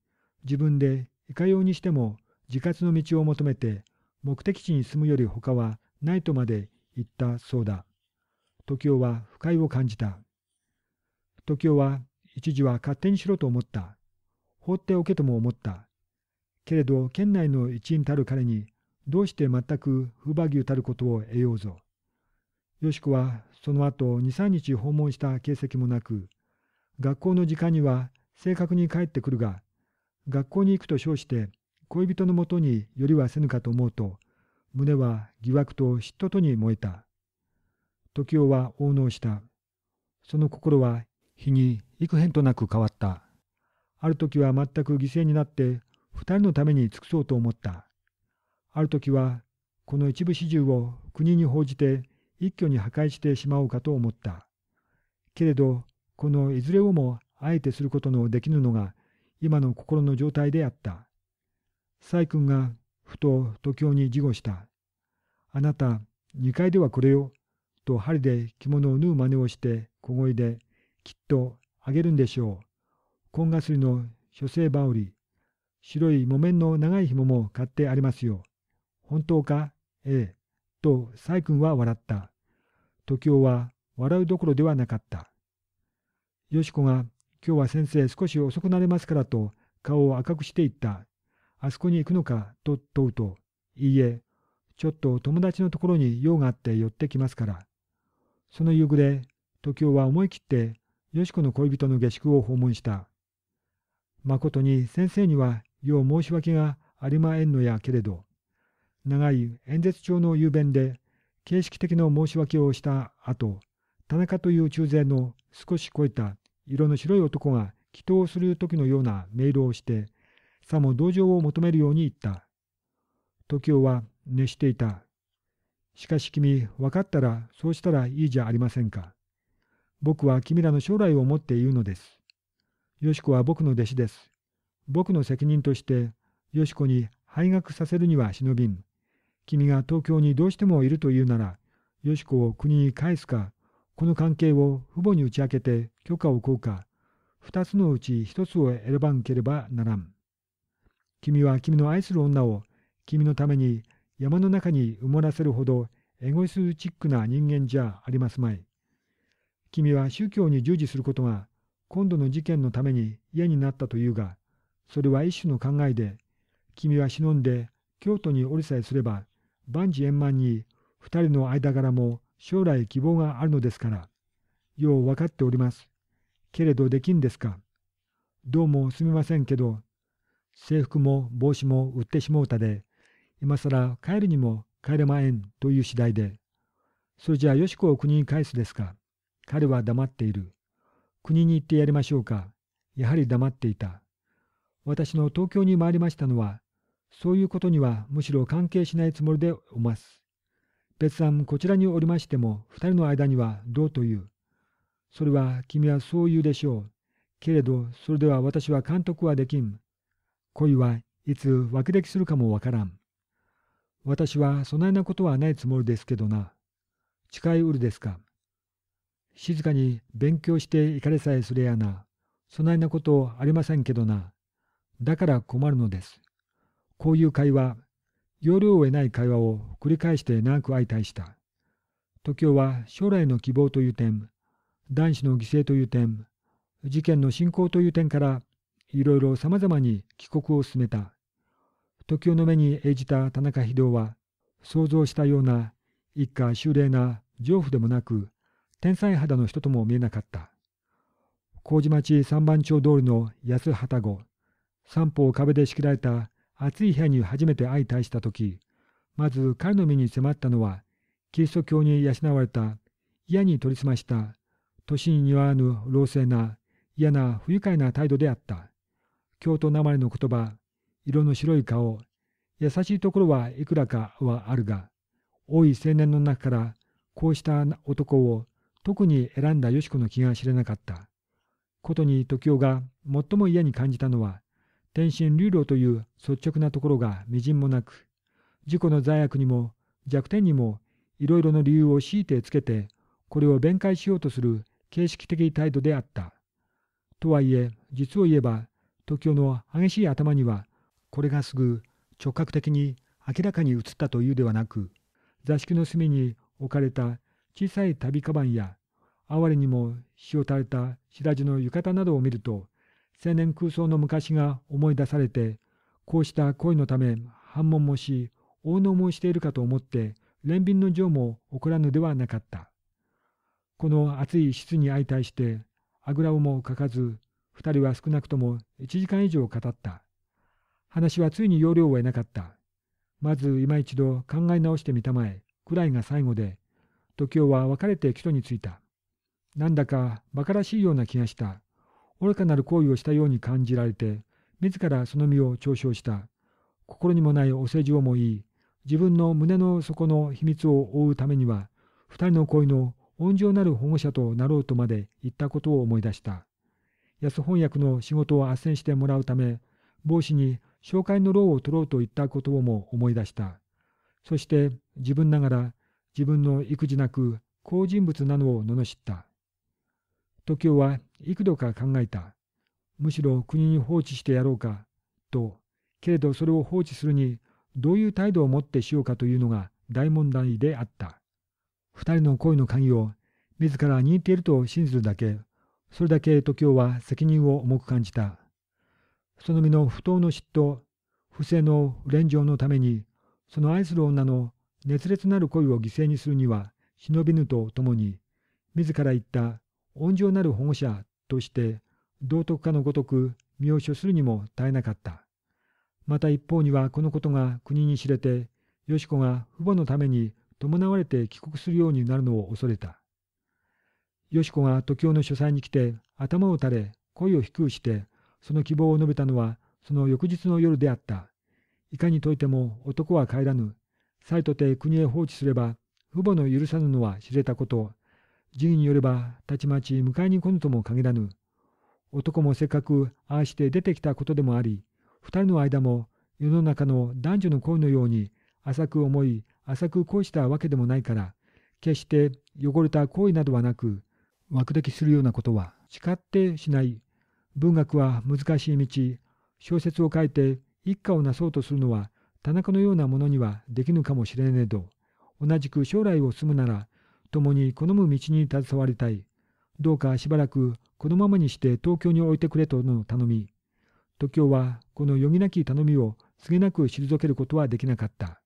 自分でいかようにしても自活の道を求めて、目的地に住むより他はないとまで言ったそうだ。時雄は不快を感じた。時雄は一時は勝手にしろと思った。放っておけとも思った。けれど、県内の一員たる彼に、どうして全く不馬牛たることを得ようぞ。よしこはその後二三日訪問した形跡もなく、学校の時間には正確に帰ってくるが、学校に行くと称して恋人のもとによりはせぬかと思うと、胸は疑惑と嫉妬とに燃えた。時雄は応能した。その心は日に幾変となく変わった。ある時は全く犠牲になって二人のために尽くそうと思った。ある時はこの一部始終を国に報じて一挙に破壊してしまおうかと思った。けれどこのいずれをもあえてすることのできぬのが今の心の状態であった。細君がふと時京に事後した。あなた2階ではこれを。と針で着物を縫う真似をして小声できっとあげるんでしょう。紺がすりの書生羽織白い木綿の長い紐も買ってありますよ。本当かええ。と、細君は笑った。時雄は笑うどころではなかった。よしこが、今日は先生少し遅くなれますからと、顔を赤くしていった。あそこに行くのかと問うと、いいえ、ちょっと友達のところに用があって寄ってきますから。その夕暮れ、時雄は思い切って、よしこの恋人の下宿を訪問した。まことに先生にはよう申し訳がありまえんのやけれど、長い演説中の雄弁で形式的な申し訳をした後、田中という中勢の少し超えた色の白い男が祈祷する時のようなメールをして、さも同情を求めるように言った。時雄は熱していた。しかし君、分かったらそうしたらいいじゃありませんか。僕は君らの将来を思って言うのです。よしこは僕の弟子です。僕の責任として、よしこに敗学させるには忍びん。君が東京にどうしてもいるというなら、よしこを国に返すか、この関係を父母に打ち明けて許可を請うか、二つのうち一つを選ばんければならん。君は君の愛する女を君のために山の中に埋もらせるほどエゴイスチックな人間じゃありますまい。君は宗教に従事することが今度の事件のために嫌になったというが、それは一種の考えで、君は忍んで京都におりさえすれば万事円満に二人の間柄も将来希望があるのですから、よう分かっております。けれどできんですか。どうもすみませんけど、制服も帽子も売ってしもうたで、今更帰るにも帰れまえんという次第で、それじゃあよしこを国に返すですか。彼は黙っている。国に行ってやりましょうか。やはり黙っていた。私の東京に参りましたのは、そういうことにはむしろ関係しないつもりでおます。別さん、こちらにおりましても、二人の間にはどうという。それは君はそう言うでしょう。けれど、それでは私は監督はできん。恋はいつ湧き出来するかもわからん。私はそないなことはないつもりですけどな。誓いうるですか。静かに勉強していかれさえすれやな。そないなことありませんけどな。だから困るのです。こういう会話、要領を得ない会話を繰り返して長く相対した。時雄は将来の希望という点、男子の犠牲という点、事件の進行という点から、いろいろ様々に帰国を進めた。時雄の目に映じた田中秀夫は、想像したような一家秀麗な丈婦でもなく、天才肌の人とも見えなかった。麹町三番町通りの安旗後、三方壁で仕切られた暑い部屋に初めて相対した時まず彼の目に迫ったのはキリスト教に養われた嫌に取りすました年に似合わぬ老成な嫌な不愉快な態度であった京都生まの言葉色の白い顔優しいところはいくらかはあるが多い青年の中からこうした男を特に選んだよし子の気が知れなかった。ことに時男が最も嫌に感じたのは天真流動という率直なところが微塵もなく、自己の罪悪にも弱点にもいろいろの理由を強いてつけて、これを弁解しようとする形式的態度であった。とはいえ、実を言えば、時雄の激しい頭には、これがすぐ直角的に明らかに映ったというではなく、座敷の隅に置かれた小さい旅カバンや、哀れにもしおたれた白地の浴衣などを見ると、青年空想の昔が思い出されて、こうした恋のため反問もし、大のもしているかと思って、憐憫の情も起こらぬではなかった。この熱い質に相対して、あぐらをもかかず、二人は少なくとも一時間以上語った。話はついに要領を得なかった。まず今一度考え直してみたまえ、くらいが最後で、時計は別れて基礎に着いた。なんだか馬鹿らしいような気がした。愚かなる行為をしたように感じられて、自らその身を嘲笑した。心にもないお世辞をも言い、自分の胸の底の秘密を覆うためには、二人の恋の温情なる保護者となろうとまで言ったことを思い出した。安翻訳の仕事を斡旋してもらうため、帽子に紹介の労を取ろうと言ったことをも思い出した。そして自分ながら自分の育児なく好人物なのを罵った。時雄は幾度か考えた。むしろ国に放置してやろうか、と。けれどそれを放置するに、どういう態度を持ってしようかというのが大問題であった。二人の恋の鍵を自ら握っていると信ずるだけ、それだけ時雄は責任を重く感じた。その身の不当の嫉妬、不正の連情のために、その愛する女の熱烈なる恋を犠牲にするには忍びぬとともに、自ら言った温情なる保護者として道徳家のごとく身を処するにも耐えなかった。また一方にはこのことが国に知れて、よし子が父母のために伴われて帰国するようになるのを恐れた。よし子が時雄の書斎に来て頭を垂れ、声を低くして、その希望を述べたのはその翌日の夜であった。いかに解いても男は帰らぬ。さえとて国へ放置すれば、父母の許さぬのは知れたこと、順位によればたちまち迎えに来ぬとも限らぬ男もせっかくああして出てきたことでもあり2人の間も世の中の男女の恋のように浅く思い浅く恋したわけでもないから決して汚れた行為などはなく枠的するようなことは誓ってしない文学は難しい道小説を書いて一家をなそうとするのは田中のようなものにはできぬかもしれねえど同じく将来を住むなら共に好む道に携わりたい。どうかしばらくこのままにして東京に置いてくれとの頼み。時雄はこのよぎなき頼みを告げなく退けることはできなかった。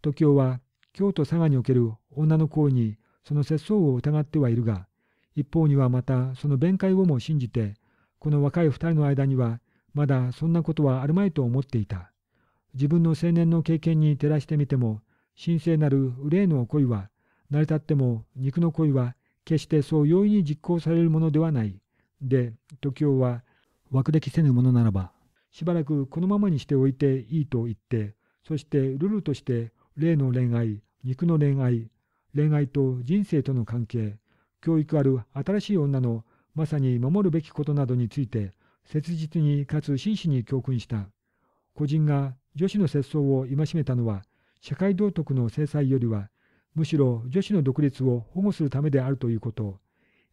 時雄は京都佐賀における女の行為にその節操を疑ってはいるが、一方にはまたその弁解をも信じて、この若い二人の間にはまだそんなことはあるまいと思っていた。自分の青年の経験に照らしてみても、神聖なる憂いの恋は成り立っても肉の恋は決してそう容易に実行されるものではない。で、時雄は、枠できせぬものならば、しばらくこのままにしておいていいと言って、そしてルルとして例の恋愛、肉の恋愛、恋愛と人生との関係、教育ある新しい女のまさに守るべきことなどについて、切実にかつ真摯に教訓した。個人が女子の節操を戒めたのは、社会道徳の制裁よりはむしろ女子の独立を保護するためであるということ、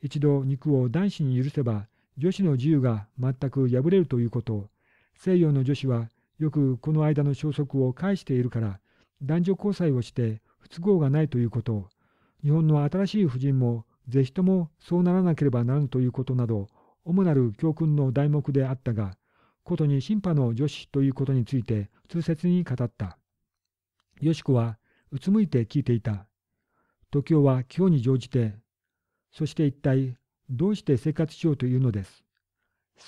一度肉を男子に許せば女子の自由が全く破れるということ、西洋の女子はよくこの間の消息を返しているから、男女交際をして不都合がないということ、日本の新しい婦人もぜひともそうならなければならぬということなど、主なる教訓の題目であったが、ことに審判の女子ということについて通説に語った。よしこはうつむいて聞いていた。時雄は今日に乗じて、そして一体どうして生活しようというのです。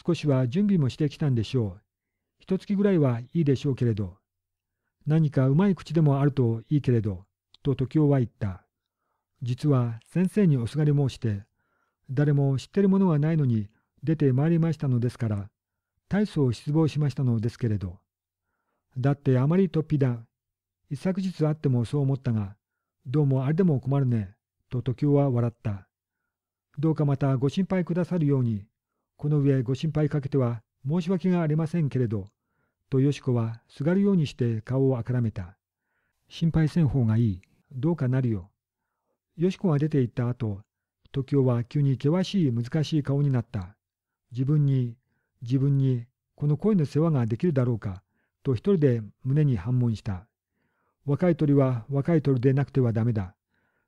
少しは準備もしてきたんでしょう。一月ぐらいはいいでしょうけれど。何かうまい口でもあるといいけれど、と時雄は言った。実は先生におすがり申して、誰も知ってるものはないのに出てまいりましたのですから、大層失望しましたのですけれど。だってあまり突飛だ、一昨日あってもそう思ったが、どうもあれでも困るね、と時雄は笑った。どうかまたご心配くださるように、この上ご心配かけては申し訳がありませんけれど、とよしこはすがるようにして顔をあからめた。心配せん方がいい。どうかなるよ。よしこが出て行った後、時雄は急に険しい難しい顔になった。自分に、自分に、この声の世話ができるだろうか、と一人で胸に反問した。若い鳥は若い鳥でなくてはダメだ。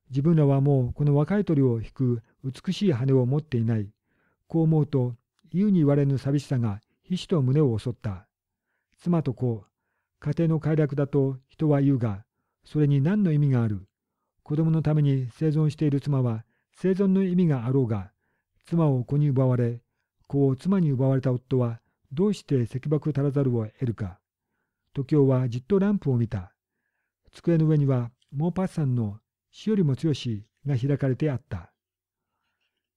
自分らはもうこの若い鳥を引く美しい羽を持っていない。こう思うと、言うに言われぬ寂しさがひしと胸を襲った。妻と子、家庭の快楽だと人は言うが、それに何の意味がある。子供のために生存している妻は生存の意味があろうが、妻を子に奪われ、子を妻に奪われた夫はどうして石爆足らざるを得るか。時雄はじっとランプを見た。机の上にはモーパッサンの死よりも強しが開かれてあった。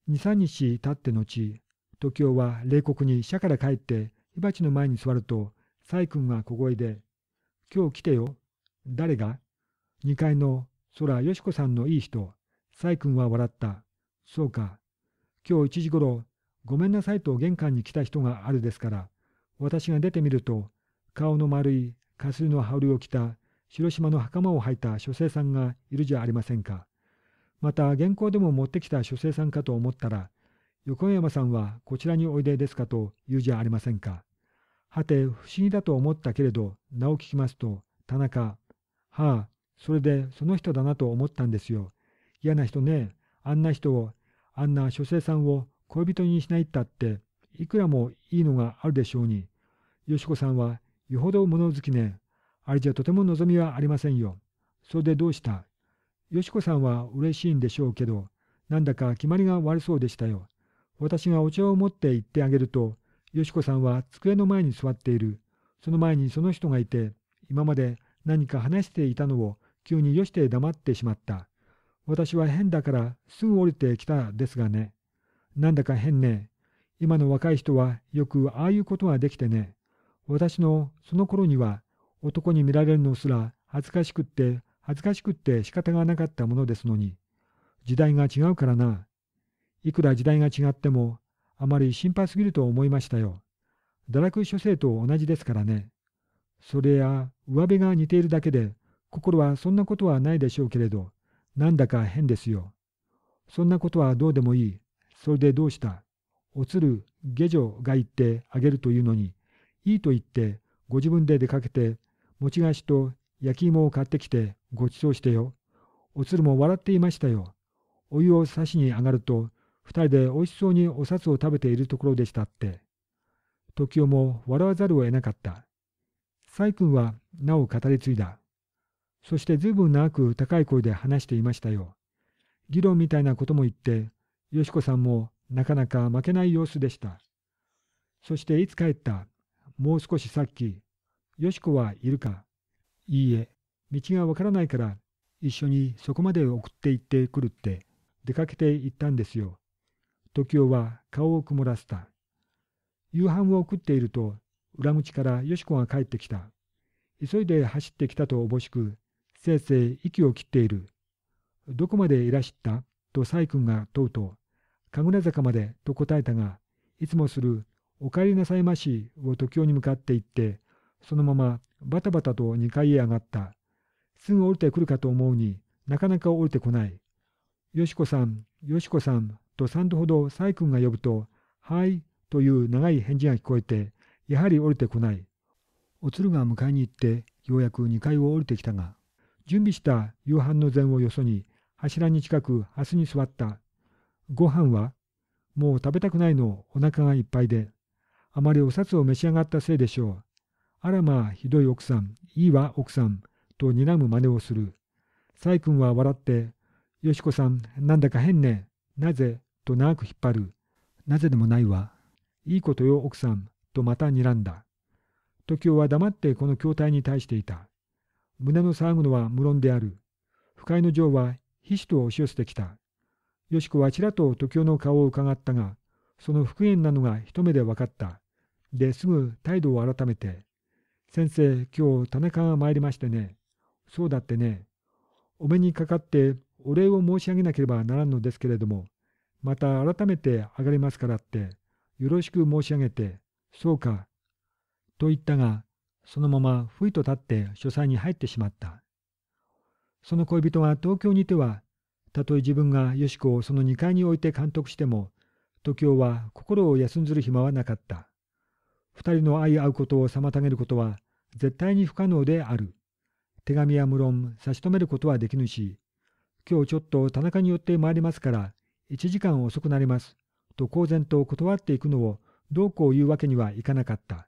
二三日経って後、時雄は冷酷に社から帰って火鉢の前に座ると、細君が小声で、今日来てよ。誰が二階の空よしこさんのいい人。細君は笑った。そうか。今日一時ごろ、ごめんなさいと玄関に来た人があるですから、私が出てみると、顔の丸い、かすりの羽織を着た広島の袴を履いた書生さんがいるじゃありませんか。また原稿でも持ってきた書生さんかと思ったら、横山さんはこちらにおいでですかと言うじゃありませんか。はて不思議だと思ったけれど、名を聞きますと、田中、はあ、それでその人だなと思ったんですよ。嫌な人ね、あんな人を、あんな書生さんを恋人にしないったって、いくらもいいのがあるでしょうに。よしこさんは、よほど物好きね。あれじゃとても望みはありませんよ。それでどうしたよしこさんは嬉しいんでしょうけど、なんだか決まりが悪そうでしたよ。私がお茶を持って行ってあげると、よしこさんは机の前に座っている。その前にその人がいて、今まで何か話していたのを急によして黙ってしまった。私は変だからすぐ降りてきたですがね。なんだか変ね。今の若い人はよくああいうことができてね。私のその頃には男に見られるのすら恥ずかしくって恥ずかしくって仕方がなかったものですのに時代が違うからないくら時代が違ってもあまり心配すぎると思いましたよ堕落諸生と同じですからねそれや上辺が似ているだけで心はそんなことはないでしょうけれどなんだか変ですよそんなことはどうでもいいそれでどうしたおつる下女が言ってあげるというのにいいと言ってご自分で出かけて餅菓子と焼き芋を買ってきてごちそうしてよ。おつるも笑っていましたよ。お湯を差しに上がると、二人でおいしそうにお札を食べているところでしたって。時代も笑わざるを得なかった。細君はなお語り継いだ。そしてずいぶん長く高い声で話していましたよ。議論みたいなことも言って、よしこさんもなかなか負けない様子でした。そしていつ帰ったもう少しさっき、よしこはいるかいいえ、道がわからないから、一緒にそこまで送って行ってくるって、出かけて行ったんですよ。時雄は顔を曇らせた。夕飯を食っていると、裏口からよしこが帰ってきた。急いで走ってきたとおぼしく、せいせい息を切っている。どこまでいらしたとサ君が問うと、神楽坂までと答えたが、いつもする、お帰りなさいましを時雄に向かって行って、そのままバタバタと2階へ上がった。すぐ降りてくるかと思うになかなか降りてこない。よしこさん、よしこさんと3度ほど崔君が呼ぶと、はいという長い返事が聞こえて、やはり降りてこない。おつるが迎えに行って、ようやく2階を降りてきたが、準備した夕飯の膳をよそに、柱に近くハスに座った。ご飯はもう食べたくないのお腹がいっぱいで、あまりお札を召し上がったせいでしょう。あらまあ、ひどい奥さん、いいわ、奥さん、と睨む真似をする。細君は笑って、よしこさん、なんだか変ね。なぜと長く引っ張る。なぜでもないわ。いいことよ、奥さん、とまた睨んだ。時雄は黙ってこの筐体に対していた。胸の騒ぐのは無論である。不快の情はひしと押し寄せてきた。よしこはちらと時雄の顔を伺ったが、その復縁なのが一目で分かった。で、すぐ態度を改めて、先生、今日田中が参りましてね、そうだってね、お目にかかってお礼を申し上げなければならんのですけれども、また改めて上がりますからって、よろしく申し上げて、そうか、と言ったが、そのままふいと立って書斎に入ってしまった。その恋人は東京にいては、たとえ自分がよしこをその2階に置いて監督しても、時雄は心を休んずる暇はなかった。二人の相合うことを妨げることは絶対に不可能である。手紙は無論差し止めることはできぬし、今日ちょっと田中に寄って参りますから、1時間遅くなります。と公然と断っていくのをどうこう言うわけにはいかなかった。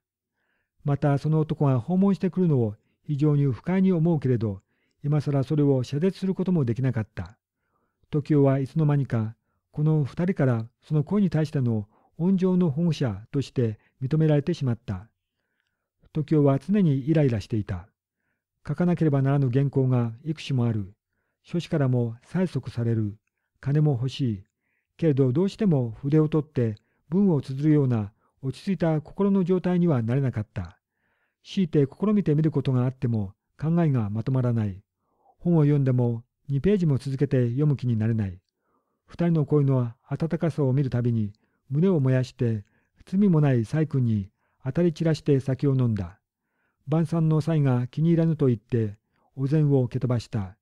またその男が訪問してくるのを非常に不快に思うけれど、今更それを謝絶することもできなかった。時代はいつの間にか、この二人からその恋に対しての温情の保護者として認められてしまった。時男は常にイライラしていた。書かなければならぬ原稿がいくしもある。書士からも催促される。金も欲しい。けれどどうしても筆を取って文を綴るような落ち着いた心の状態にはなれなかった。強いて試みてみることがあっても考えがまとまらない。本を読んでも2ページも続けて読む気になれない。二人の恋の温かさを見るたびに胸を燃やして罪もない細君に当たり散らして酒を飲んだ。晩餐の際が気に入らぬと言って、お膳を蹴飛ばした。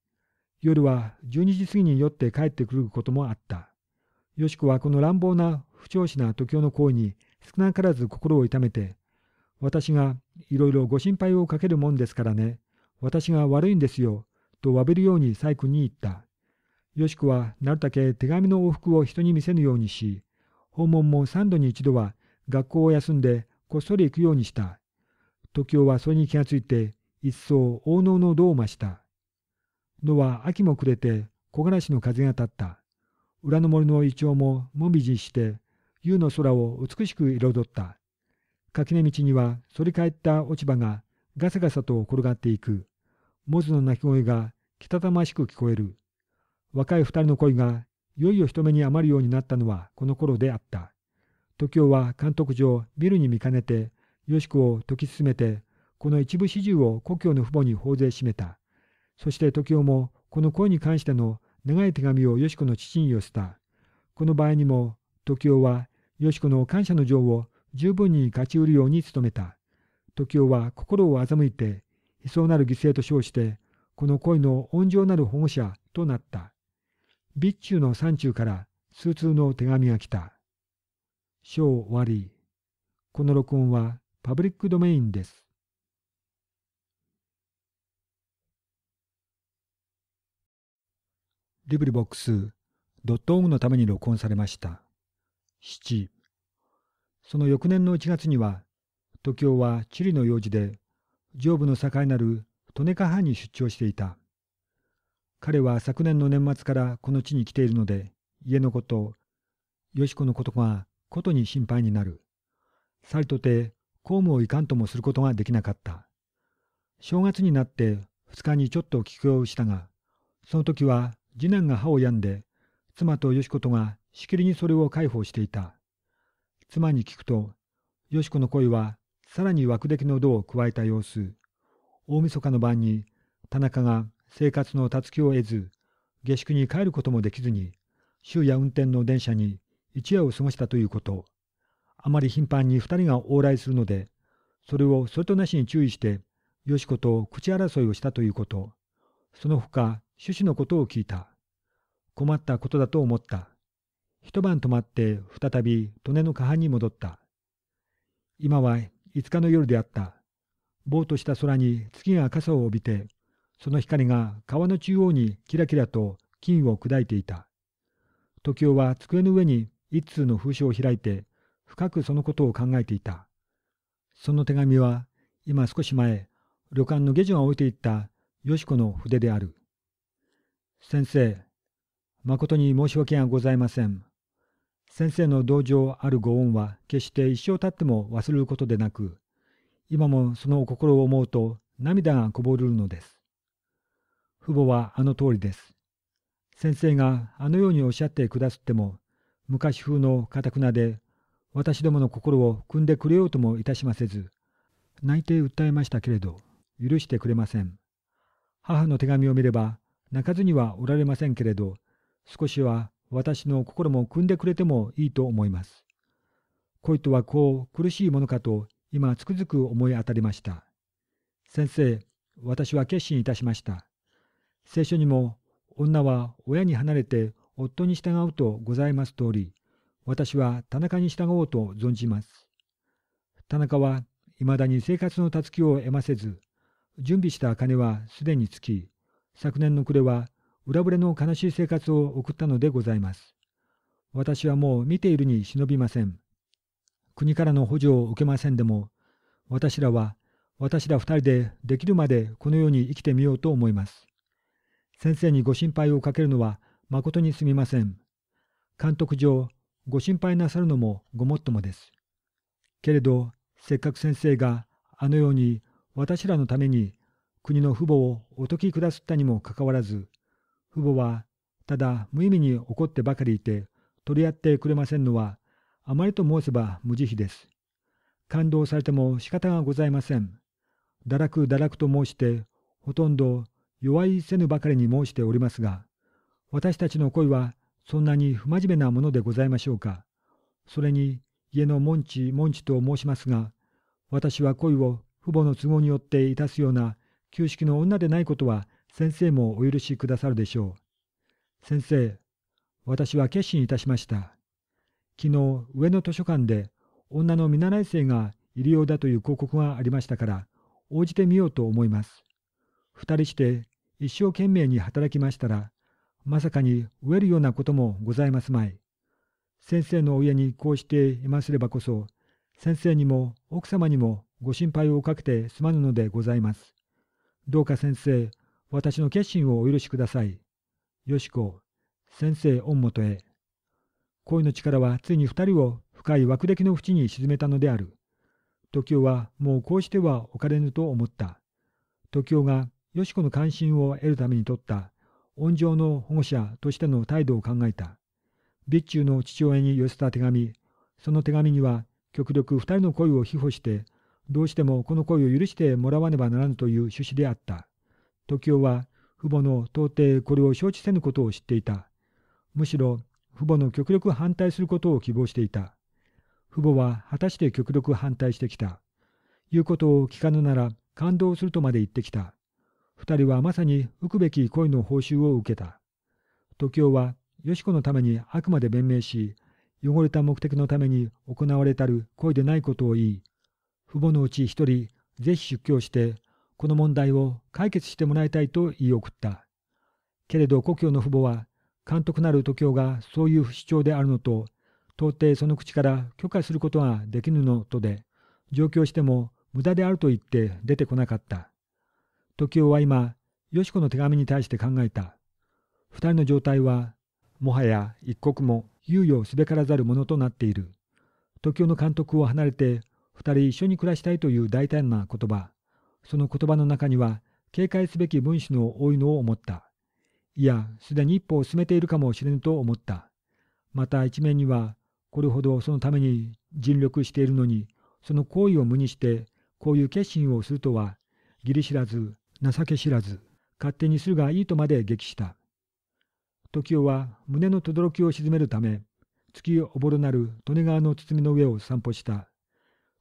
夜は12時過ぎに酔って帰ってくることもあった。よしこはこの乱暴な不調子な時雄の行為に少なからず心を痛めて、私がいろいろご心配をかけるもんですからね、私が悪いんですよ、と詫びるように細工に言った。よしこはなるたけ手紙の往復を人に見せぬようにし、訪問も三度に一度は学校を休んでこっそり行くようにした。時雄はそれに気がついて、一層大能の度を増した。野は秋も暮れて、木枯らしの風が立った。裏の森のイチョウももみじして、夕の空を美しく彩った。垣根道には、反り返った落ち葉が、ガサガサと転がっていく。モズの鳴き声が、きたたましく聞こえる。若い二人の恋が、いよいよ人目に余るようになったのはこの頃であった。時雄は監督上ビルに見かねて、よしこを解き進めて、この一部始終を故郷の父母に放税しめた。そして時雄も、この恋に関しての長い手紙をよしこの父に寄せた。この場合にも、時雄は、よしこの感謝の情を十分に勝ち得るように努めた。時雄は心を欺いて、悲壮なる犠牲と称して、この恋の温情なる保護者となった。備中の山中から数通の手紙が来た。章終わり。この録音はパブリックドメインです。リブリボックス、ドットオムのために録音されました。その翌年の1月には、時京は地理の用事で、上部の境なる利根川藩に出張していた。彼は昨年の年末からこの地に来ているので、家のこと、よしこのことがことに心配になる。さりとて、公務をいかんともすることができなかった。正月になって2日にちょっと帰郷をしたが、その時は次男が歯を病んで、妻とよしことがしきりにそれを介抱していた。妻に聞くと、よしこの恋はさらに枠出の度を加えた様子。大晦日の晩に田中が生活のたつきを得ず、下宿に帰ることもできずに、昼夜運転の電車に一夜を過ごしたということ、あまり頻繁に二人が往来するので、それをそれとなしに注意して、よしこと口争いをしたということ、その他趣旨のことを聞いた。困ったことだと思った。一晩泊まって再び利根の下半に戻った。今は5日の夜であった。ぼーとした空に月が傘を帯びて、その光が川の中央にキラキラと金を砕いていた。時雄は机の上に一通の封書を開いて、深くそのことを考えていた。その手紙は、今少し前、旅館の下女が置いていったよしこの筆である。先生、誠に申し訳がございません。先生の同情あるご恩は決して一生たっても忘れることでなく、今もそのお心を思うと涙がこぼれるのです。父母はあの通りです。先生があのようにおっしゃってくだすっても、昔風のかたくなで、私どもの心を汲んでくれようともいたしませず、泣いて訴えましたけれど、許してくれません。母の手紙を見れば、泣かずにはおられませんけれど、少しは私の心も汲んでくれてもいいと思います。恋とはこう苦しいものかと、今つくづく思い当たりました。先生、私は決心いたしました。聖書にも、女は親に離れて夫に従うとございます通り、私は田中に従おうと存じます。田中はいまだに生活のたつきを得ませず、準備した金はすでに尽き、昨年の暮れは裏ぶれの悲しい生活を送ったのでございます。私はもう見ているに忍びません。国からの補助を受けませんでも、私らは私ら二人でできるまでこのように生きてみようと思います。先生にご心配をかけるのは誠にすみません。監督上、ご心配なさるのもごもっともです。けれど、せっかく先生があのように私らのために国の父母をお解き下すったにもかかわらず、父母はただ無意味に怒ってばかりいて取り合ってくれませんのは、あまりと申せば無慈悲です。感動されても仕方がございません。堕落堕落と申して、ほとんど弱いせぬばかりに申しておりますが、私たちの恋はそんなに不真面目なものでございましょうか。それに家の門地門地と申しますが、私は恋を父母の都合によっていたすような旧式の女でないことは先生もお許しくださるでしょう。先生、私は決心いたしました。昨日、上野図書館で女の見習い生がいるようだという広告がありましたから、応じてみようと思います。二人して一生懸命に働きましたら、まさかに飢えるようなこともございますまい。先生のお家にこうしていますればこそ、先生にも奥様にもご心配をかけてすまぬのでございます。どうか先生、私の決心をお許しください。よしこ、先生御元へ。恋の力はついに二人を深い枠歴の淵に沈めたのである。時男はもうこうしてはおかれぬと思った。時男がよしこの関心を得るために取った温情の保護者としての態度を考えた。備中の父親に寄せた手紙、その手紙には、極力二人の恋を庇護して、どうしてもこの恋を許してもらわねばならぬという趣旨であった。時雄は、父母の到底これを承知せぬことを知っていた。むしろ、父母の極力反対することを希望していた。父母は果たして極力反対してきた。言うことを聞かぬなら感動するとまで言ってきた。人はまさに浮くべき恋の報酬を受けた。時雄は、よしこのためにあくまで弁明し、汚れた目的のために行われたる恋でないことを言い、父母のうち一人、ぜひ出教して、この問題を解決してもらいたいと言い送った。けれど故郷の父母は、監督なる時雄がそういう主張であるのと、到底その口から許可することができぬのとで、上京しても無駄であると言って出てこなかった。時雄は今、よしこの手紙に対して考えた。二人の状態は、もはや一刻も猶予すべからざるものとなっている。時雄の監督を離れて、二人一緒に暮らしたいという大胆な言葉。その言葉の中には、警戒すべき分子の多いのを思った。いや、すでに一歩を進めているかもしれぬと思った。また一面には、これほどそのために尽力しているのに、その行為を無にして、こういう決心をするとは、義理知らず、情け知らず、勝手にするがいいとまで激した。時雄は胸の轟を鎮めるため、月おぼろなる利根川の堤の上を散歩した。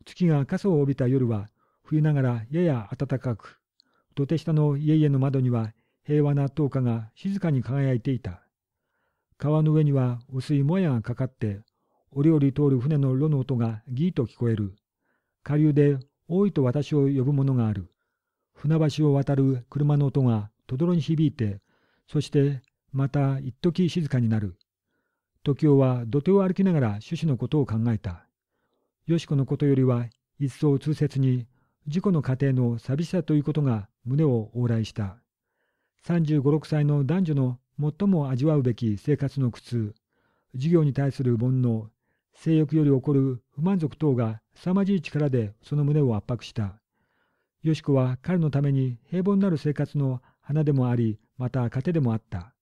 月が傘を帯びた夜は、冬ながらやや暖かく、土手下の家々の窓には平和な灯火が静かに輝いていた。川の上には薄いもやがかかって、お料理通る船の炉の音がギーと聞こえる。下流で、多いと私を呼ぶものがある。船橋を渡る車の音がとどろに響いて、そしてまた一時静かになる。時雄は土手を歩きながら趣旨のことを考えた。よしこのことよりは一層痛切に事故の過程の寂しさということが胸を往来した。35、6歳の男女の最も味わうべき生活の苦痛、事業に対する煩悩、性欲より起こる不満足等が凄まじい力でその胸を圧迫した。よしこは彼のために平凡なる生活の花でもあり、また糧でもあった。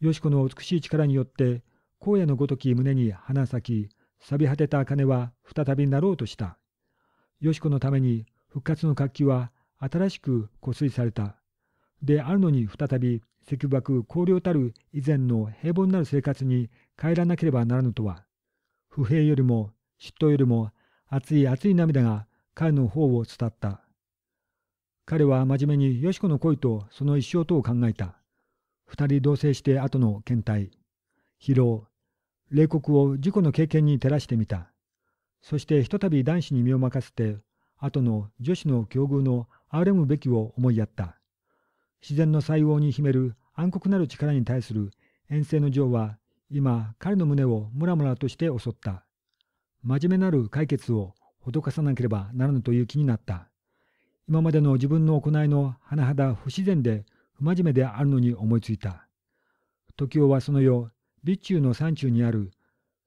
よしこの美しい力によって、荒野のごとき胸に花咲き、錆び果てた金は再びなろうとした。よしこのために復活の活気は新しく湖水された。であるのに再び石爆荒涼たる以前の平凡なる生活に帰らなければならぬとは。不平よりも嫉妬よりも熱い熱い涙が彼の方を伝った。彼は真面目によしこの恋とその一生とを考えた。二人同棲して後の検体、疲労、冷酷を自己の経験に照らしてみた。そしてひとたび男子に身を任せて、後の女子の境遇の憐れむべきを思いやった。自然の細胞に秘める暗黒なる力に対する遠征の情は、今彼の胸をムラムラとして襲った。真面目なる解決を施さなければならぬという気になった。今までの自分の行いの甚だ不自然で不真面目であるのに思いついた。時雄はその夜、備中の山中にある、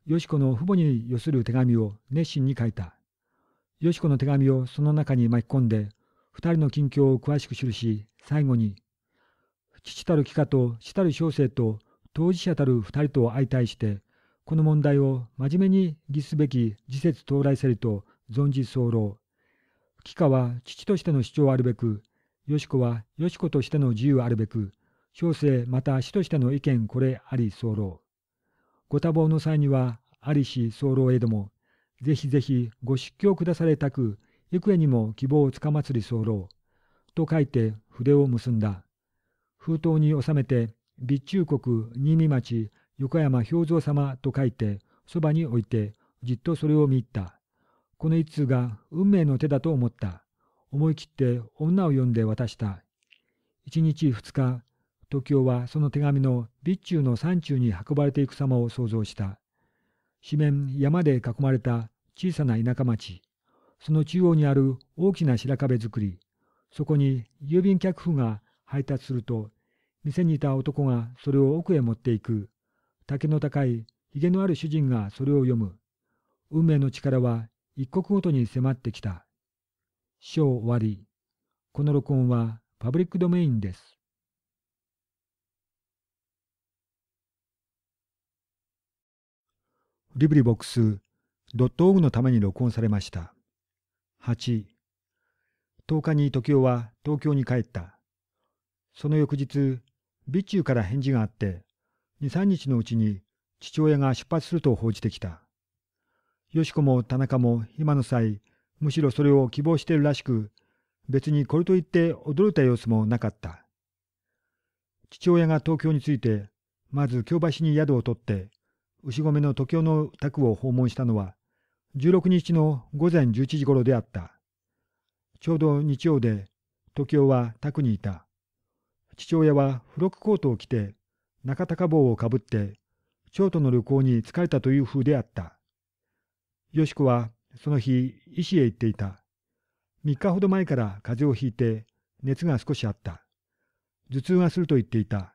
よしこの父母に寄する手紙を熱心に書いた。よしこの手紙をその中に巻き込んで、二人の近況を詳しく記し、最後に、父たる帰化と死たる小生と当事者たる二人と相対して、この問題を真面目に議すべき時節到来せりと存じ候。貴下は父としての主張あるべく、よしこはよしことしての自由あるべく、小生また死としての意見これあり候。ご多忙の際には、ありし候へども、ぜひぜひご出家を下されたく、幾重にも希望をつかまつり候。と書いて筆を結んだ。封筒に収めて、備中国新見町横山氷蔵様と書いて、そばに置いて、じっとそれを見入った。この一通が運命の手だと思った。思い切って女を呼んで渡した。一日二日、時京はその手紙の備中の山中に運ばれていく様を想像した。四面山で囲まれた小さな田舎町。その中央にある大きな白壁作り。そこに郵便客夫が配達すると、店にいた男がそれを奥へ持っていく。竹の高い、ひげのある主人がそれを読む。運命の力は一刻ごとに迫ってきた。章終わり。この録音はパブリックドメインです。リブリボックス .org のために録音されました。8。1日に時雄は東京に帰った。その翌日、備中から返事があって、2、3日のうちに父親が出発すると報じてきた。よしこも田中も今の際、むしろそれを希望しているらしく、別にこれといって驚いた様子もなかった。父親が東京について、まず京橋に宿を取って、牛込の時雄の宅を訪問したのは、16日の午前11時頃であった。ちょうど日曜で、時雄は宅にいた。父親は付録コートを着て、中高帽をかぶって、京都の旅行に疲れたという風であった。よしこはその日、医師へ行っていた。3日ほど前から風邪をひいて、熱が少しあった。頭痛がすると言っていた。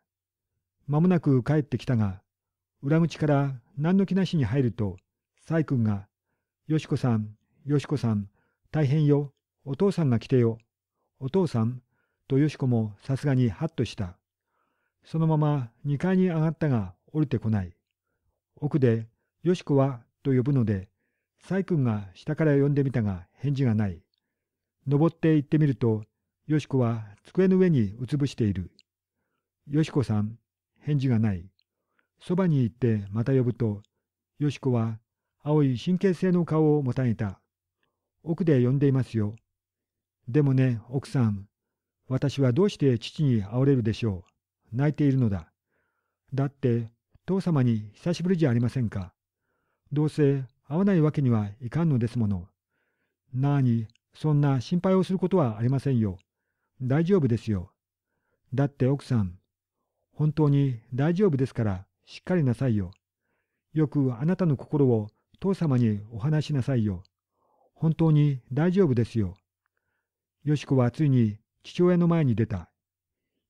間もなく帰ってきたが、裏口から何の気なしに入ると、細君が、よしこさん、よしこさん、大変よ、お父さんが来てよ、お父さん、とよしこもさすがにハッとした。そのまま2階に上がったが降りてこない。奥で、よしこは、と呼ぶので、細君が下から呼んでみたが返事がない。登って行ってみると、よしこは机の上にうつぶしている。よしこさん、返事がない。そばに行ってまた呼ぶと、よしこは青い神経性の顔をもたげた。奥で呼んでいますよ。でもね、奥さん、私はどうして父に煽われるでしょう。泣いているのだ。だって、父様に久しぶりじゃありませんか。どうせ会わないわけにはいかんのですもの。なあに、そんな心配をすることはありませんよ。大丈夫ですよ。だって奥さん、本当に大丈夫ですからしっかりなさいよ。よくあなたの心を父様にお話しなさいよ。本当に大丈夫ですよ。よしこはついに父親の前に出た。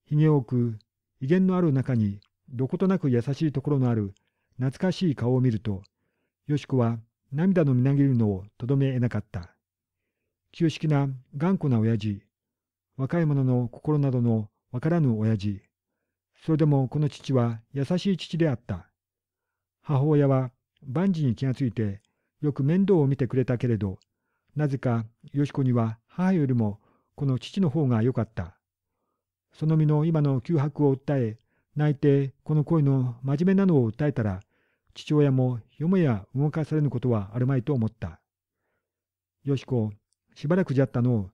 ひげを置く、威厳のある中に、どことなく優しいところのある、懐かしい顔を見ると、よしこは涙のみなぎるのをとどめえなかった。旧式な頑固な親父、若い者の心などのわからぬ親父。それでもこの父は優しい父であった。母親は万事に気がついてよく面倒を見てくれたけれど、なぜかよしこには母よりもこの父の方が良かった。その身の今の窮迫を訴え、泣いてこの恋の真面目なのを訴えたら、父親もよもや動かされぬことはあるまいと思った。よしこ、しばらくじゃったの。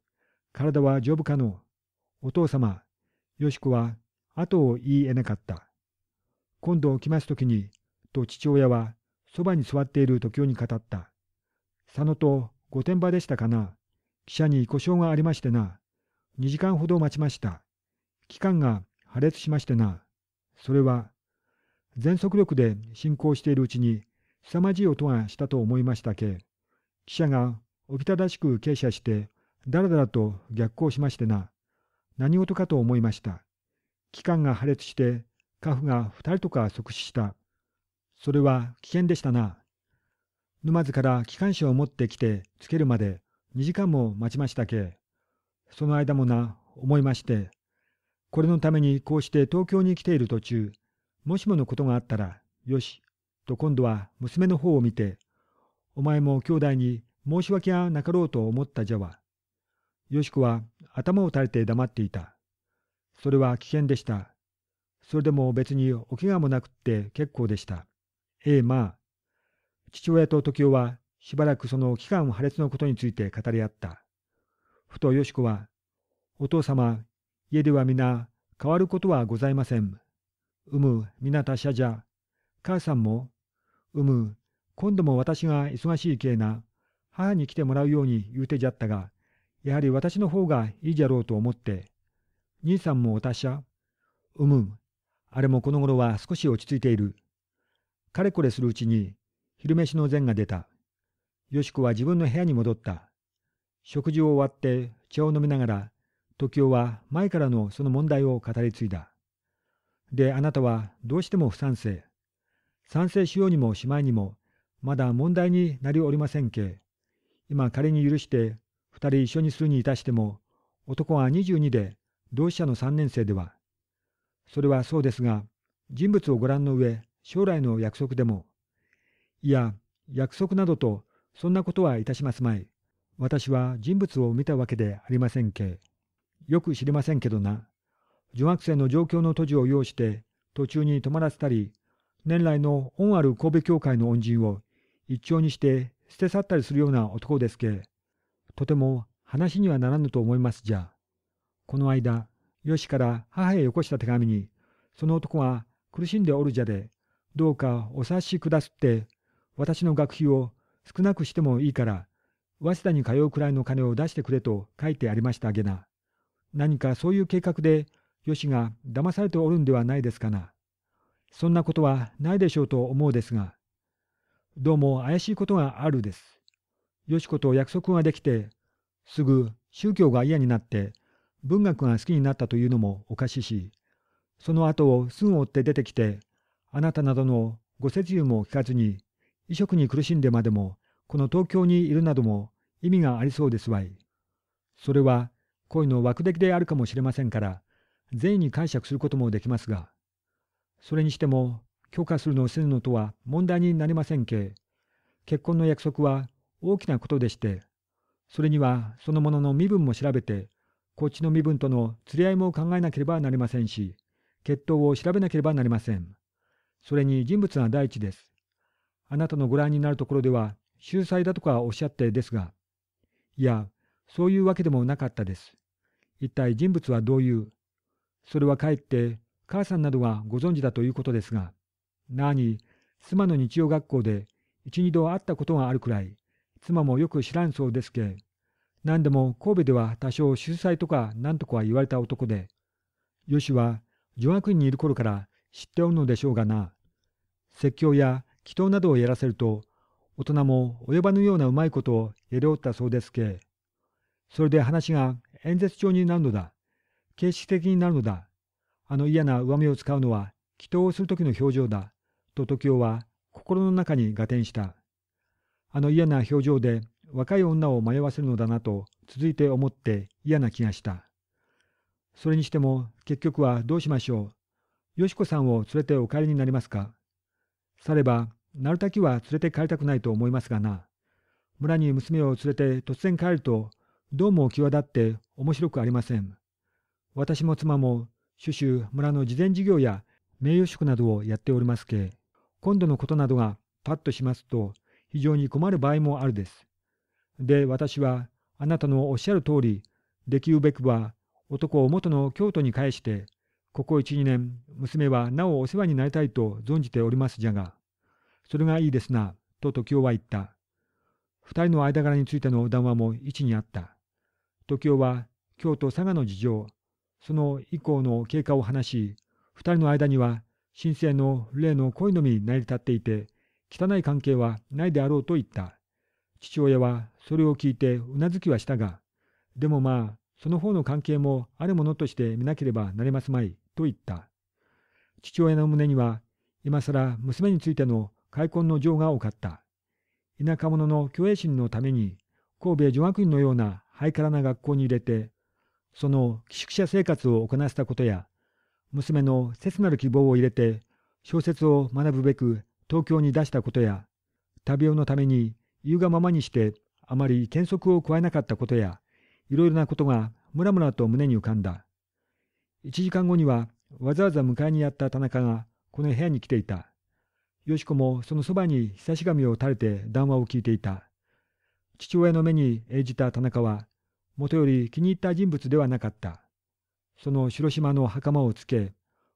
体は丈夫かの。お父様、よしこは後を言い得なかった。今度来ますときに、と父親はそばに座っている時に語った。佐野と御殿場でしたかな。汽車に故障がありましてな。2時間ほど待ちました。期間が破裂しましてな。それは、全速力で進行しているうちに凄まじい音がしたと思いましたけ記者がおびただしく傾斜してだらだらと逆行しましてな何事かと思いました機関が破裂してカフが2人とか即死したそれは危険でしたな沼津から機関車を持ってきてつけるまで2時間も待ちましたけその間もな思いましてこれのためにこうして東京に来ている途中もしものことがあったら、よし、と今度は娘の方を見て、お前も兄弟に申し訳がなかろうと思ったじゃわ。よしこは頭を垂れて黙っていた。それは危険でした。それでも別にお怪我もなくって結構でした。ええまあ。父親と時男はしばらくその期間破裂のことについて語り合った。ふとよしこは、お父様、家では皆変わることはございません。産む、みなたしゃじゃ。母さんも、産む、今度も私が忙しいけえな。母に来てもらうように言うてじゃったが、やはり私の方がいいじゃろうと思って。兄さんもお達者産む。あれもこの頃は少し落ち着いている。かれこれするうちに、昼飯の膳が出た。よしこは自分の部屋に戻った。食事を終わって茶を飲みながら、時雄は前からのその問題を語り継いだ。で、あなたはどうしても不賛成。賛成しようにもしまいにも、まだ問題になりおりませんけ。今仮に許して、二人一緒にするにいたしても、男は22で、同志社の3年生では。それはそうですが、人物をご覧の上、将来の約束でも、いや、約束などと、そんなことはいたしますまい。私は人物を見たわけでありませんけ。よく知りませんけどな。女学生の状況の途次を要して途中に泊まらせたり年来の恩ある神戸教会の恩人を一丁にして捨て去ったりするような男ですけとても話にはならぬと思いますじゃこの間よしから母へよこした手紙にその男が苦しんでおるじゃでどうかお察しくだすって私の学費を少なくしてもいいから早稲田に通うくらいの金を出してくれと書いてありましたあげな何かそういう計画でよしが騙されておるんではないですかな。そんなことはないでしょうと思うですが、どうも怪しいことがあるです。よしこと約束ができて、すぐ宗教が嫌になって文学が好きになったというのもおかしいし、その後をすぐ追って出てきて、あなたなどのご説明も聞かずに、衣食に苦しんでまでも、この東京にいるなども意味がありそうですわい。それは恋の枠的であるかもしれませんから、善意に解釈することもできますが、それにしても、許可するのをせぬのとは問題になりませんけ、結婚の約束は大きなことでして、それにはそのものの身分も調べて、こっちの身分との釣り合いも考えなければなりませんし、血統を調べなければなりません。それに人物が第一です。あなたのご覧になるところでは、秀才だとかおっしゃってですが、いや、そういうわけでもなかったです。一体人物はどういう、それはかえって母さんなどがご存知だということですが、なあに、妻の日曜学校で一二度会ったことがあるくらい、妻もよく知らんそうですけ、何でも神戸では多少秀才とか何とか言われた男で、よしは女学院にいる頃から知っておるのでしょうがな、説教や祈祷などをやらせると、大人も及ばぬようなうまいことをやりおったそうですけ、それで話が演説帳になるのだ。形式的になるのだ。あの嫌な上目を使うのは、祈祷をする時の表情だ。と時雄は心の中に合点した。あの嫌な表情で若い女を迷わせるのだなと続いて思って嫌な気がした。それにしても結局はどうしましょう。よしこさんを連れてお帰りになりますか。されば、なるたきは連れて帰りたくないと思いますがな。村に娘を連れて突然帰ると、どうも際立って面白くありません。私も妻も、主州村の慈善事業や名誉職などをやっておりますけ、今度のことなどがパッとしますと、非常に困る場合もあるです。で、私は、あなたのおっしゃる通り、できるべくは、男を元の京都に返して、ここ一、二年、娘はなおお世話になりたいと存じておりますじゃが、それがいいですな、と時雄は言った。二人の間柄についての談話も一にあった。時雄は、京都佐賀の事情、その以降の経過を話し、2人の間には、神聖の例の恋のみ成り立っていて、汚い関係はないであろうと言った。父親はそれを聞いてうなずきはしたが、でもまあ、その方の関係もあるものとして見なければなれますまい、と言った。父親の胸には、今更娘についての開墾の情が多かった。田舎者の虚栄心のために、神戸女学院のようなハイカラな学校に入れて、その寄宿舎生活を行わせたことや、娘の切なる希望を入れて小説を学ぶべく東京に出したことや、旅用のために言うがままにしてあまり転職を加えなかったことや、いろいろなことがムラムラと胸に浮かんだ。一時間後にはわざわざ迎えにやった田中がこの部屋に来ていた。よしこもそのそばに久し紙を垂れて談話を聞いていた。父親の目に映じた田中は、もとより気に入った人物ではなかった。その広島の袴をつけ、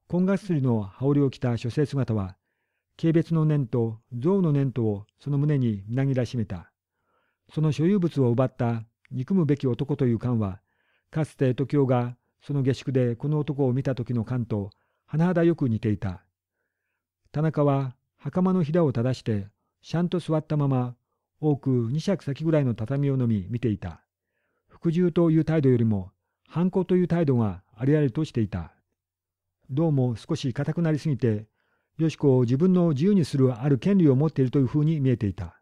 紺がすりの羽織を着た書生姿は、軽蔑の念と憎悪の念とをその胸にみなぎらしめた。その所有物を奪った憎むべき男という感は、かつて時雄がその下宿でこの男を見た時の感と、甚だよく似ていた。田中は袴のひだを正して、しゃんと座ったまま、多く二尺先ぐらいの畳を飲み見ていた。服従という態度よりも反抗という態度がありありとしていた。どうも少し硬くなりすぎて、よしこを自分の自由にするある権利を持っているというふうに見えていた。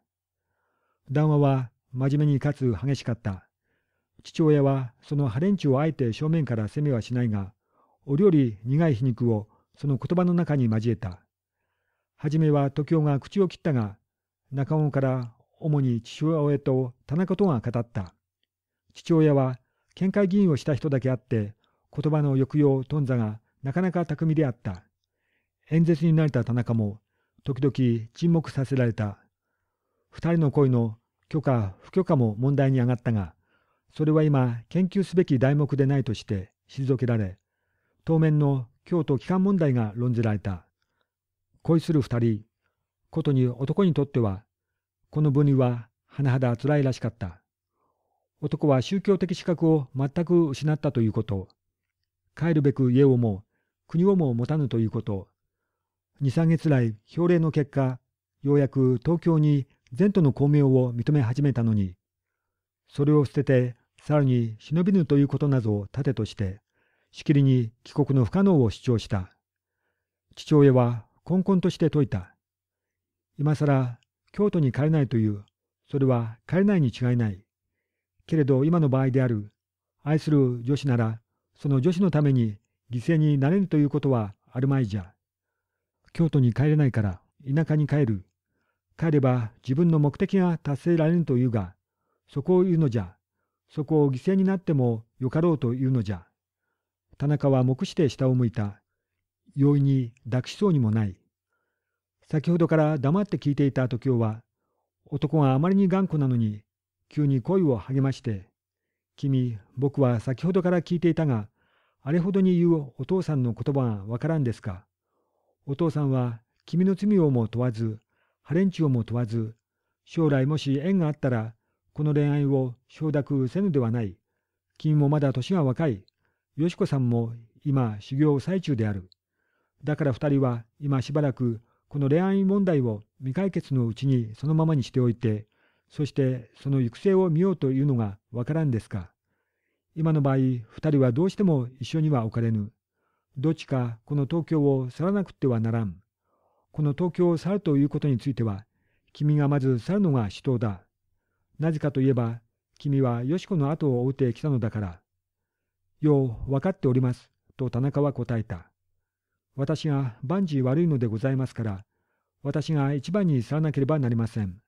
談話は真面目にかつ激しかった。父親はそのハレンチをあえて正面から攻めはしないが、折々苦い皮肉をその言葉の中に交えた。はじめは時雄が口を切ったが、中尾から主に父親と田中とが語った。父親は県会議員をした人だけあって言葉の抑揚頓挫がなかなか巧みであった演説に慣れた田中も時々沈黙させられた二人の恋の許可不許可も問題に上がったがそれは今研究すべき題目でないとして退けられ当面の京都帰還問題が論じられた恋する二人ことに男にとってはこの分離は甚だつらいらしかった男は宗教的資格を全く失ったということ。帰るべく家をも、国をも持たぬということ。二三月来、表例の結果、ようやく東京に前途の功明を認め始めたのに、それを捨てて、さらに忍びぬということなぞを盾として、しきりに帰国の不可能を主張した。父親は、懇々として説いた。今さら、京都に帰れないという、それは帰れないに違いない。けれど今の場合である。愛する女子なら、その女子のために犠牲になれるということはあるまいじゃ。京都に帰れないから田舎に帰る。帰れば自分の目的が達成られぬというが、そこを言うのじゃ。そこを犠牲になってもよかろうというのじゃ。田中は目して下を向いた。容易に抱きそうにもない。先ほどから黙って聞いていた時雄は、男があまりに頑固なのに急に声を励まして、君、僕は先ほどから聞いていたが、あれほどに言うお父さんの言葉がわからんですか。お父さんは君の罪をも問わず、ハレンチをも問わず、将来もし縁があったら、この恋愛を承諾せぬではない。君もまだ年が若い。よしこさんも今修行最中である。だから二人は今しばらくこの恋愛問題を未解決のうちにそのままにしておいて、そしてその行く末を見ようというのがわからんですか。今の場合、二人はどうしても一緒には置かれぬ。どっちかこの東京を去らなくてはならん。この東京を去るということについては、君がまず去るのが主導だ。なぜかといえば、君はよしこの後を追うてきたのだから。よう、分かっております、と田中は答えた。私が万事悪いのでございますから、私が一番に去らなければなりません。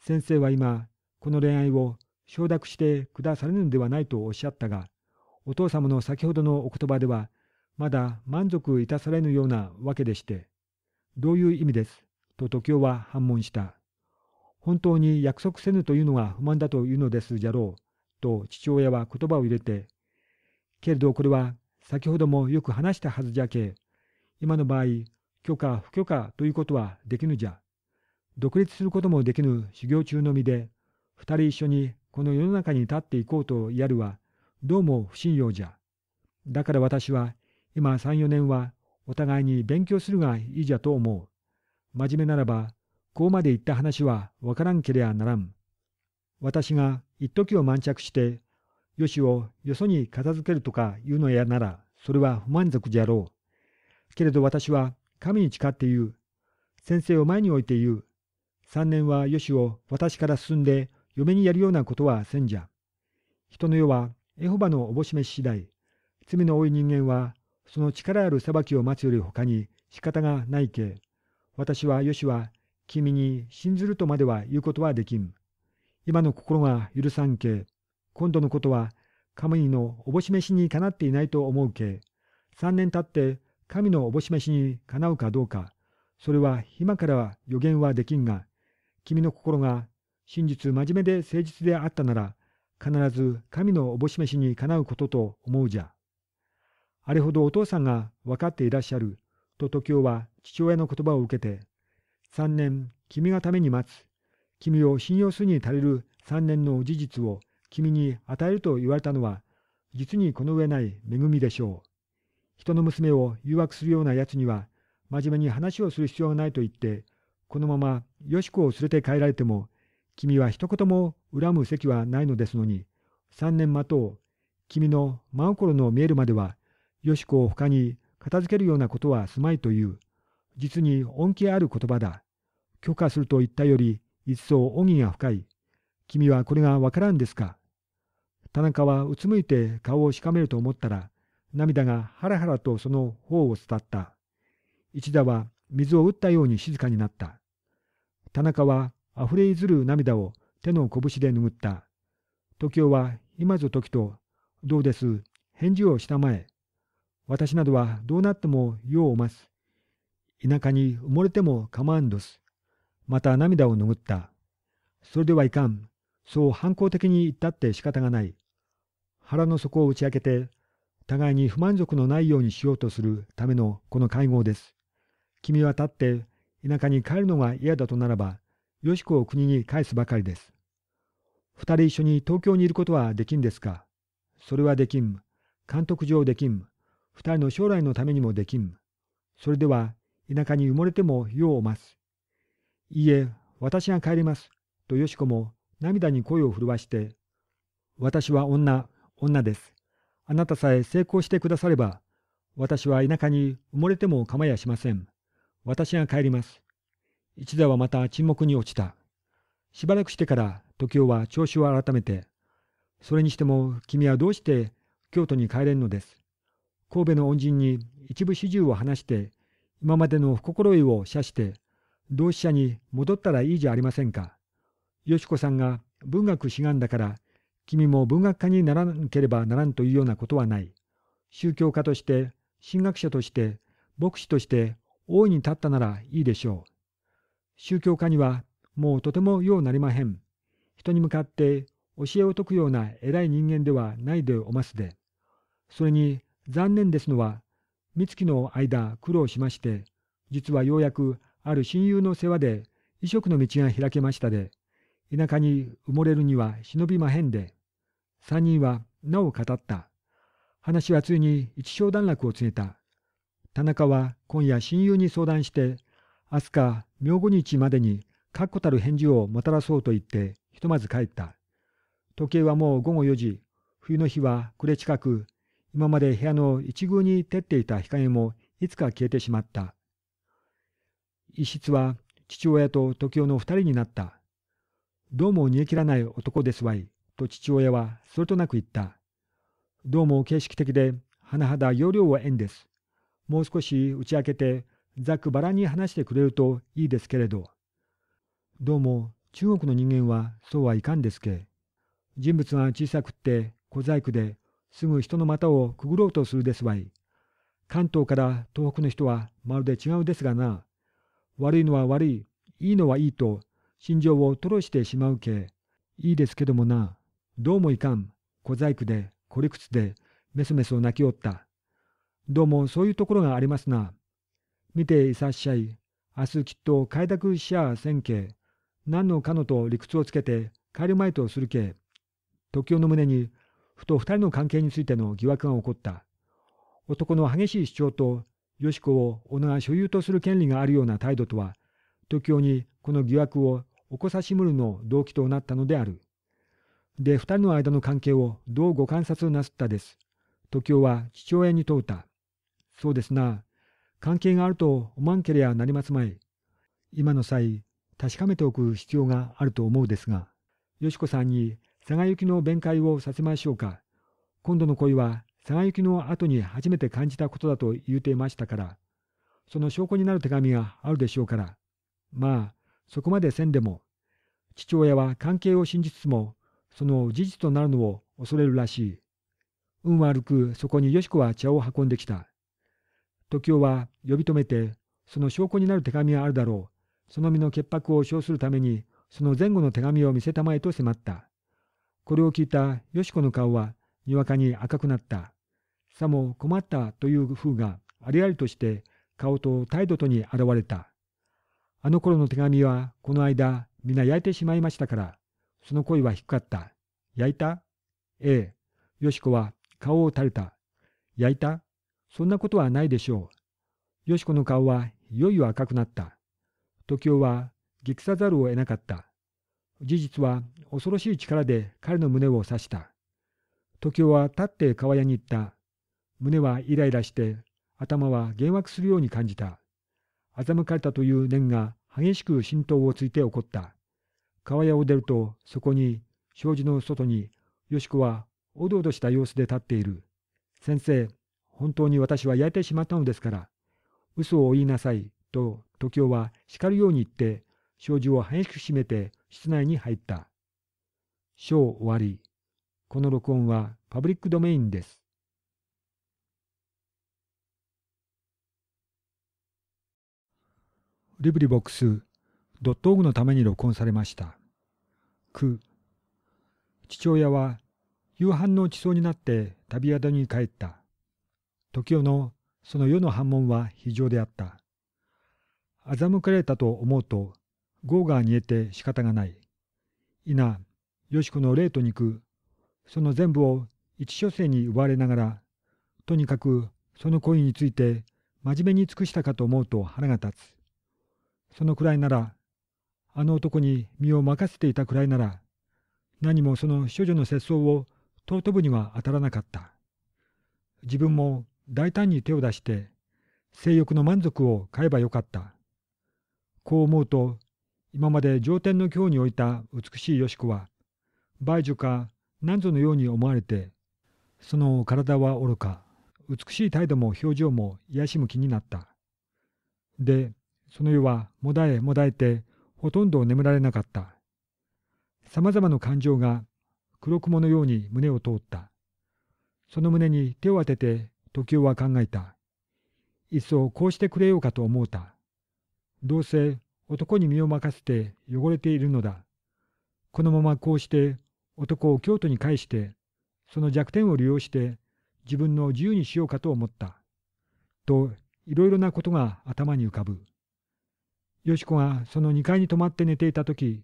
先生は今、この恋愛を承諾してくだされるのではないとおっしゃったが、お父様の先ほどのお言葉では、まだ満足いたされぬようなわけでして、どういう意味ですと時雄は反問した。本当に約束せぬというのが不満だというのですじゃろう、と父親は言葉を入れて、けれどこれは先ほどもよく話したはずじゃけ、今の場合、許可不許可ということはできぬじゃ。独立することもできぬ修行中の身で、二人一緒にこの世の中に立っていこうとやるは、どうも不信用じゃ。だから私は、今三、四年は、お互いに勉強するがいいじゃと思う。真面目ならば、こうまで言った話はわからんけりゃならん。私が一時を満着して、よしをよそに片付けるとか言うのやなら、それは不満足じゃろう。けれど私は神に誓って言う。先生を前に置いて言う。三年はよしを私から進んで嫁にやるようなことはせんじゃ。人の世はエホバのおぼしめし次第、罪の多い人間はその力ある裁きを待つよりほかに仕方がないけ、私はよしは君に信ずるとまでは言うことはできん。今の心が許さんけ、今度のことは神のおぼしめしにかなっていないと思うけ、三年たって神のおぼしめしにかなうかどうか、それは今からは予言はできんが、君の心が真実真面目で誠実であったなら、必ず神のおぼしめしにかなうことと思うじゃ。あれほどお父さんが分かっていらっしゃる、と時雄は父親の言葉を受けて、三年、君がために待つ。君を信用するに足りる三年の事実を君に与えると言われたのは、実にこの上ない恵みでしょう。人の娘を誘惑するような奴には、真面目に話をする必要がないと言って、このままよしこを連れて帰られても、君は一言も恨む席はないのですのに、三年待とう。君の真心の見えるまでは、よしこを他に片付けるようなことはすまいという、実に恩恵ある言葉だ。許可すると言ったより、一層恩義が深い。君はこれがわからんですか。田中はうつむいて顔をしかめると思ったら、涙がはらはらとその頬を伝った。一座は水を打ったように静かになった。田中は溢れいずる涙を手の拳で拭った。時代は今ぞ時と、どうです返事をしたまえ。私などはどうなっても用を増す。田舎に埋もれても構わんどす。また涙を拭った。それではいかん。そう反抗的に言ったって仕方がない。腹の底を打ち明けて、互いに不満足のないようにしようとするためのこの会合です。君は立って田舎に帰るのが嫌だとならば、よしこを国に返すばかりです。二人一緒に東京にいることはできんですかそれはできん。監督上できん。二人の将来のためにもできん。それでは、田舎に埋もれても用をます。いいえ、私が帰ります。とよしこも涙に声を震わして、私は女、女です。あなたさえ成功してくだされば、私は田舎に埋もれても構やしません。私が帰ります。一座はまた沈黙に落ちた。しばらくしてから時雄は調子を改めて、それにしても君はどうして京都に帰れんのです。神戸の恩人に一部始終を話して、今までの不心得を謝して、同志社に戻ったらいいじゃありませんか。よしこさんが文学志願だから、君も文学家にならなければならんというようなことはない。宗教家として、神学者として、牧師として、大いに立ったならいいでしょう。宗教家にはもうとてもようなりまへん。人に向かって教えを説くような偉い人間ではないでおますで。それに残念ですのは、三月の間苦労しまして、実はようやくある親友の世話で異色の道が開けましたで、田舎に埋もれるには忍びまへんで、三人はなお語った。話はついに一生段落を告げた。田中は今夜親友に相談して、明日か明後日までに確固たる返事をもたらそうと言って、ひとまず帰った。時計はもう午後4時、冬の日は暮れ近く、今まで部屋の一宮に照っていた日陰もいつか消えてしまった。一室は父親と時雄の二人になった。どうも煮え切らない男ですわい、と父親はそれとなく言った。どうも形式的で、甚だ要領を縁です。もう少し打ち明けて、ざっくばらに話してくれるといいですけれど。どうも、中国の人間はそうはいかんですけ。人物が小さくって小細工で、すぐ人の股をくぐろうとするですわい。関東から東北の人はまるで違うですがな。悪いのは悪い、いいのはいいと、心情を吐露してしまうけ。いいですけどもな、どうもいかん、小細工で、孤立で、メソメソ泣きおった。どうもそういうところがありますな。見ていさっしゃい。明日きっと開拓しやせんけ。何のかのと理屈をつけて帰るまいとするけ。時代の胸に、ふと二人の関係についての疑惑が起こった。男の激しい主張と、よしこを女が所有とする権利があるような態度とは、時代にこの疑惑を起こさしむるの動機となったのである。で、二人の間の関係をどうご観察なすったです。時代は父親に問うた。そうですな。関係があると思わんけりゃなりますまい。今の際、確かめておく必要があると思うですが、よしこさんに佐賀行きの弁解をさせましょうか。今度の恋は佐賀行きの後に初めて感じたことだと言うていましたから、その証拠になる手紙があるでしょうから、まあ、そこまでせんでも、父親は関係を信じつつも、その事実となるのを恐れるらしい。運悪くそこによしこは茶を運んできた。時雄は呼び止めて、その証拠になる手紙はあるだろう。その身の潔白を証するために、その前後の手紙を見せたまえと迫った。これを聞いたよしこの顔は、にわかに赤くなった。さも困ったという風が、ありありとして、顔と態度とに現れた。あの頃の手紙は、この間、皆焼いてしまいましたから、その声は低かった。焼いたええ。よしこは、顔を垂れた。焼いたそんなことはないでしょう。よしこの顔はいよいよ赤くなった。時雄は激さざるを得なかった。事実は恐ろしい力で彼の胸を刺した。時雄は立って川屋に行った。胸はイライラして頭は幻惑するように感じた。欺かれたという念が激しく浸透をついて起こった。川屋を出るとそこに障子の外によしこはおどおどした様子で立っている。先生、本当に私は焼いてしまったのですから、嘘を言いなさい、と時雄は叱るように言って、障子を激しく閉めて室内に入った。章終わり。この録音はパブリックドメインです。リブリボックス、ドットオグのために録音されました。9父親は夕飯の地層になって旅宿に帰った。時代のその世の反問は非常であった。欺かれたと思うと、業が煮えて仕方がない。いな、よしこの霊と肉、その全部を一所生に奪われながら、とにかくその恋について真面目に尽くしたかと思うと腹が立つ。そのくらいなら、あの男に身を任せていたくらいなら、何もその処女の節操を尊ぶには当たらなかった。自分も大胆に手を出して性欲の満足を買えばよかった。こう思うと今まで上天の京に置いた美しいよし子は梅樹か何ぞのように思われてその体はおろか美しい態度も表情も癒しむ気になった。でその世はもだえもだえてほとんど眠られなかった。さまざまな感情が黒雲のように胸を通った。その胸に手を当てて時雄は考えた。いっそこうしてくれようかと思うた。どうせ男に身を任せて汚れているのだ。このままこうして男を京都に返して、その弱点を利用して自分の自由にしようかと思った。と、いろいろなことが頭に浮かぶ。よしこがその2階に泊まって寝ていた時、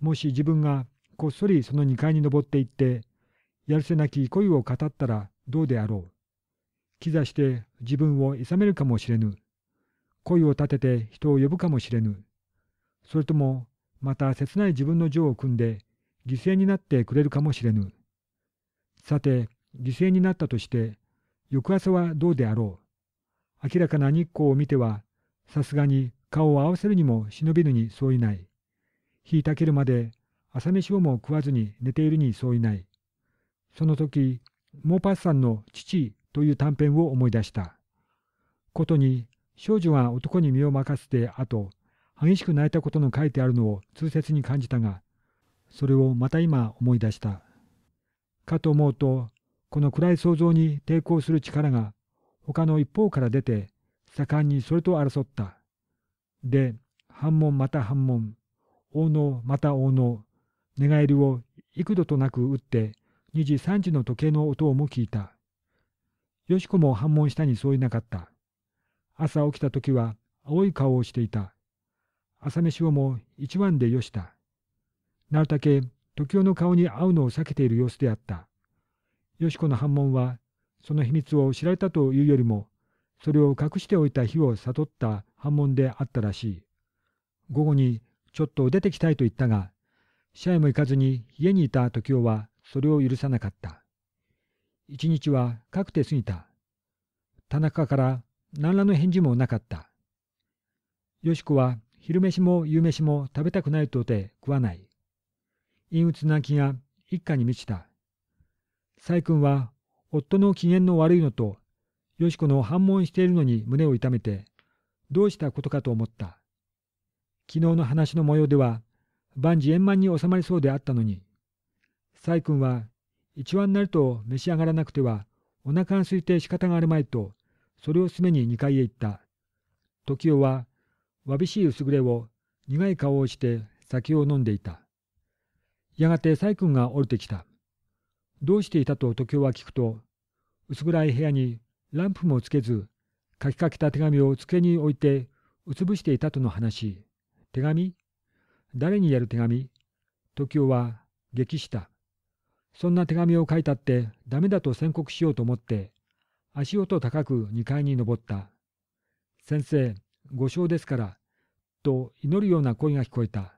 もし自分がこっそりその2階に登って行って、やるせなき恋を語ったらどうであろう。キザして自分を諌めるかもしれぬ。声を立てて人を呼ぶかもしれぬ。それとも、また切ない自分の情を組んで犠牲になってくれるかもしれぬ。さて、犠牲になったとして、翌朝はどうであろう。明らかな日光を見ては、さすがに顔を合わせるにも忍びぬにそういない。日たけるまで朝飯をも食わずに寝ているにそういない。その時、モーパッサンの父という短編を思い出した。ことに、少女が男に身を任せて後、激しく泣いたことの書いてあるのを痛切に感じたが、それをまた今思い出した。かと思うと、この暗い想像に抵抗する力が、他の一方から出て、盛んにそれと争った。で、反問また反問、応能また応能、寝返りを幾度となく打って、2時3時の時計の音をも聞いた。よしこも反問したにそういなかった。朝起きた時は青い顔をしていた。朝飯をも一番でよした。なるたけ時代の顔に合うのを避けている様子であった。よしこの反問は、その秘密を知られたというよりも、それを隠しておいた日を悟った反問であったらしい。午後にちょっと出てきたいと言ったが、社へも行かずに家にいた時代はそれを許さなかった。一日はかくて過ぎた。田中から何らの返事もなかった。よしこは昼飯も夕飯も食べたくないとて食わない。陰鬱な気が一家に満ちた。細君は夫の機嫌の悪いのと、よしこの反問しているのに胸を痛めて、どうしたことかと思った。昨日の話の模様では、万事円満に収まりそうであったのに、細君は一番になると召し上がらなくては、お腹が空いて仕方があるまいと、それをすめに二階へ行った。時代は、わびしい薄暮れを、苦い顔をして酒を飲んでいた。やがて細君が降りてきた。どうしていたと時代は聞くと、薄暗い部屋にランプもつけず、書きかけた手紙を机に置いて、うつぶしていたとの話。手紙誰にやる手紙時代は激した。そんな手紙を書いたってダメだと宣告しようと思って、足音高く2階に登った。先生、ご賞ですから、と祈るような声が聞こえた。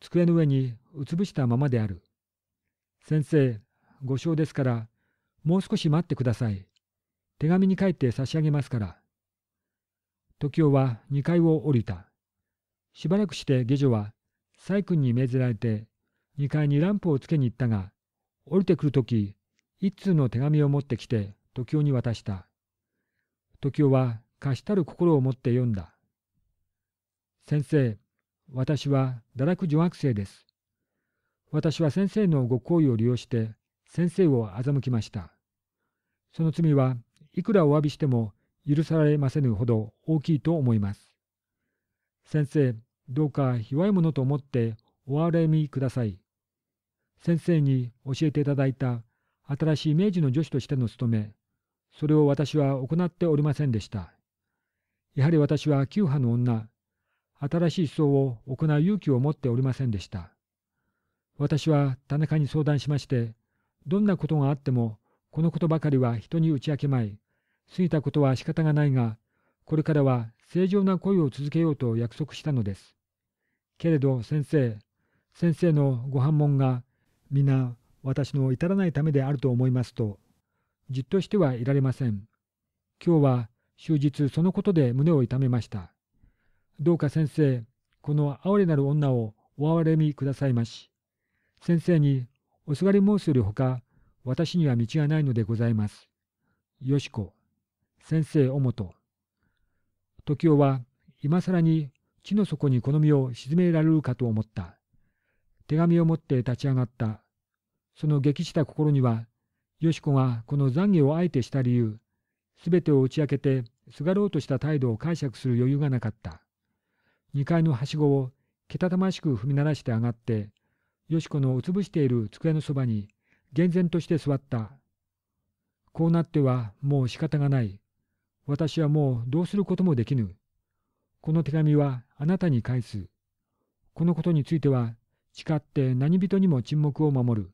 机の上にうつぶしたままである。先生、ご賞ですから、もう少し待ってください。手紙に書いて差し上げますから。時雄は2階を降りた。しばらくして下女は、細君に命ぜられて、2階にランプをつけに行ったが、降りてくるとき、一通の手紙を持ってきて、時夫に渡した。時夫は、貸したる心を持って読んだ。先生、私は堕落女学生です。私は先生のご好意を利用して、先生を欺きました。その罪はいくらお詫びしても許されませぬほど大きいと思います。先生、どうか弱いものと思ってお憐れみください。先生に教えていただいた新しい明治の女子としての務め、それを私は行っておりませんでした。やはり私は旧派の女、新しい思想を行う勇気を持っておりませんでした。私は田中に相談しまして、どんなことがあっても、このことばかりは人に打ち明けまい、過ぎたことは仕方がないが、これからは正常な恋を続けようと約束したのです。けれど先生、先生のご反問が皆私の至らないためであると思いますと、じっとしてはいられません。今日は終日そのことで胸を痛めました。どうか先生、この哀れなる女をお憐れみくださいまし。先生におすがり申すよりほか、私には道がないのでございます。よしこ、先生おもと。時雄は今更に地の底にこの身を沈められるかと思った。手紙を持って立ち上がった。その激した心には、よしこがこの懺悔をあえてした理由、すべてを打ち明けて、すがろうとした態度を解釈する余裕がなかった。2階のはしごをけたたましく踏み鳴らして上がって、よしこのうつぶしている机のそばに、厳然として座った。こうなってはもう仕方がない。私はもうどうすることもできぬ。この手紙はあなたに返す。このことについては誓って何人にも沈黙を守る。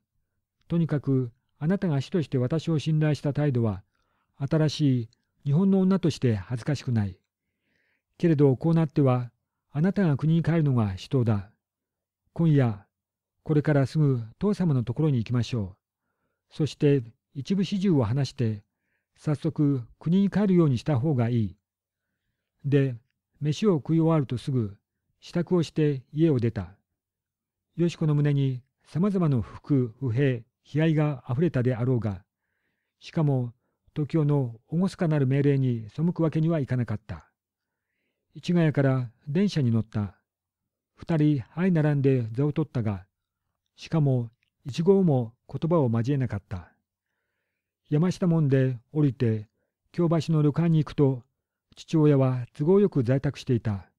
とにかく、あなたが主として私を信頼した態度は、新しい日本の女として恥ずかしくない。けれど、こうなっては、あなたが国に帰るのが主闘だ。今夜、これからすぐ父様のところに行きましょう。そして、一部始終を話して、早速国に帰るようにした方がいい。で、飯を食い終わるとすぐ、支度をして家を出た。よしこの胸に様々な不服、不平、悲哀が溢れたであろうが、しかも、東京の厳かなる命令に背くわけにはいかなかった。市ヶ谷から電車に乗った。二人相並んで座を取ったが、しかも一号も言葉を交えなかった。山下門で降りて、京橋の旅館に行くと、父親は都合よく在宅していた。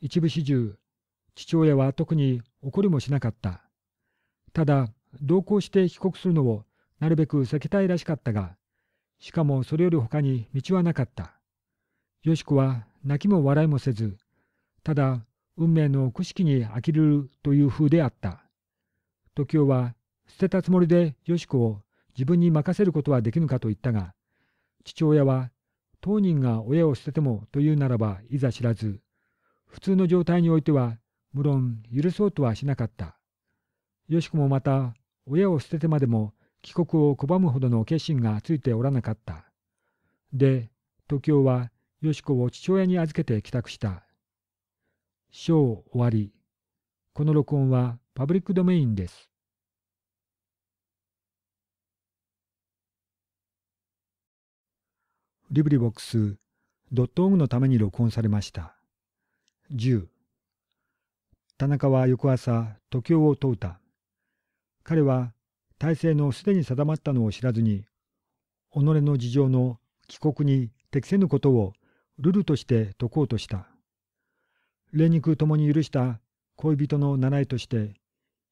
一部始終、父親は特に起こりもしなかった。ただ、同行して帰国するのをなるべく避けたいらしかったが、しかもそれより他に道はなかった。よしこは泣きも笑いもせず、ただ運命の苦しきに呆れるという風であった。時雄は捨てたつもりでよしこを自分に任せることはできぬかと言ったが、父親は当人が親を捨ててもというならばいざ知らず、普通の状態においては無論許そうとはしなかった。よしこもまた、親を捨ててまでも帰国を拒むほどの決心がついておらなかった。で、時雄はよし子を父親に預けて帰宅した。章終わり。この録音はパブリックドメインです。リブリボックスドットオのために録音されました。10田中は翌朝、時を問うた。彼は体制のすでに定まったのを知らずに、己の事情の帰国に適せぬことをルルとして解こうとした。霊肉共に許した恋人の習いとして、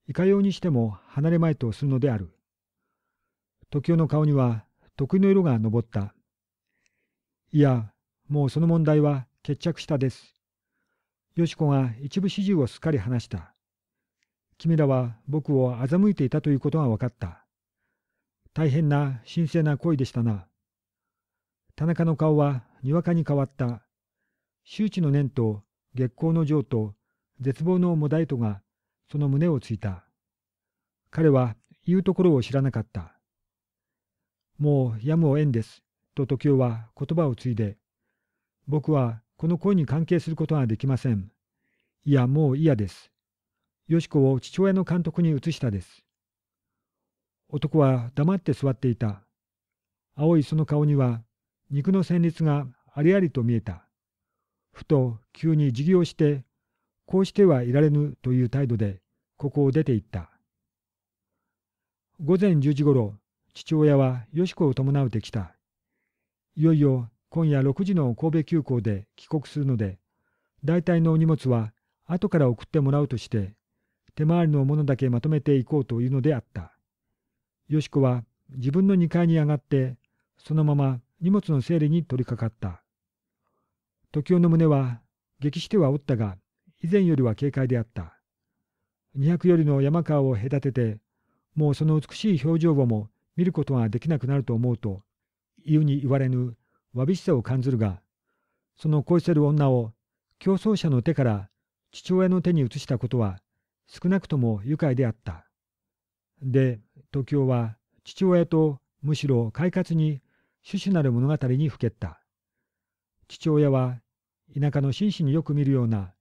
いかようにしても離れまいとするのである。時代の顔には得意の色が昇った。いや、もうその問題は決着したです。よしこが一部始終をすっかり話した。君らは僕を欺いていたということが分かった。大変な神聖な恋でしたな。田中の顔はにわかに変わった。周知の念と月光の情と絶望のもだえとがその胸をついた。彼は言うところを知らなかった。もうやむをえんです、と時雄は言葉を継いで、僕はこの恋に関係することはできません。いや、もう嫌です。よしこを父親の監督に移したです。男は黙って座っていた。青いその顔には、肉の旋律がありありと見えた。ふと急に授業して、こうしてはいられぬという態度で、ここを出て行った。午前10時ごろ、父親はよしこを伴うてきた。いよいよ今夜6時の神戸急行で帰国するので、大体のお荷物は後から送ってもらうとして、手回りのものだけまとめていこうというのであった。よしこは自分の2階に上がって、そのまま荷物の整理に取り掛かった。時雄の胸は激してはおったが、以前よりは軽快であった。200よりの山川を隔てて、もうその美しい表情をも見ることができなくなると思うと、言うに言われぬわびしさを感じるが、その恋せる女を競争者の手から父親の手に移したことは少なくとも愉快であった。で、時雄は父親とむしろ快活に主々なる物語にふけった。父親は田舎の紳士によく見るような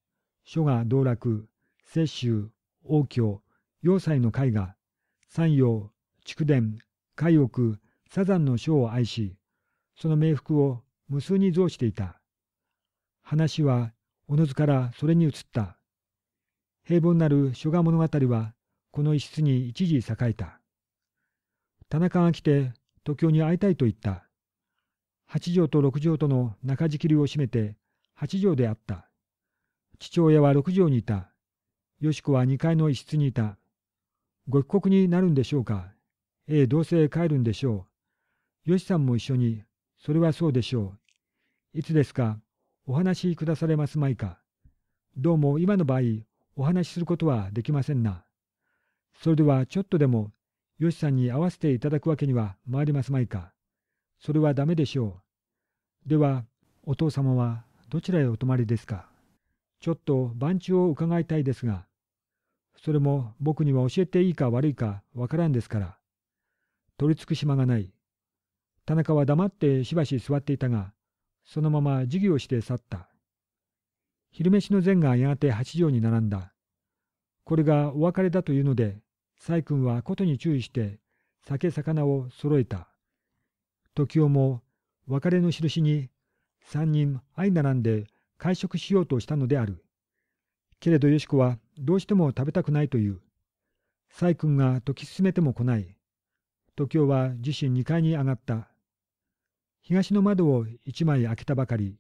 書が道楽、雪舟、王教、要塞の絵画、山陽、蓄電、海奥、サザンの書を愛し、その冥福を無数に増していた。話はおのずからそれに移った。平凡なる書画物語はこの一室に一時栄えた。田中が来て東京に会いたいと言った。八条と六条との中敷きを閉めて八条であった。父親は六条にいた。よしこは二階の一室にいた。ご帰国になるんでしょうか。ええ、どうせ帰るんでしょう。よしさんも一緒にそれはそうでしょう。いつですかお話しくだされますまいか。どうも今の場合、お話しすることはできませんな。それではちょっとでも、よしさんに会わせていただくわけには参りますまいか。それはダメでしょう。では、お父様はどちらへお泊まりですか。ちょっと番地を伺いたいですが、それも僕には教えていいか悪いかわからんですから。取り付く島がない。田中は黙ってしばし座っていたが、そのまま授業して去った。昼飯の前がやがて八畳に並んだ。これがお別れだというので、細君はことに注意して酒魚を揃えた。時をも別れの印に三人相並んで会食しようとしたのである。けれどよしこはどうしても食べたくないという。細君が解き進めても来ない。時雄は自身二階に上がった。東の窓を一枚開けたばかり、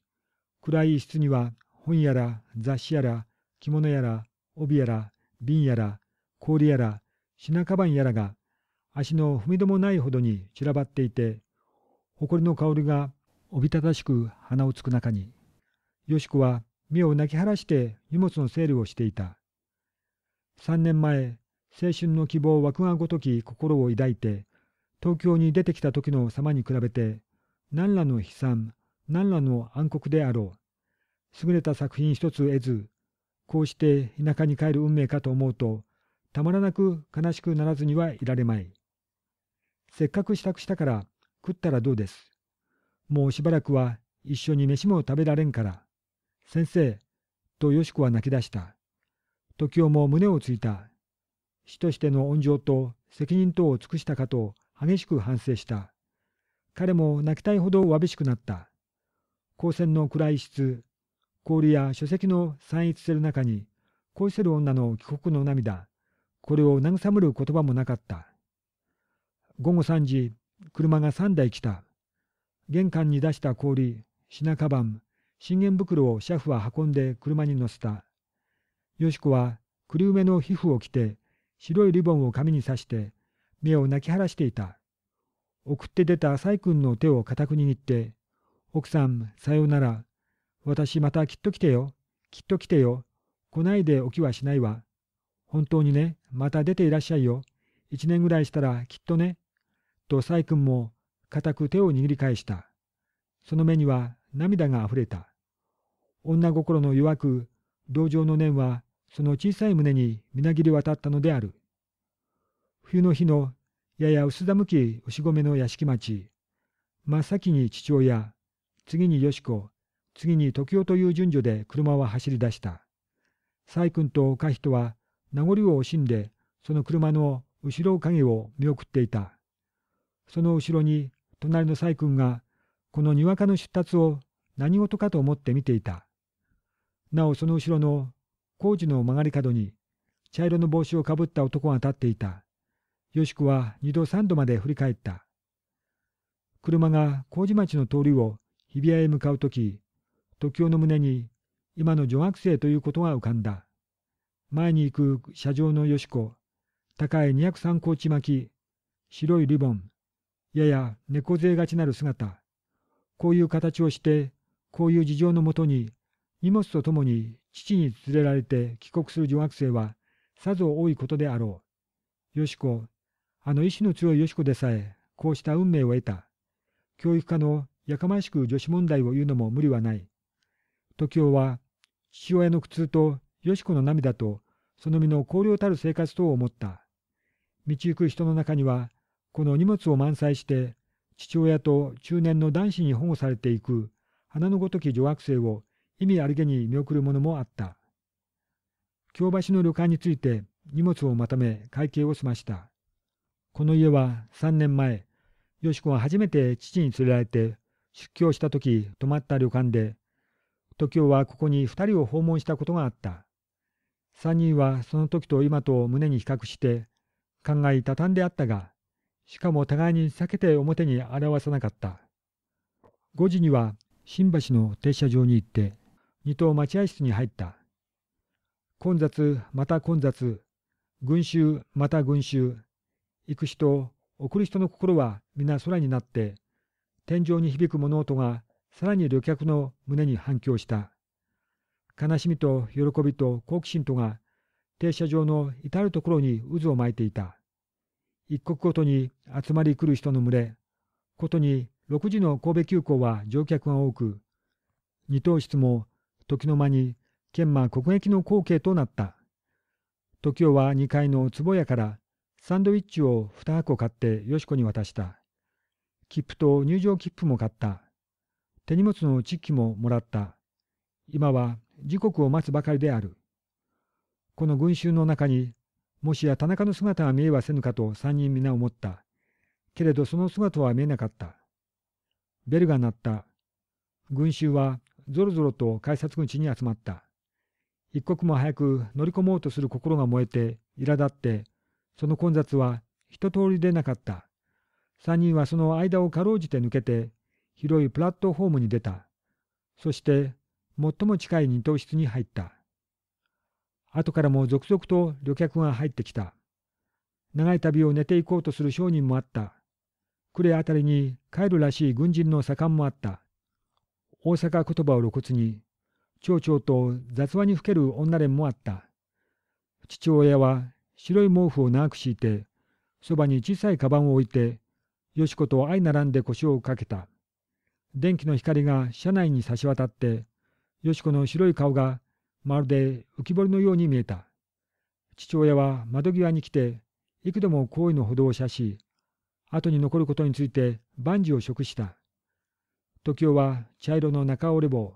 暗い室には本やら雑誌やら着物やら帯やら瓶やら氷やら品かばんやらが足の踏み戸もないほどに散らばっていて、埃の香りがおびただしく鼻をつく中に、よしこは目を泣き晴らして荷物のセールをしていた。三年前、青春の希望枠がごとき心を抱いて、東京に出てきた時の様に比べて、何らの悲惨、何らの暗黒であろう。優れた作品一つ得ず、こうして田舎に帰る運命かと思うと、たまらなく悲しくならずにはいられまい。せっかく支度したから食ったらどうです。もうしばらくは一緒に飯も食べられんから。先生、とよしこは泣き出した。時雄も胸をついた。死としての恩情と責任等を尽くしたかと激しく反省した。彼も泣きたいほどわびしくなった。光線の暗い室、氷や書籍の散逸する中に、恋する女の帰国の涙、これを慰める言葉もなかった。午後3時、車が3台来た。玄関に出した氷、品カバン、信玄袋をシャフは運んで車に乗せた。よしこは、栗梅の皮膚を着て、白いリボンを髪に刺して、目を泣き晴らしていた。送って出た浅君の手を固く握って、奥さん、さようなら。私またきっと来てよ。きっと来てよ。来ないでおきはしないわ。本当にね、また出ていらっしゃいよ。一年ぐらいしたらきっとね。とサ君も固く手を握り返した。その目には涙があふれた。女心の弱く、同情の念はその小さい胸にみなぎり渡ったのである。冬の日のやや薄田向き牛込の屋敷町。真っ先に父親、次によし子、次に時雄という順序で車は走り出した。崔君と岡人は名残を惜しんで、その車の後ろ影を見送っていた。その後ろに、隣の崔君が、このにわかの出立を何事かと思って見ていた。なおその後ろの工事の曲がり角に、茶色の帽子をかぶった男が立っていた。よしこは二度三度まで振り返った。車が麹町の通りを日比谷へ向かうとき、時雄の胸に今の女学生ということが浮かんだ。前に行く車上のよしこ、高い203高地巻き、白いリボン、やや猫背がちなる姿。こういう形をして、こういう事情のもとに、荷物とともに父に連れられて帰国する女学生は、さぞ多いことであろう。よしこ、あの意志の強いよしこでさえ、こうした運命を得た。教育家のやかましく女子問題を言うのも無理はない。時雄は、父親の苦痛とよしこの涙と、その身の荒涼たる生活等を思った。道行く人の中には、この荷物を満載して、父親と中年の男子に保護されていく、花のごとき女学生を意味ありげに見送る者もあった。京橋の旅館について荷物をまとめ会計を済ました。この家は3年前、よしこが初めて父に連れられて出京した時泊まった旅館で、時雄はここに2人を訪問したことがあった。3人はその時と今と胸に比較して、考え畳んであったが、しかも互いに避けて表に表さなかった。5時には新橋の停車場に行って、二棟待合室に入った。混雑また混雑、群衆また群衆、行く人、送る人の心は皆空になって、天井に響く物音がさらに旅客の胸に反響した。悲しみと喜びと好奇心とが停車場の至るところに渦を巻いていた。一刻ごとに集まり来る人の群れ、ことに6時の神戸急行は乗客が多く、二等室も時の間に研磨国益の光景となった。時雄は2階の壺屋からサンドイッチを2箱買ってよしこに渡した。切符と入場切符も買った。手荷物のチッキももらった。今は時刻を待つばかりである。この群衆の中に、もしや田中の姿が見えはせぬかと三人皆思った。けれどその姿は見えなかった。ベルが鳴った。群衆はぞろぞろと改札口に集まった。一刻も早く乗り込もうとする心が燃えて、苛立って、その混雑は一通りでなかった。三人はその間をかろうじて抜けて、広いプラットホームに出た。そして、最も近い二等室に入った。後からも続々と旅客が入ってきた。長い旅を寝ていこうとする商人もあった。呉あたりに帰るらしい軍人の盛んもあった。大阪言葉を露骨に、町長と雑話にふける女連もあった。父親は白い毛布を長く敷いて、そばに小さいカバンを置いて、よしこと相並んで腰をかけた。電気の光が車内に差し渡って、よしこの白い顔がまるで浮き彫りのように見えた。父親は窓際に来て、幾度も行為のほどを射し、後に残ることについて万事を食した。時雄は茶色の中折れ棒、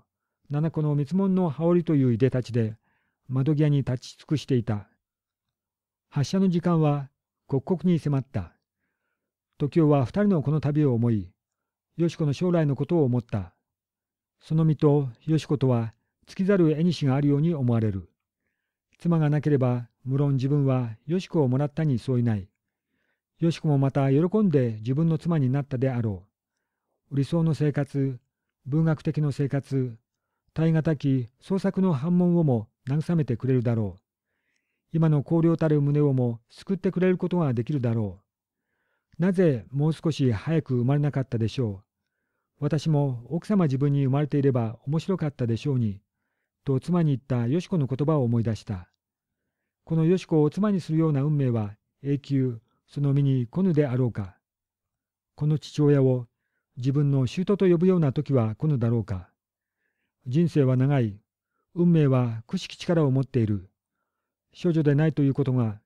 七個の蜜門の羽織といういでたちで、窓際に立ち尽くしていた。発車の時間は刻々に迫った。時雄は二人のこの旅を思い、よしこの将来のことを思った。その身とよしことは尽きざる縁があるように思われる。妻がなければ、無論自分はよしこをもらったに相違ない。よしこもまた喜んで自分の妻になったであろう。理想の生活、文学的の生活、耐え難き創作の反問をも慰めてくれるだろう。今の荒涼たる胸をも救ってくれることができるだろう。なぜもう少し早く生まれなかったでしょう。私も奥様自分に生まれていれば面白かったでしょうに、と妻に言ったよし子の言葉を思い出した。このよし子を妻にするような運命は永久、その身に来ぬであろうか。この父親を自分の舅と呼ぶような時は来ぬだろうか。人生は長い。運命はくしき力を持っている。処女でないということが、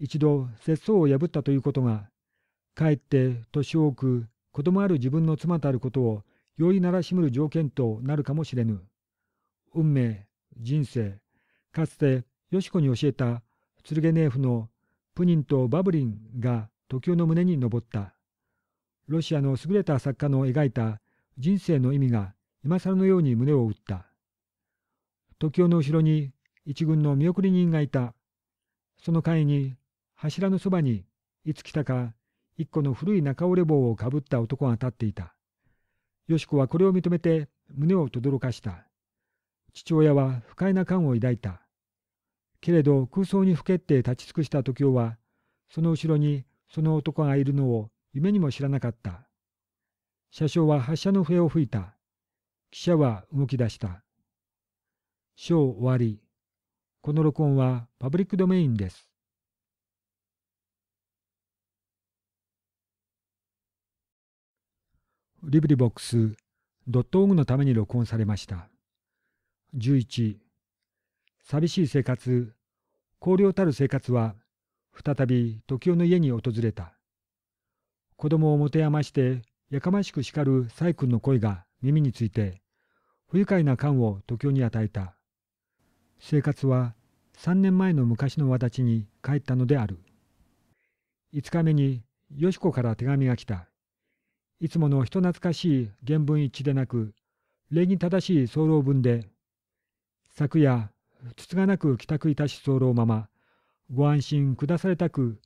一度節操を破ったということが、かえって年多く子供ある自分の妻であることを容易ならしむる条件となるかもしれぬ。運命、人生、かつてよしこに教えたツルネーフのプニンとバブリンが時代の胸に上った。ロシアの優れた作家の描いた人生の意味が今更のように胸を打った。時代の後ろに一軍の見送り人がいた。その会に、柱のそばに、いつ来たか、一個の古い中折れ棒をかぶった男が立っていた。よしこはこれを認めて、胸をとどろかした。父親は不快な感を抱いた。けれど空想にふけって立ち尽くした時男は、その後ろにその男がいるのを夢にも知らなかった。車掌は発車の笛を吹いた。汽車は動き出した。章終わり。この録音はパブリックドメインです。リブリボックスドットオグのために録音されました。11寂しい生活荒涼たる生活は再び時代の家に訪れた。子供をもてあましてやかましく叱る細君の声が耳について不愉快な感を時代に与えた。生活は3年前の昔の私に帰ったのである。5日目によしこから手紙が来た。いつもの人懐かしい原文一致でなく、礼儀正しい早漏文で、昨夜、つつがなく帰宅いたし漏まま、ご安心下されたく、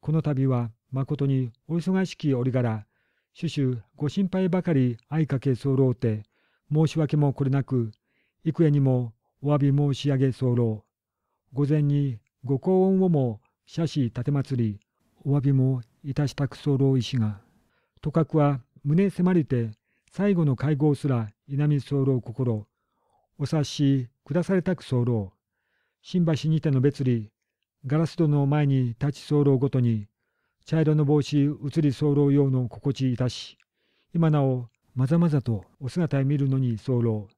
この度は誠にお忙しき折柄、種々ご心配ばかり相かけ候って、申し訳もこれなく、幾重にもお詫び申し上げ候。御前にご公恩をも謝し奉り、お詫びもいたしたく候医師が、とかくは胸迫りて、最後の会合すら稲見候心、お察し下されたく候。新橋にての別離、ガラス戸の前に立ち候ごとに、茶色の帽子移り候用の心地いたし、今なおまざまざとお姿へ見るのに候。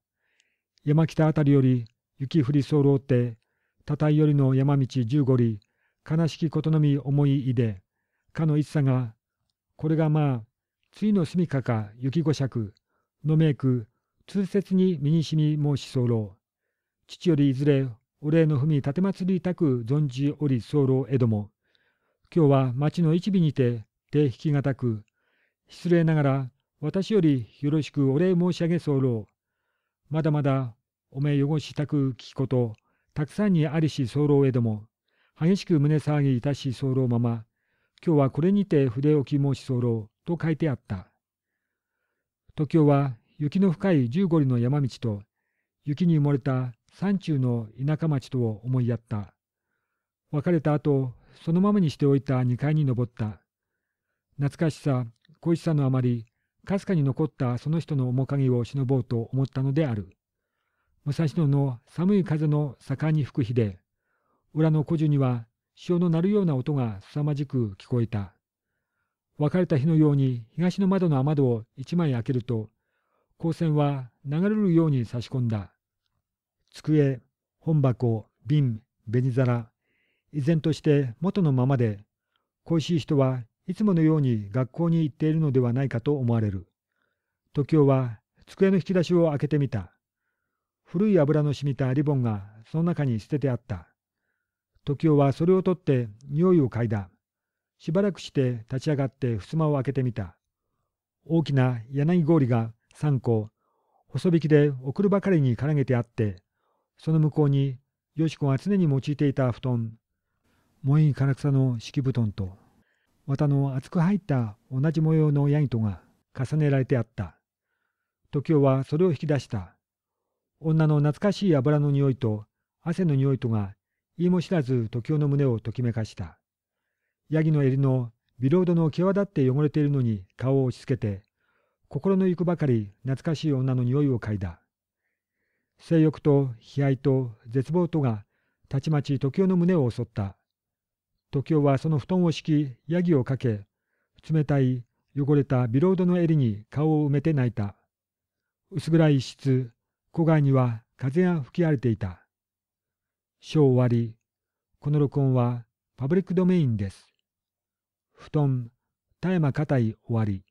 山北あたりより雪降り候ってたたいよりの山道十五里悲しきことのみ思いいでかの一さがこれがまあついの住みかか雪五尺のめいく通説に身にしみ申し候父よりいずれお礼のみ立てつりたく存じおり候えども今日は町の一尾にて手引きがたく失礼ながら私よりよろしくお礼申し上げ候まだまだおめえ汚したく聞きこと、たくさんにありし候へども、激しく胸騒ぎいたし候まま、今日はこれにて筆置き申し候と書いてあった。時京は雪の深い十五里の山道と、雪に埋もれた山中の田舎町とを思いやった。別れた後、そのままにしておいた2階に登った。懐かしさ、恋しさのあまり、かすかに残ったその人の面影を忍ぼうと思ったのである。武蔵野の寒い風の盛んに吹く日で、裏の古樹には潮の鳴るような音が凄まじく聞こえた。別れた日のように東の窓の雨戸を一枚開けると、光線は流れるように差し込んだ。机、本箱、瓶、紅皿、依然として元のままで、恋しい人はいつものように学校に行っているのではないかと思われる。時雄は机の引き出しを開けてみた。古い油の染みたリボンがその中に捨ててあった。時雄はそれを取って匂いを嗅いだ。しばらくして立ち上がって襖を開けてみた。大きな柳氷が3個、細引きで送るばかりにからげてあって、その向こうに、よしこが常に用いていた布団、萌えン唐草の敷布団と、綿の厚く入った同じ模様のヤギとが重ねられてあった。時雄はそれを引き出した。女の懐かしい油の匂いと汗の匂いとが、言いも知らず時雄の胸をときめかした。ヤギの襟のビロードの際立って汚れているのに顔を押し付けて、心の行くばかり懐かしい女の匂いを嗅いだ。性欲と悲哀と絶望とが、たちまち時雄の胸を襲った。時男はその布団を敷き、ヤギをかけ、冷たい、汚れたビロードの襟に顔を埋めて泣いた。薄暗い一室、戸外には風が吹き荒れていた。章終わり。この録音はパブリックドメインです。布団、田山たい終わり。